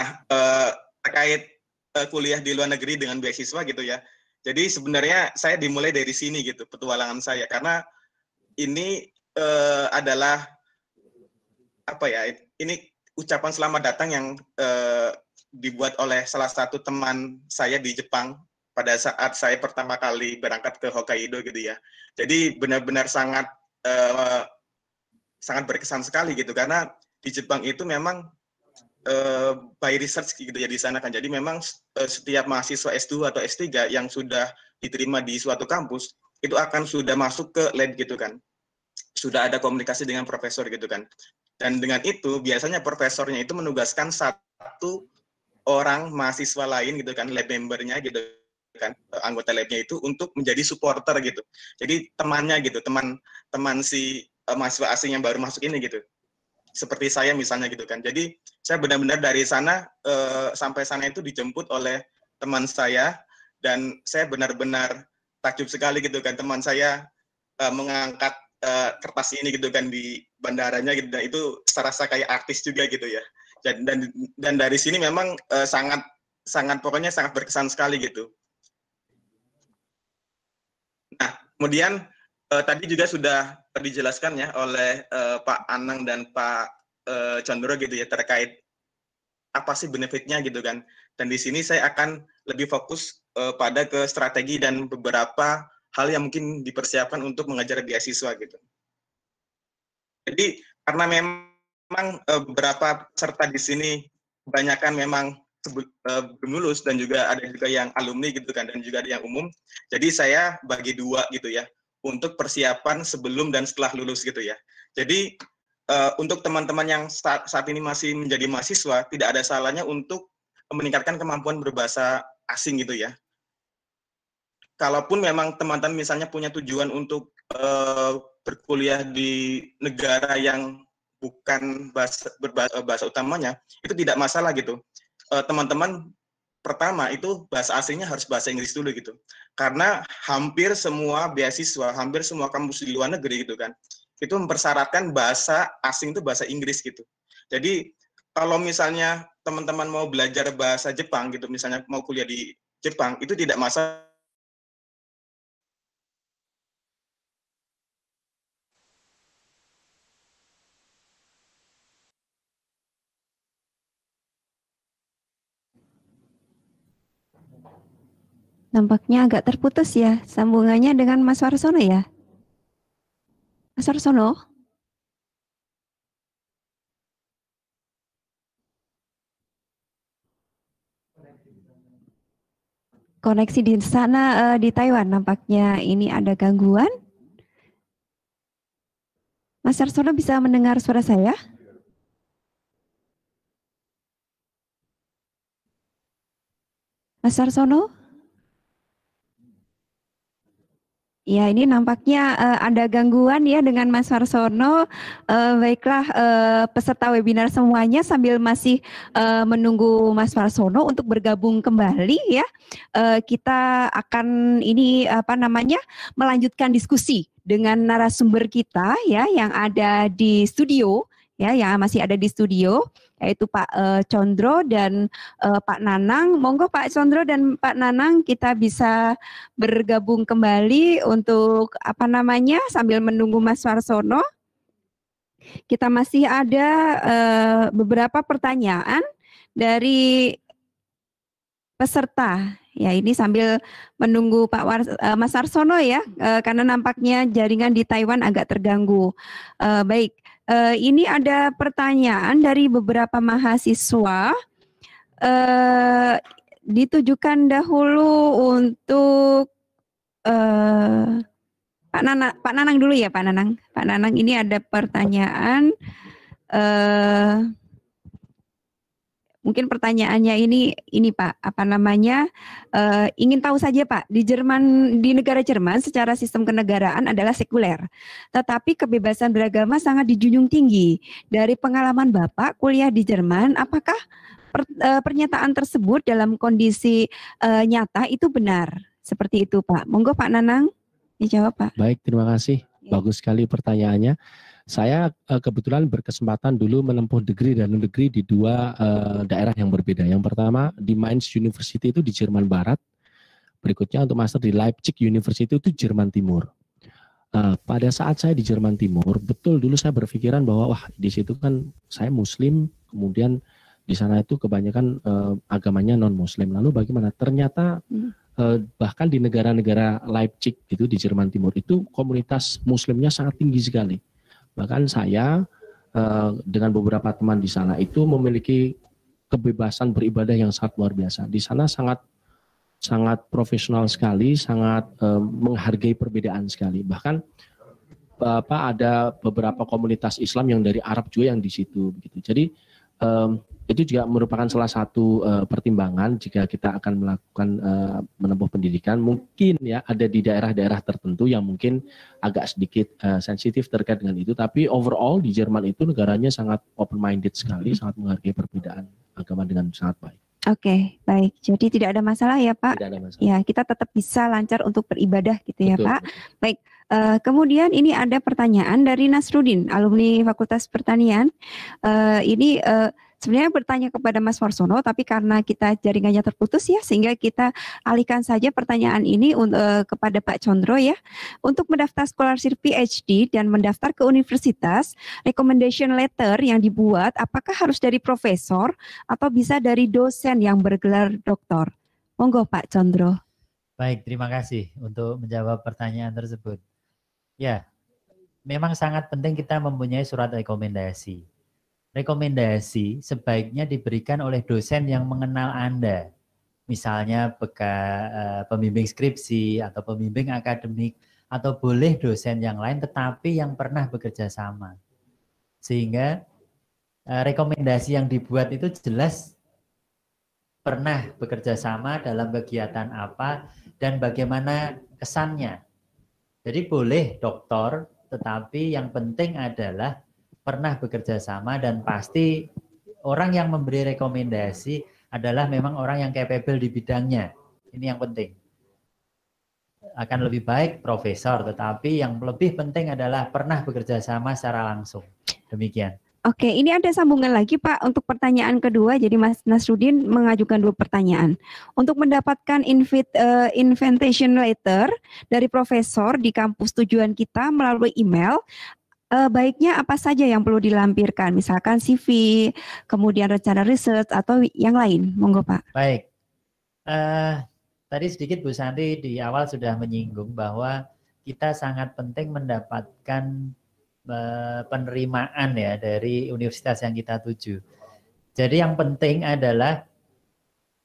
Nah, eh, terkait eh, kuliah di luar negeri dengan beasiswa gitu ya. Jadi sebenarnya saya dimulai dari sini gitu petualangan saya karena ini eh, adalah apa ya? Ini ucapan selamat datang yang eh, dibuat oleh salah satu teman saya di Jepang pada saat saya pertama kali berangkat ke Hokkaido gitu ya. Jadi benar-benar sangat uh, sangat berkesan sekali gitu karena di Jepang itu memang uh, by research gitu ya di sana kan. Jadi memang uh, setiap mahasiswa S2 atau S3 yang sudah diterima di suatu kampus itu akan sudah masuk ke lab gitu kan. Sudah ada komunikasi dengan profesor gitu kan. Dan dengan itu biasanya profesornya itu menugaskan satu orang mahasiswa lain gitu kan lab membernya gitu kan anggota labnya itu untuk menjadi supporter gitu jadi temannya gitu teman teman si uh, mahasiswa asing yang baru masuk ini gitu seperti saya misalnya gitu kan jadi saya benar-benar dari sana uh, sampai sana itu dijemput oleh teman saya dan saya benar-benar takjub sekali gitu kan teman saya uh, mengangkat kertas ini gitu kan di bandaranya gitu dan itu serasa kayak artis juga gitu ya dan dan dan dari sini memang sangat sangat pokoknya sangat berkesan sekali gitu kemudian eh, tadi juga sudah dijelaskan ya oleh eh, Pak Anang dan Pak eh, Condro gitu ya terkait apa sih benefitnya gitu kan. Dan di sini saya akan lebih fokus eh, pada ke strategi dan beberapa hal yang mungkin dipersiapkan untuk mengajar beasiswa gitu. Jadi karena memang eh, beberapa peserta di sini kebanyakan memang uh, lulus dan juga ada juga yang alumni gitu kan dan juga ada yang umum. Jadi saya bagi dua gitu ya untuk persiapan sebelum dan setelah lulus gitu ya. Jadi uh, untuk teman-teman yang saat, saat ini masih menjadi mahasiswa tidak ada salahnya untuk meningkatkan kemampuan berbahasa asing gitu ya. Kalaupun memang teman-teman misalnya punya tujuan untuk uh, berkuliah di negara yang bukan bahasa, berbahasa bahasa utamanya, itu tidak masalah gitu. Eh, teman-teman pertama itu bahasa aslinya harus bahasa Inggris dulu gitu. Karena hampir semua beasiswa, hampir semua kampus di luar negeri gitu kan, itu mempersyaratkan bahasa asing itu bahasa Inggris gitu. Jadi kalau misalnya teman-teman mau belajar bahasa Jepang gitu, misalnya mau kuliah di Jepang, itu tidak masalah Nampaknya agak terputus ya sambungannya dengan Mas Warsono ya. Mas Warsono? Koneksi di sana eh, di Taiwan nampaknya ini ada gangguan. Mas Warsono bisa mendengar suara saya? Mas Warsono? Ya, ini nampaknya uh, ada gangguan ya dengan Mas Warsono. Uh, baiklah uh, peserta webinar semuanya sambil masih uh, menunggu Mas Warsono untuk bergabung kembali ya. Uh, kita akan ini apa namanya melanjutkan diskusi dengan narasumber kita ya yang ada di studio ya yang masih ada di studio yaitu Pak uh, Condro dan eh, Pak Nanang. Monggo Pak Condro dan Pak Nanang kita bisa bergabung kembali untuk apa namanya sambil menunggu Mas Warsono. Kita masih ada eh, beberapa pertanyaan dari peserta. Ya, ini sambil menunggu Pak War, Mas Arsono ya, karena nampaknya jaringan di Taiwan agak terganggu. baik, Uh, ini ada pertanyaan dari beberapa mahasiswa uh, ditujukan dahulu untuk uh, Pak Nanang, Pak Nanang dulu ya Pak Nanang. Pak Nanang ini ada pertanyaan. Uh, Mungkin pertanyaannya ini ini Pak, apa namanya? Uh, ingin tahu saja Pak, di Jerman di negara Jerman secara sistem kenegaraan adalah sekuler. Tetapi kebebasan beragama sangat dijunjung tinggi. Dari pengalaman Bapak kuliah di Jerman, apakah per, uh, pernyataan tersebut dalam kondisi uh, nyata itu benar? Seperti itu Pak. Monggo Pak Nanang dijawab Pak. Baik, terima kasih. Iya. Bagus sekali pertanyaannya. Saya uh, kebetulan berkesempatan dulu menempuh degree dan negeri di dua uh, daerah yang berbeda. Yang pertama di Mainz University itu di Jerman Barat. Berikutnya untuk master di Leipzig University itu Jerman Timur. Uh, pada saat saya di Jerman Timur, betul dulu saya berpikiran bahwa wah di situ kan saya Muslim, kemudian di sana itu kebanyakan uh, agamanya non Muslim. Lalu bagaimana? Ternyata hmm. bahkan di negara-negara Leipzig itu di Jerman Timur itu komunitas Muslimnya sangat tinggi sekali. Bahkan saya eh, dengan beberapa teman di sana itu memiliki kebebasan beribadah yang sangat luar biasa. Di sana sangat sangat profesional sekali, sangat eh, menghargai perbedaan sekali. Bahkan apa ada beberapa komunitas Islam yang dari Arab juga yang di situ begitu. Jadi eh, itu juga merupakan salah satu uh, pertimbangan jika kita akan melakukan uh, menempuh pendidikan mungkin ya ada di daerah-daerah tertentu yang mungkin agak sedikit uh, sensitif terkait dengan itu tapi overall di Jerman itu negaranya sangat open minded sekali hmm. sangat menghargai perbedaan agama dengan sangat baik. Oke, okay, baik. Jadi tidak ada masalah ya, Pak. Tidak ada masalah. Ya, kita tetap bisa lancar untuk beribadah gitu ya, betul, ya, Pak. Baik. Uh, kemudian ini ada pertanyaan dari Nasrudin, alumni Fakultas Pertanian. Uh, ini uh, Sebenarnya bertanya kepada Mas Warsono, tapi karena kita jaringannya terputus ya, sehingga kita alihkan saja pertanyaan ini uh, kepada Pak Condro ya. Untuk mendaftar scholarship PhD dan mendaftar ke universitas, recommendation letter yang dibuat apakah harus dari profesor atau bisa dari dosen yang bergelar doktor? Monggo Pak Condro. Baik, terima kasih untuk menjawab pertanyaan tersebut. Ya, memang sangat penting kita mempunyai surat rekomendasi rekomendasi sebaiknya diberikan oleh dosen yang mengenal Anda. Misalnya beka, eh, pembimbing skripsi atau pembimbing akademik atau boleh dosen yang lain tetapi yang pernah bekerja sama. Sehingga eh, rekomendasi yang dibuat itu jelas pernah bekerja sama dalam kegiatan apa dan bagaimana kesannya. Jadi boleh doktor, tetapi yang penting adalah pernah bekerja sama dan pasti orang yang memberi rekomendasi adalah memang orang yang capable di bidangnya. Ini yang penting. Akan lebih baik profesor, tetapi yang lebih penting adalah pernah bekerja sama secara langsung. Demikian. Oke, ini ada sambungan lagi Pak untuk pertanyaan kedua. Jadi Mas Nasrudin mengajukan dua pertanyaan. Untuk mendapatkan invite, uh, invitation letter dari profesor di kampus tujuan kita melalui email, uh, baiknya apa saja yang perlu dilampirkan? Misalkan CV, kemudian rencana riset atau yang lain, monggo Pak. Baik. Uh, tadi sedikit Bu Santi di awal sudah menyinggung bahwa kita sangat penting mendapatkan eh, penerimaan ya dari universitas yang kita tuju. Jadi yang penting adalah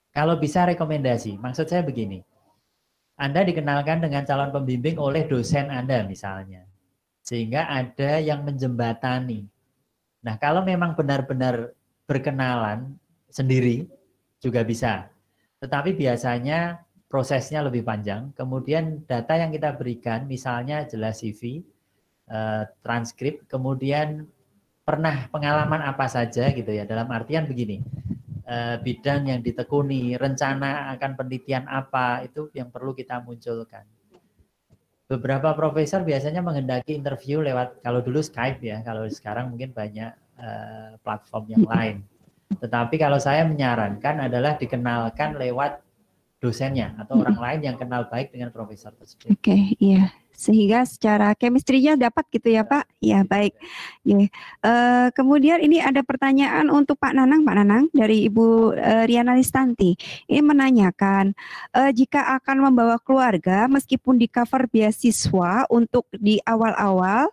kalau bisa rekomendasi. Maksud saya begini. Anda dikenalkan dengan calon pembimbing oleh dosen Anda misalnya. Sehingga ada yang menjembatani. Nah, kalau memang benar-benar berkenalan sendiri juga bisa. Tetapi biasanya prosesnya lebih panjang. Kemudian data yang kita berikan, misalnya jelas CV, eh, transkrip, kemudian pernah pengalaman apa saja gitu ya. Dalam artian begini, eh, bidang yang ditekuni, rencana akan penelitian apa itu yang perlu kita munculkan beberapa profesor biasanya menghendaki interview lewat kalau dulu Skype ya, kalau sekarang mungkin banyak uh, platform yang lain. Tetapi kalau saya menyarankan adalah dikenalkan lewat dosennya atau orang lain yang kenal baik dengan profesor tersebut. Oke, okay, iya sehingga secara chemistry dapat gitu ya Pak. Ya iya. baik. Ya. Uh, kemudian ini ada pertanyaan untuk Pak Nanang, Pak Nanang dari Ibu uh, Riana Listanti. Ini menanyakan uh, jika akan membawa keluarga meskipun di cover beasiswa untuk di awal-awal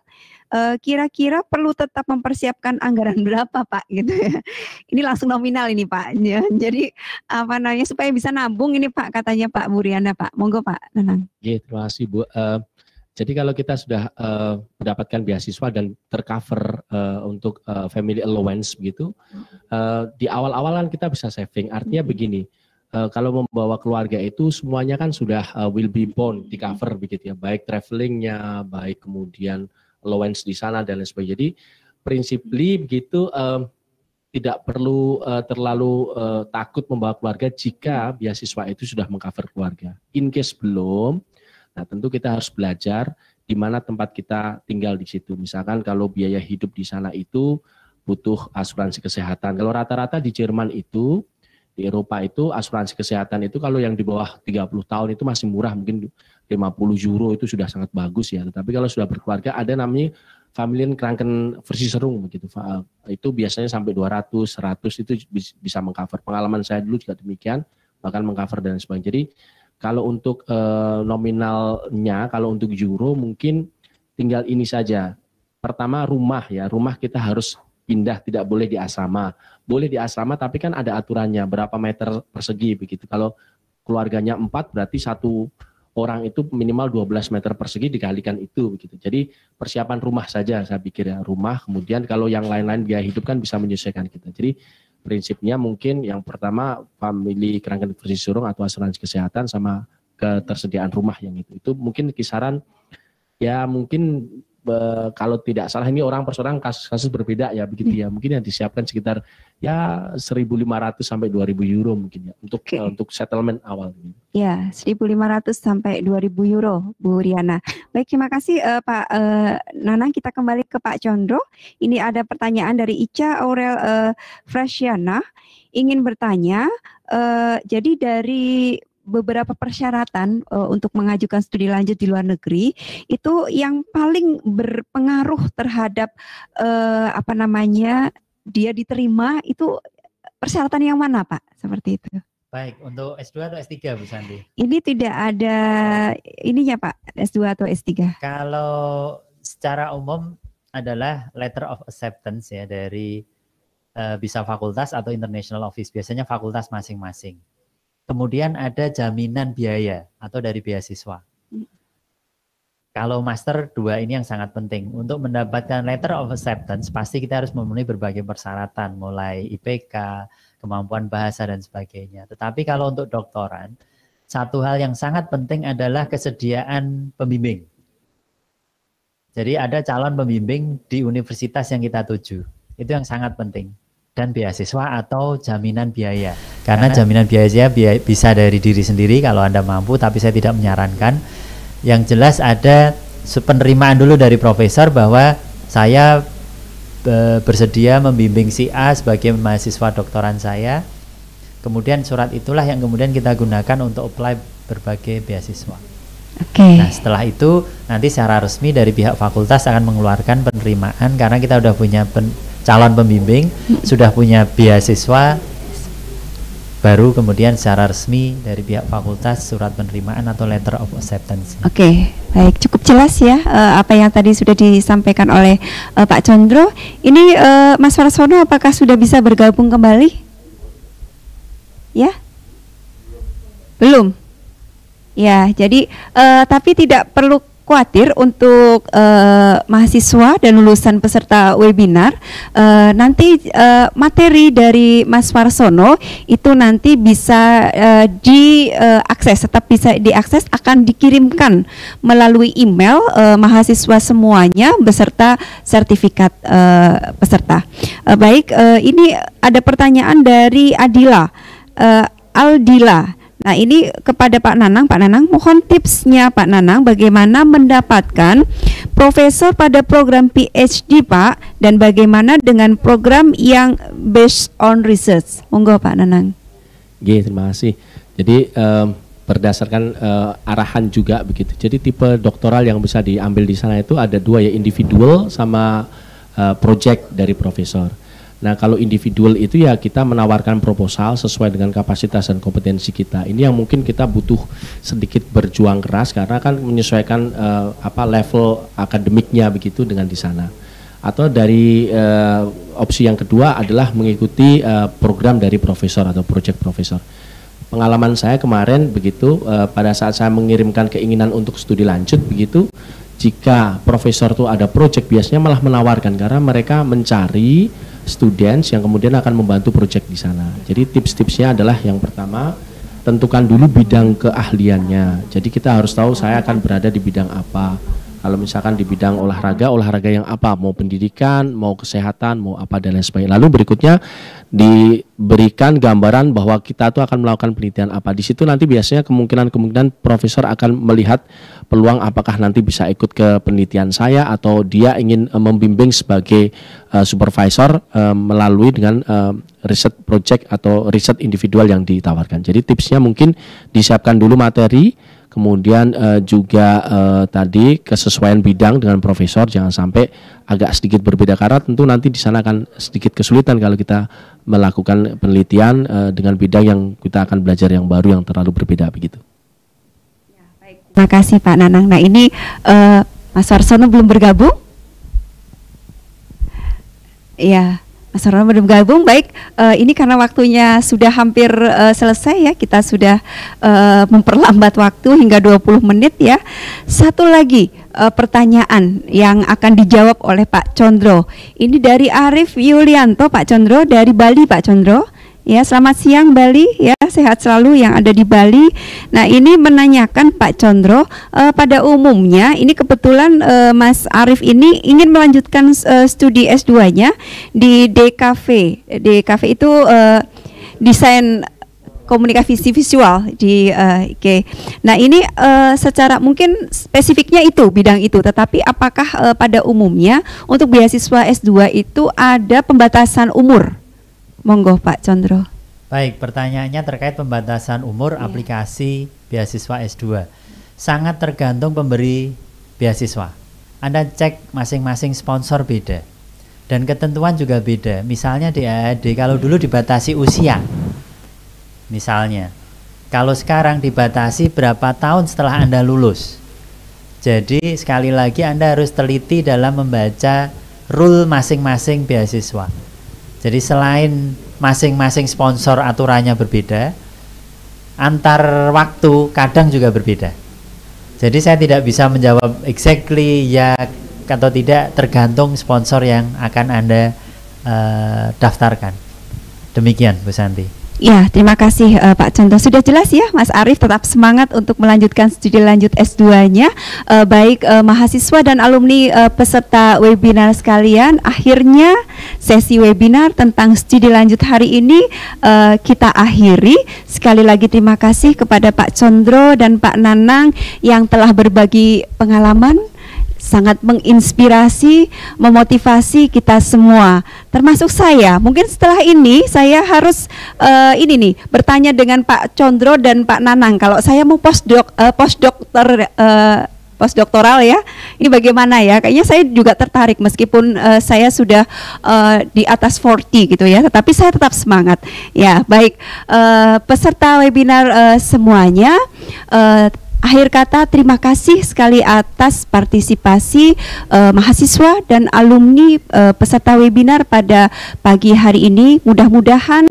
kira-kira perlu tetap mempersiapkan anggaran berapa Pak gitu ya. Ini langsung nominal ini Pak. Ya, jadi apa namanya supaya bisa nabung ini Pak katanya Pak Buriana Pak. Monggo Pak Nanang. Ya, terima kasih Bu. Uh, jadi kalau kita sudah uh, mendapatkan beasiswa dan tercover uh, untuk uh, family allowance begitu, uh, di awal-awalan kita bisa saving. Artinya mm-hmm. begini, uh, kalau membawa keluarga itu semuanya kan sudah uh, will be born di cover begitu ya, baik travelingnya, baik kemudian allowance di sana dan lain sebagainya. Jadi prinsiply begitu uh, tidak perlu uh, terlalu uh, takut membawa keluarga jika beasiswa itu sudah mengcover keluarga. In case belum, Nah, tentu kita harus belajar di mana tempat kita tinggal di situ. Misalkan kalau biaya hidup di sana itu butuh asuransi kesehatan. Kalau rata-rata di Jerman itu di Eropa itu asuransi kesehatan itu kalau yang di bawah 30 tahun itu masih murah mungkin 50 euro itu sudah sangat bagus ya. Tetapi kalau sudah berkeluarga ada namanya family Kranken serung begitu. Eh, itu biasanya sampai 200, 100 itu bisa mengcover. Pengalaman saya dulu juga demikian, bahkan mengcover dan sebagainya. Jadi kalau untuk eh, nominalnya, kalau untuk euro mungkin tinggal ini saja. Pertama rumah ya, rumah kita harus pindah tidak boleh di asrama. Boleh di asrama tapi kan ada aturannya berapa meter persegi begitu. Kalau keluarganya empat berarti satu orang itu minimal 12 meter persegi dikalikan itu begitu. Jadi persiapan rumah saja saya pikir ya rumah kemudian kalau yang lain-lain biaya hidup kan bisa menyesuaikan kita. Jadi prinsipnya mungkin yang pertama family kerangka infeksi surung atau asuransi kesehatan sama ketersediaan rumah yang itu itu mungkin kisaran ya mungkin kalau tidak salah ini orang per kasus-kasus berbeda ya begitu ya. Mungkin yang disiapkan sekitar ya 1.500 sampai 2.000 euro mungkin ya untuk okay. uh, eh, untuk settlement awal. Ya, 1.500 sampai 2.000 euro Bu Riana. Baik, terima kasih uh, Pak uh, Nana. Kita kembali ke Pak Condro. Ini ada pertanyaan dari Ica Aurel uh, Frasiana ingin bertanya. Uh, jadi dari beberapa persyaratan uh, untuk mengajukan studi lanjut di luar negeri itu yang paling berpengaruh terhadap uh, apa namanya dia diterima itu persyaratan yang mana Pak seperti itu Baik, untuk S2 atau S3 Bu Sandi Ini tidak ada ininya Pak, S2 atau S3. Kalau secara umum adalah letter of acceptance ya dari uh, bisa fakultas atau international office, biasanya fakultas masing-masing. Kemudian ada jaminan biaya atau dari beasiswa. Hmm. Kalau master dua ini yang sangat penting. Untuk mendapatkan letter of acceptance pasti kita harus memenuhi berbagai persyaratan mulai IPK, kemampuan bahasa dan sebagainya. Tetapi kalau untuk doktoran, satu hal yang sangat penting adalah kesediaan pembimbing. Jadi ada calon pembimbing di universitas yang kita tuju. Itu yang sangat penting dan beasiswa atau jaminan biaya. Karena, Karena jaminan biaya bisa dari diri sendiri kalau Anda mampu, tapi saya tidak menyarankan. Yang jelas ada penerimaan dulu dari profesor bahwa saya e, bersedia membimbing si A sebagai mahasiswa doktoran saya. Kemudian surat itulah yang kemudian kita gunakan untuk apply berbagai beasiswa. Okay. Nah setelah itu nanti secara resmi dari pihak fakultas akan mengeluarkan penerimaan karena kita sudah punya pen, calon pembimbing sudah punya beasiswa baru kemudian secara resmi dari pihak fakultas surat penerimaan atau letter of acceptance. Oke, okay, baik cukup jelas ya uh, apa yang tadi sudah disampaikan oleh uh, Pak Condro. Ini uh, Mas Warsono apakah sudah bisa bergabung kembali? Ya? Belum. Ya, jadi uh, tapi tidak perlu khawatir untuk uh, mahasiswa dan lulusan peserta webinar uh, nanti uh, materi dari Mas Warsono itu nanti bisa uh, diakses uh, tetap bisa diakses akan dikirimkan melalui email uh, mahasiswa semuanya beserta sertifikat uh, peserta. Uh, baik, uh, ini ada pertanyaan dari Adila. Uh, Aldila Nah, ini kepada Pak Nanang, Pak Nanang mohon tipsnya Pak Nanang bagaimana mendapatkan profesor pada program PhD, Pak, dan bagaimana dengan program yang based on research. Monggo Pak Nanang. G, terima kasih. Jadi um, berdasarkan uh, arahan juga begitu. Jadi tipe doktoral yang bisa diambil di sana itu ada dua ya, individual sama uh, project dari profesor. Nah, kalau individual itu ya kita menawarkan proposal sesuai dengan kapasitas dan kompetensi kita. Ini yang mungkin kita butuh sedikit berjuang keras karena kan menyesuaikan uh, apa level akademiknya begitu dengan di sana. Atau dari uh, opsi yang kedua adalah mengikuti uh, program dari profesor atau project profesor. Pengalaman saya kemarin begitu uh, pada saat saya mengirimkan keinginan untuk studi lanjut begitu jika profesor itu ada project biasanya malah menawarkan karena mereka mencari students yang kemudian akan membantu project di sana. Jadi tips-tipsnya adalah yang pertama tentukan dulu bidang keahliannya. Jadi kita harus tahu saya akan berada di bidang apa kalau misalkan di bidang olahraga, olahraga yang apa? Mau pendidikan, mau kesehatan, mau apa dan lain sebagainya. Lalu berikutnya diberikan gambaran bahwa kita itu akan melakukan penelitian apa. Di situ nanti biasanya kemungkinan-kemungkinan profesor akan melihat peluang apakah nanti bisa ikut ke penelitian saya atau dia ingin eh, membimbing sebagai eh, supervisor eh, melalui dengan riset project atau riset individual yang ditawarkan. Jadi tipsnya mungkin disiapkan dulu materi kemudian uh, juga uh, tadi kesesuaian bidang dengan profesor jangan sampai agak sedikit berbeda karena tentu nanti di sana akan sedikit kesulitan kalau kita melakukan penelitian uh, dengan bidang yang kita akan belajar yang baru yang terlalu berbeda begitu. Ya, baik. Terima kasih Pak Nanang. Nah ini uh, Mas Warsono belum bergabung? Iya. Mas belum bergabung. Baik, uh, ini karena waktunya sudah hampir uh, selesai ya. Kita sudah uh, memperlambat waktu hingga 20 menit ya. Satu lagi uh, pertanyaan yang akan dijawab oleh Pak Condro. Ini dari Arif Yulianto Pak Condro dari Bali Pak Condro. Ya, selamat siang Bali ya, sehat selalu yang ada di Bali. Nah, ini menanyakan Pak Condro eh, pada umumnya ini kebetulan eh, Mas Arif ini ingin melanjutkan eh, studi S2-nya di DKV. DKV itu desain komunikasi visual di uh, IK. Nah ini uh, secara mungkin spesifiknya itu bidang itu, tetapi apakah uh, pada umumnya untuk beasiswa S2 itu ada pembatasan umur? Monggo Pak Condro. Baik, pertanyaannya terkait pembatasan umur yeah. aplikasi beasiswa S2. Sangat tergantung pemberi beasiswa. Anda cek masing-masing sponsor beda. Dan ketentuan juga beda. Misalnya di AAD kalau dulu dibatasi usia. Misalnya. Kalau sekarang dibatasi berapa tahun setelah Anda lulus. Jadi sekali lagi Anda harus teliti dalam membaca rule masing-masing beasiswa jadi selain masing-masing sponsor aturannya berbeda, antar waktu kadang juga berbeda. Jadi saya tidak bisa menjawab exactly ya atau tidak tergantung sponsor yang akan Anda uh, daftarkan. Demikian Bu Santi. Ya, terima kasih uh, Pak Chandra. Sudah jelas ya Mas Arief tetap semangat untuk melanjutkan studi lanjut S2-nya. Uh, eh, baik uh, mahasiswa dan alumni uh, peserta webinar sekalian, akhirnya sesi webinar tentang studi lanjut hari ini uh, kita akhiri. Sekali lagi terima kasih kepada Pak Condro dan Pak Nanang yang telah berbagi pengalaman sangat menginspirasi, memotivasi kita semua, termasuk saya. Mungkin setelah ini saya harus uh, ini nih bertanya dengan Pak Condro dan Pak Nanang kalau saya mau post dok uh, eh, dokter uh, eh, doktoral ya. Ini bagaimana ya? Kayaknya saya juga tertarik meskipun uh, saya sudah uh, di atas 40 gitu ya, tetapi saya tetap semangat. Ya, baik uh, peserta webinar uh, semuanya uh, akhir kata terima kasih sekali atas partisipasi uh, mahasiswa dan alumni uh, peserta webinar pada pagi hari ini. Mudah-mudahan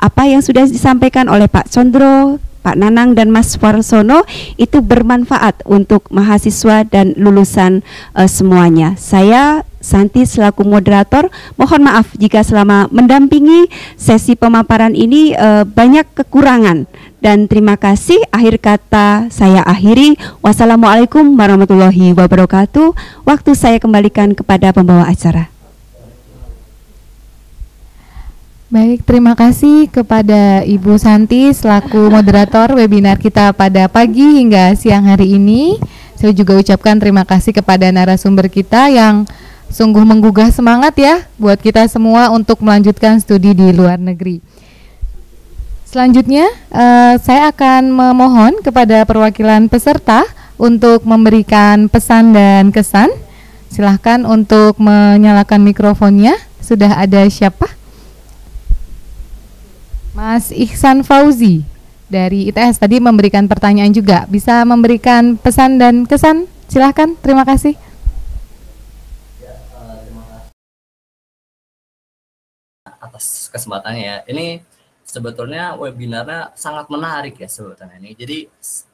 apa yang sudah disampaikan oleh Pak Sondro Pak Nanang dan Mas Warsono itu bermanfaat untuk mahasiswa dan lulusan uh, semuanya. Saya Santi selaku moderator. Mohon maaf jika selama mendampingi sesi pemaparan ini e, banyak kekurangan dan terima kasih akhir kata saya akhiri. Wassalamualaikum warahmatullahi wabarakatuh. Waktu saya kembalikan kepada pembawa acara. Baik, terima kasih kepada Ibu Santi selaku moderator webinar kita pada pagi hingga siang hari ini. Saya juga ucapkan terima kasih kepada narasumber kita yang sungguh menggugah semangat ya buat kita semua untuk melanjutkan studi di luar negeri. Selanjutnya, uh, saya akan memohon kepada perwakilan peserta untuk memberikan pesan dan kesan. Silahkan untuk menyalakan mikrofonnya. Sudah ada siapa? Mas Ihsan Fauzi dari ITS tadi memberikan pertanyaan juga. Bisa memberikan pesan dan kesan? Silahkan, ya, eh, terima kasih. atas kesempatannya ya. Ini sebetulnya webinarnya sangat menarik ya sebetulnya ini. Jadi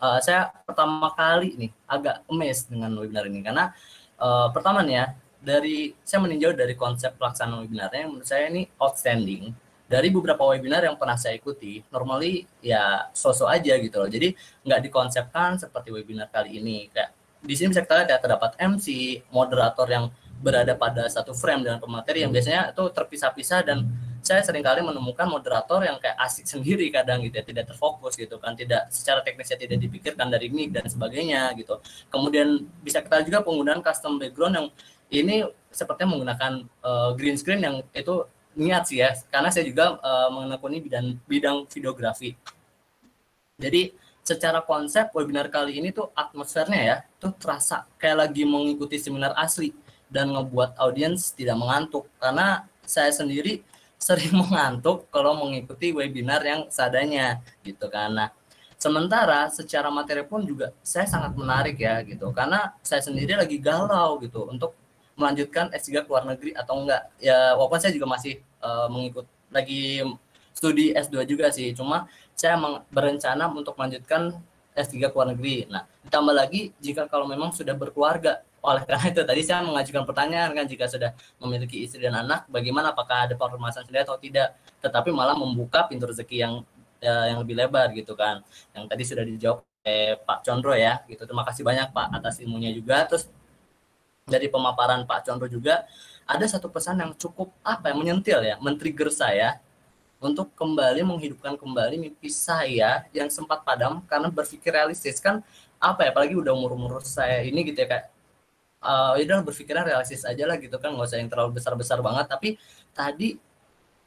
uh, saya pertama kali nih agak amazed dengan webinar ini karena uh, pertama nih ya dari saya meninjau dari konsep pelaksanaan webinarnya yang menurut saya ini outstanding dari beberapa webinar yang pernah saya ikuti, normally ya sosok aja gitu loh. Jadi nggak dikonsepkan seperti webinar kali ini. Kayak di sini bisa kita lihat ya, terdapat MC, moderator yang berada pada satu frame dengan pemateri yang hmm. biasanya itu terpisah-pisah dan saya seringkali menemukan moderator yang kayak asik sendiri kadang gitu ya, tidak terfokus gitu kan, tidak secara teknisnya tidak dipikirkan dari mic dan sebagainya gitu. Kemudian bisa kita juga penggunaan custom background yang ini sepertinya menggunakan uh, green screen yang itu niat sih ya karena saya juga uh, menekuni bidang bidang videografi jadi secara konsep webinar kali ini tuh atmosfernya ya tuh terasa kayak lagi mengikuti seminar asli dan ngebuat audiens tidak mengantuk karena saya sendiri sering mengantuk kalau mengikuti webinar yang seadanya gitu karena sementara secara materi pun juga saya sangat menarik ya gitu karena saya sendiri lagi galau gitu untuk melanjutkan S3 ke luar negeri atau enggak. Ya walaupun saya juga masih uh, mengikut lagi studi S2 juga sih. Cuma saya berencana untuk melanjutkan S3 ke luar negeri. Nah, ditambah lagi jika kalau memang sudah berkeluarga. Oleh karena itu tadi saya mengajukan pertanyaan kan jika sudah memiliki istri dan anak bagaimana apakah ada permasalahan sendiri atau tidak. Tetapi malah membuka pintu rezeki yang uh, yang lebih lebar gitu kan. Yang tadi sudah dijawab eh, Pak Chondro ya gitu. Terima kasih banyak Pak atas ilmunya juga. Terus dari pemaparan Pak Condro juga ada satu pesan yang cukup apa ya menyentil ya, men-trigger saya untuk kembali menghidupkan kembali mimpi saya yang sempat padam karena berpikir realistis kan apa ya apalagi udah umur-umur saya ini gitu ya kayak uh, ya udah berpikir realistis aja lah gitu kan nggak usah yang terlalu besar-besar banget tapi tadi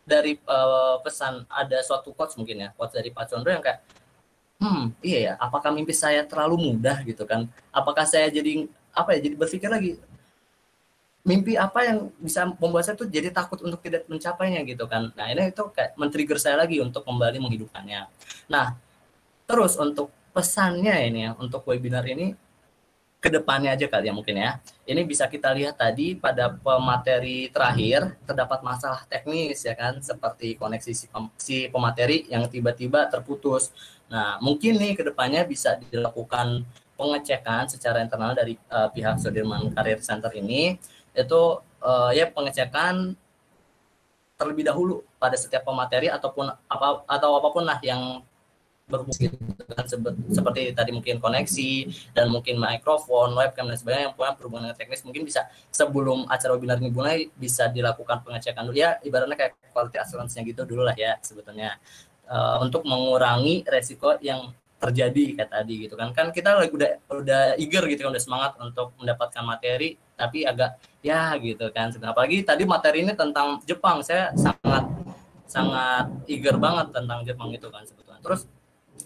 dari uh, pesan ada suatu quotes mungkin ya quotes dari Pak Condro yang kayak hmm iya ya apakah mimpi saya terlalu mudah gitu kan apakah saya jadi apa ya jadi berpikir lagi mimpi apa yang bisa membuat saya tuh jadi takut untuk tidak mencapainya gitu kan. Nah, ini itu kayak men-trigger saya lagi untuk kembali menghidupkannya. Nah, terus untuk pesannya ini ya, untuk webinar ini ke depannya aja kali ya mungkin ya. Ini bisa kita lihat tadi pada pemateri terakhir terdapat masalah teknis ya kan seperti koneksi si, pemateri yang tiba-tiba terputus. Nah, mungkin nih ke depannya bisa dilakukan pengecekan secara internal dari uh, pihak Sudirman Career Center ini itu uh, ya pengecekan terlebih dahulu pada setiap pemateri ataupun apa atau apapun lah yang berhubungan seperti tadi mungkin koneksi dan mungkin mikrofon, webcam dan sebagainya yang punya berhubungan dengan teknis mungkin bisa sebelum acara webinar ini mulai bisa dilakukan pengecekan dulu ya ibaratnya kayak quality assurance-nya gitu dulu lah ya sebetulnya uh, untuk mengurangi resiko yang terjadi kayak tadi gitu kan kan kita lagi udah udah eager gitu kan udah semangat untuk mendapatkan materi tapi agak ya gitu kan apalagi tadi materi ini tentang Jepang saya sangat sangat eager banget tentang Jepang itu kan sebetulnya terus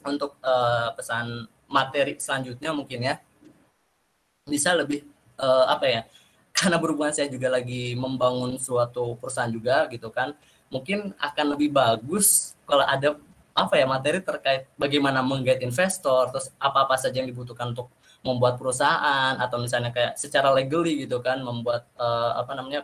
untuk uh, pesan materi selanjutnya mungkin ya bisa lebih uh, apa ya karena berhubungan saya juga lagi membangun suatu perusahaan juga gitu kan mungkin akan lebih bagus kalau ada apa ya materi terkait bagaimana menggait investor terus apa-apa saja yang dibutuhkan untuk membuat perusahaan atau misalnya kayak secara legally gitu kan membuat uh, apa namanya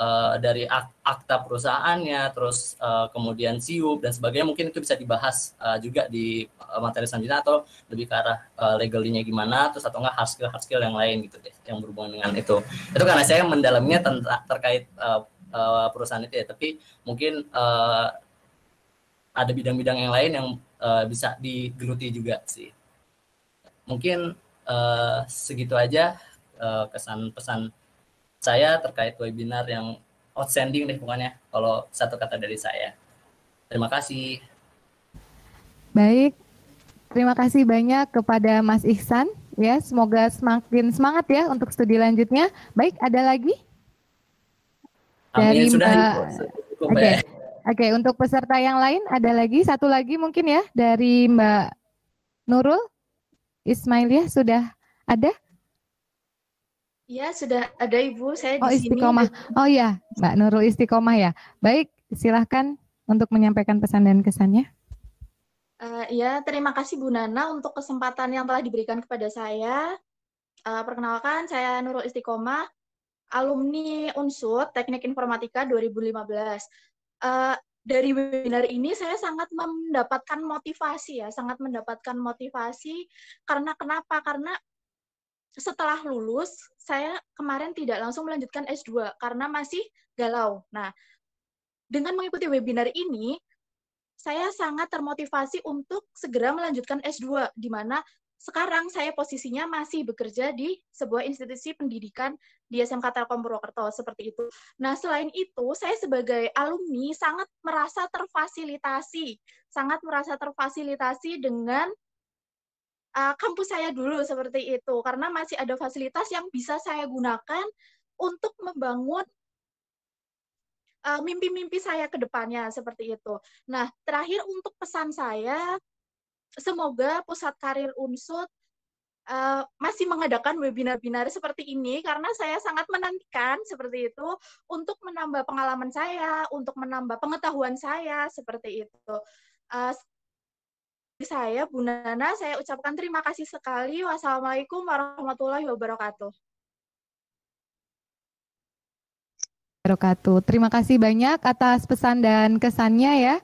uh, dari ak akta perusahaannya terus uh, kemudian siup dan sebagainya mungkin itu bisa dibahas uh, juga di materi selanjutnya atau lebih ke arah uh, legalnya gimana terus atau enggak hard skill hard skill yang lain gitu deh yang berhubungan dengan itu itu karena saya mendalamnya tentang terkait uh, uh, perusahaan itu ya tapi mungkin uh, ada bidang-bidang yang lain yang uh, bisa digeluti juga sih. Mungkin uh, segitu aja uh, eh, kesan pesan saya terkait webinar yang outstanding deh pokoknya kalau satu kata dari saya. Terima kasih. Baik. Terima kasih banyak kepada Mas Ihsan ya. Semoga semakin semangat ya untuk studi lanjutnya. Baik, ada lagi? Amin, dari sudah Mbak... cukup okay. ya. Oke, untuk peserta yang lain ada lagi satu lagi mungkin ya dari Mbak Nurul Ismail ya sudah ada? Iya, sudah ada Ibu. Saya oh, di istiqomah. sini. Oh iya, Mbak Nurul istiqomah ya. Baik, silahkan untuk menyampaikan pesan dan kesannya. Uh, ya, terima kasih Bu Nana untuk kesempatan yang telah diberikan kepada saya. Uh, perkenalkan, saya Nurul Istiqomah, alumni Unsur Teknik Informatika 2015 uh, dari webinar ini saya sangat mendapatkan motivasi ya, sangat mendapatkan motivasi karena kenapa? Karena setelah lulus saya kemarin tidak langsung melanjutkan S2 karena masih galau. Nah, dengan mengikuti webinar ini saya sangat termotivasi untuk segera melanjutkan S2 di mana sekarang saya posisinya masih bekerja di sebuah institusi pendidikan di SMK Telkom Purwokerto seperti itu. Nah, selain itu, saya sebagai alumni sangat merasa terfasilitasi, sangat merasa terfasilitasi dengan uh, kampus saya dulu seperti itu karena masih ada fasilitas yang bisa saya gunakan untuk membangun eh, mimpi-mimpi uh, saya ke depannya seperti itu. Nah, terakhir untuk pesan saya semoga pusat karir unsut uh, masih mengadakan webinar-webinar seperti ini karena saya sangat menantikan seperti itu untuk menambah pengalaman saya, untuk menambah pengetahuan saya seperti itu. Uh, saya Bu Nana, saya ucapkan terima kasih sekali. Wassalamualaikum warahmatullahi wabarakatuh. Terima kasih banyak atas pesan dan kesannya ya.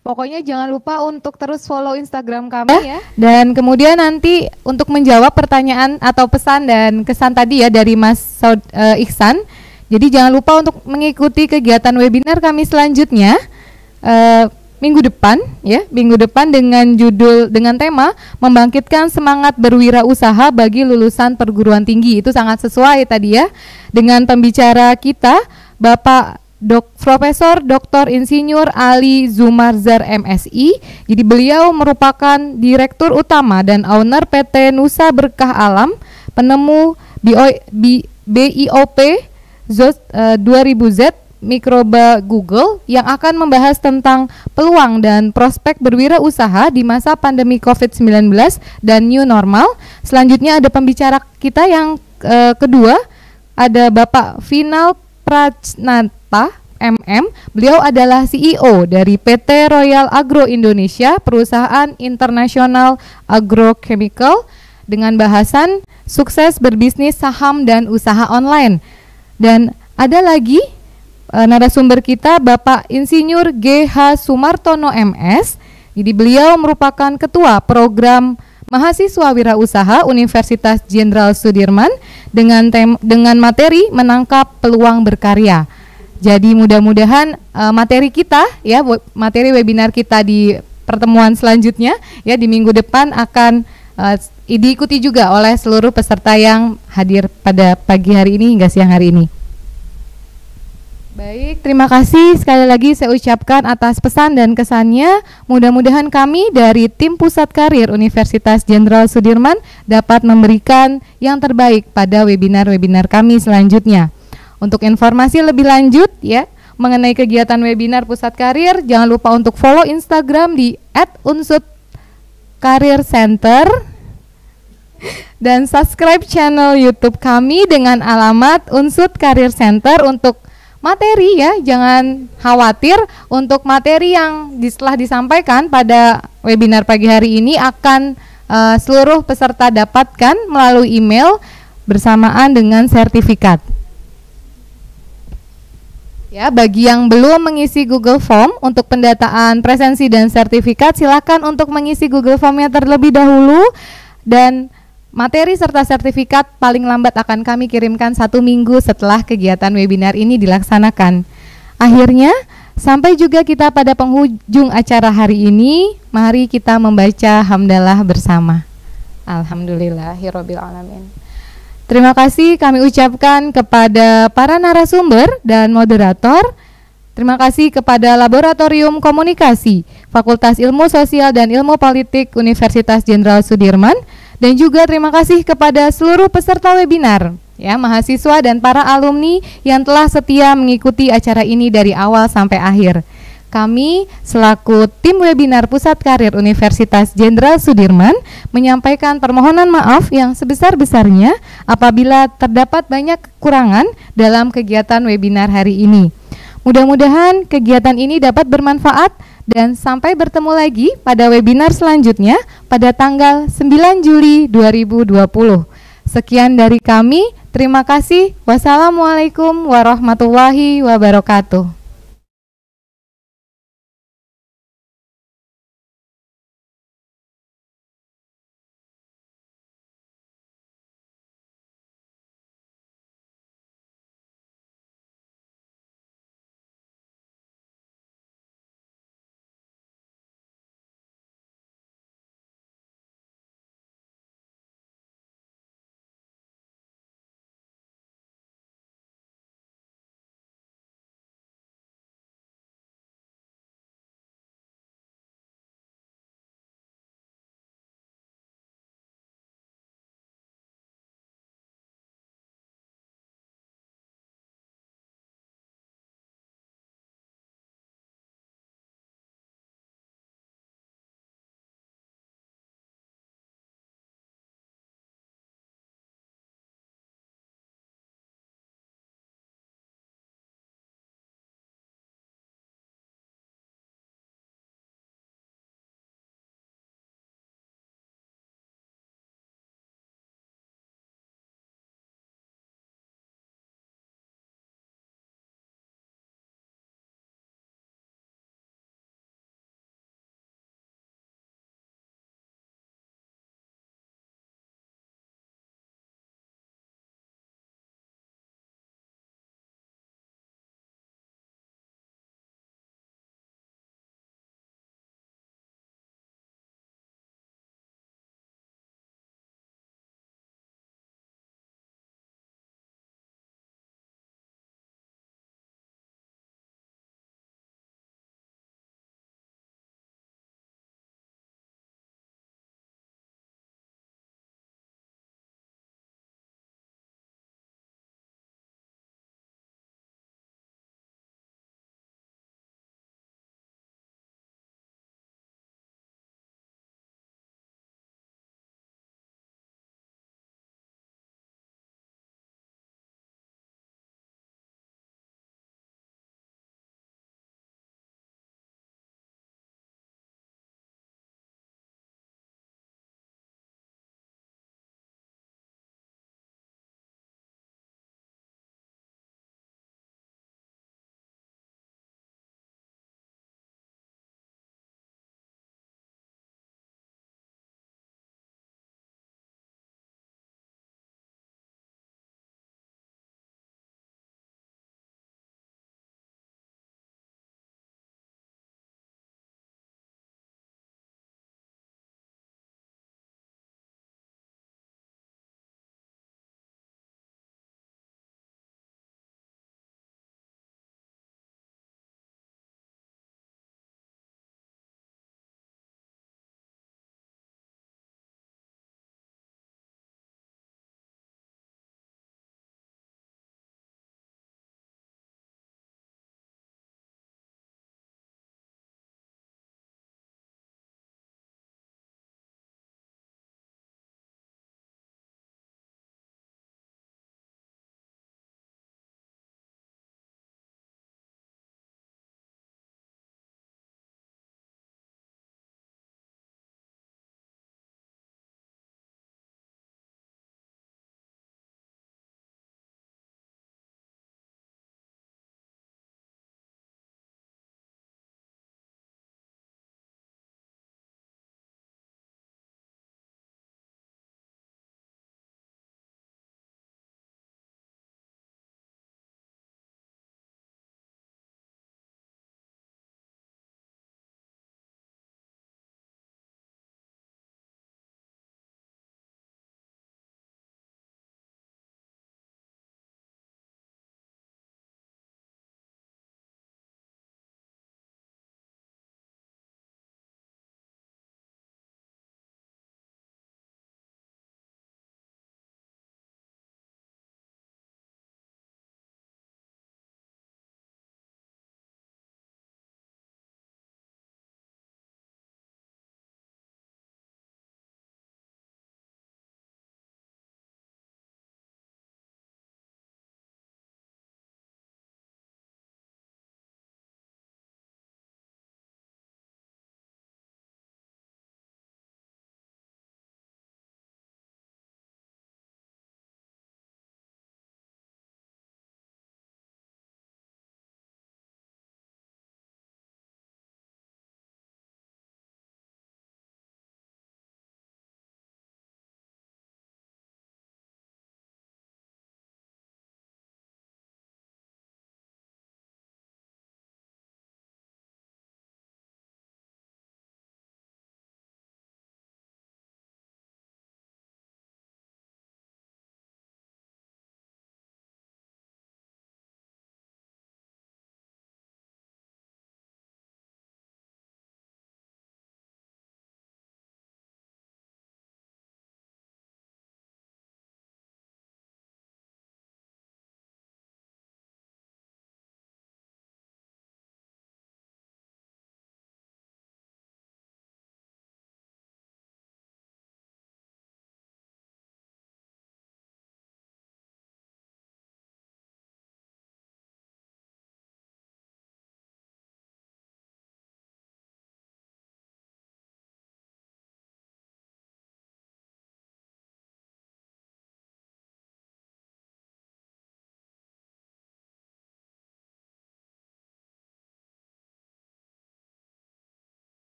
Pokoknya jangan lupa untuk terus follow Instagram kami ya. ya. Dan kemudian nanti untuk menjawab pertanyaan atau pesan dan kesan tadi ya dari Mas Saud, uh, Iksan. Jadi jangan lupa untuk mengikuti kegiatan webinar kami selanjutnya uh, minggu depan ya, minggu depan dengan judul dengan tema membangkitkan semangat berwirausaha bagi lulusan perguruan tinggi. Itu sangat sesuai tadi ya dengan pembicara kita Bapak Dok, Profesor Dr. Insinyur Ali Zumarzer MSI. Jadi beliau merupakan direktur utama dan owner PT Nusa Berkah Alam, penemu BIOP eh, Z 2000Z Mikroba Google yang akan membahas tentang peluang dan prospek berwirausaha di masa pandemi COVID-19 dan new normal. Selanjutnya ada pembicara kita yang uh, kedua ada Bapak Final Prajnat Sukta MM. Beliau adalah CEO dari PT Royal Agro Indonesia, perusahaan internasional agrochemical dengan bahasan sukses berbisnis saham dan usaha online. Dan ada lagi e, narasumber kita Bapak Insinyur GH Sumartono MS. Jadi beliau merupakan ketua program mahasiswa wirausaha Universitas Jenderal Sudirman dengan tem dengan materi menangkap peluang berkarya. Jadi mudah-mudahan uh, materi kita ya materi webinar kita di pertemuan selanjutnya ya di minggu depan akan uh, diikuti juga oleh seluruh peserta yang hadir pada pagi hari ini hingga siang hari ini. Baik, terima kasih sekali lagi saya ucapkan atas pesan dan kesannya. Mudah-mudahan kami dari tim Pusat Karir Universitas Jenderal Sudirman dapat memberikan yang terbaik pada webinar-webinar kami selanjutnya. Untuk informasi lebih lanjut ya mengenai kegiatan webinar Pusat Karir, jangan lupa untuk follow Instagram di @unsut_karir_center dan subscribe channel YouTube kami dengan alamat Unsut Karir Center untuk materi ya. Jangan khawatir untuk materi yang setelah disampaikan pada webinar pagi hari ini akan uh, seluruh peserta dapatkan melalui email bersamaan dengan sertifikat. Ya, bagi yang belum mengisi Google Form untuk pendataan presensi dan sertifikat, silakan untuk mengisi Google Formnya terlebih dahulu dan materi serta sertifikat paling lambat akan kami kirimkan satu minggu setelah kegiatan webinar ini dilaksanakan. Akhirnya, sampai juga kita pada penghujung acara hari ini, mari kita membaca hamdalah bersama. Alhamdulillah, alamin. Terima kasih kami ucapkan kepada para narasumber dan moderator. Terima kasih kepada Laboratorium Komunikasi, Fakultas Ilmu Sosial dan Ilmu Politik Universitas Jenderal Sudirman, dan juga terima kasih kepada seluruh peserta webinar, ya mahasiswa dan para alumni yang telah setia mengikuti acara ini dari awal sampai akhir kami selaku tim webinar Pusat Karir Universitas Jenderal Sudirman menyampaikan permohonan maaf yang sebesar-besarnya apabila terdapat banyak kekurangan dalam kegiatan webinar hari ini. Mudah-mudahan kegiatan ini dapat bermanfaat dan sampai bertemu lagi pada webinar selanjutnya pada tanggal 9 Juli 2020. Sekian dari kami, terima kasih. Wassalamualaikum warahmatullahi wabarakatuh.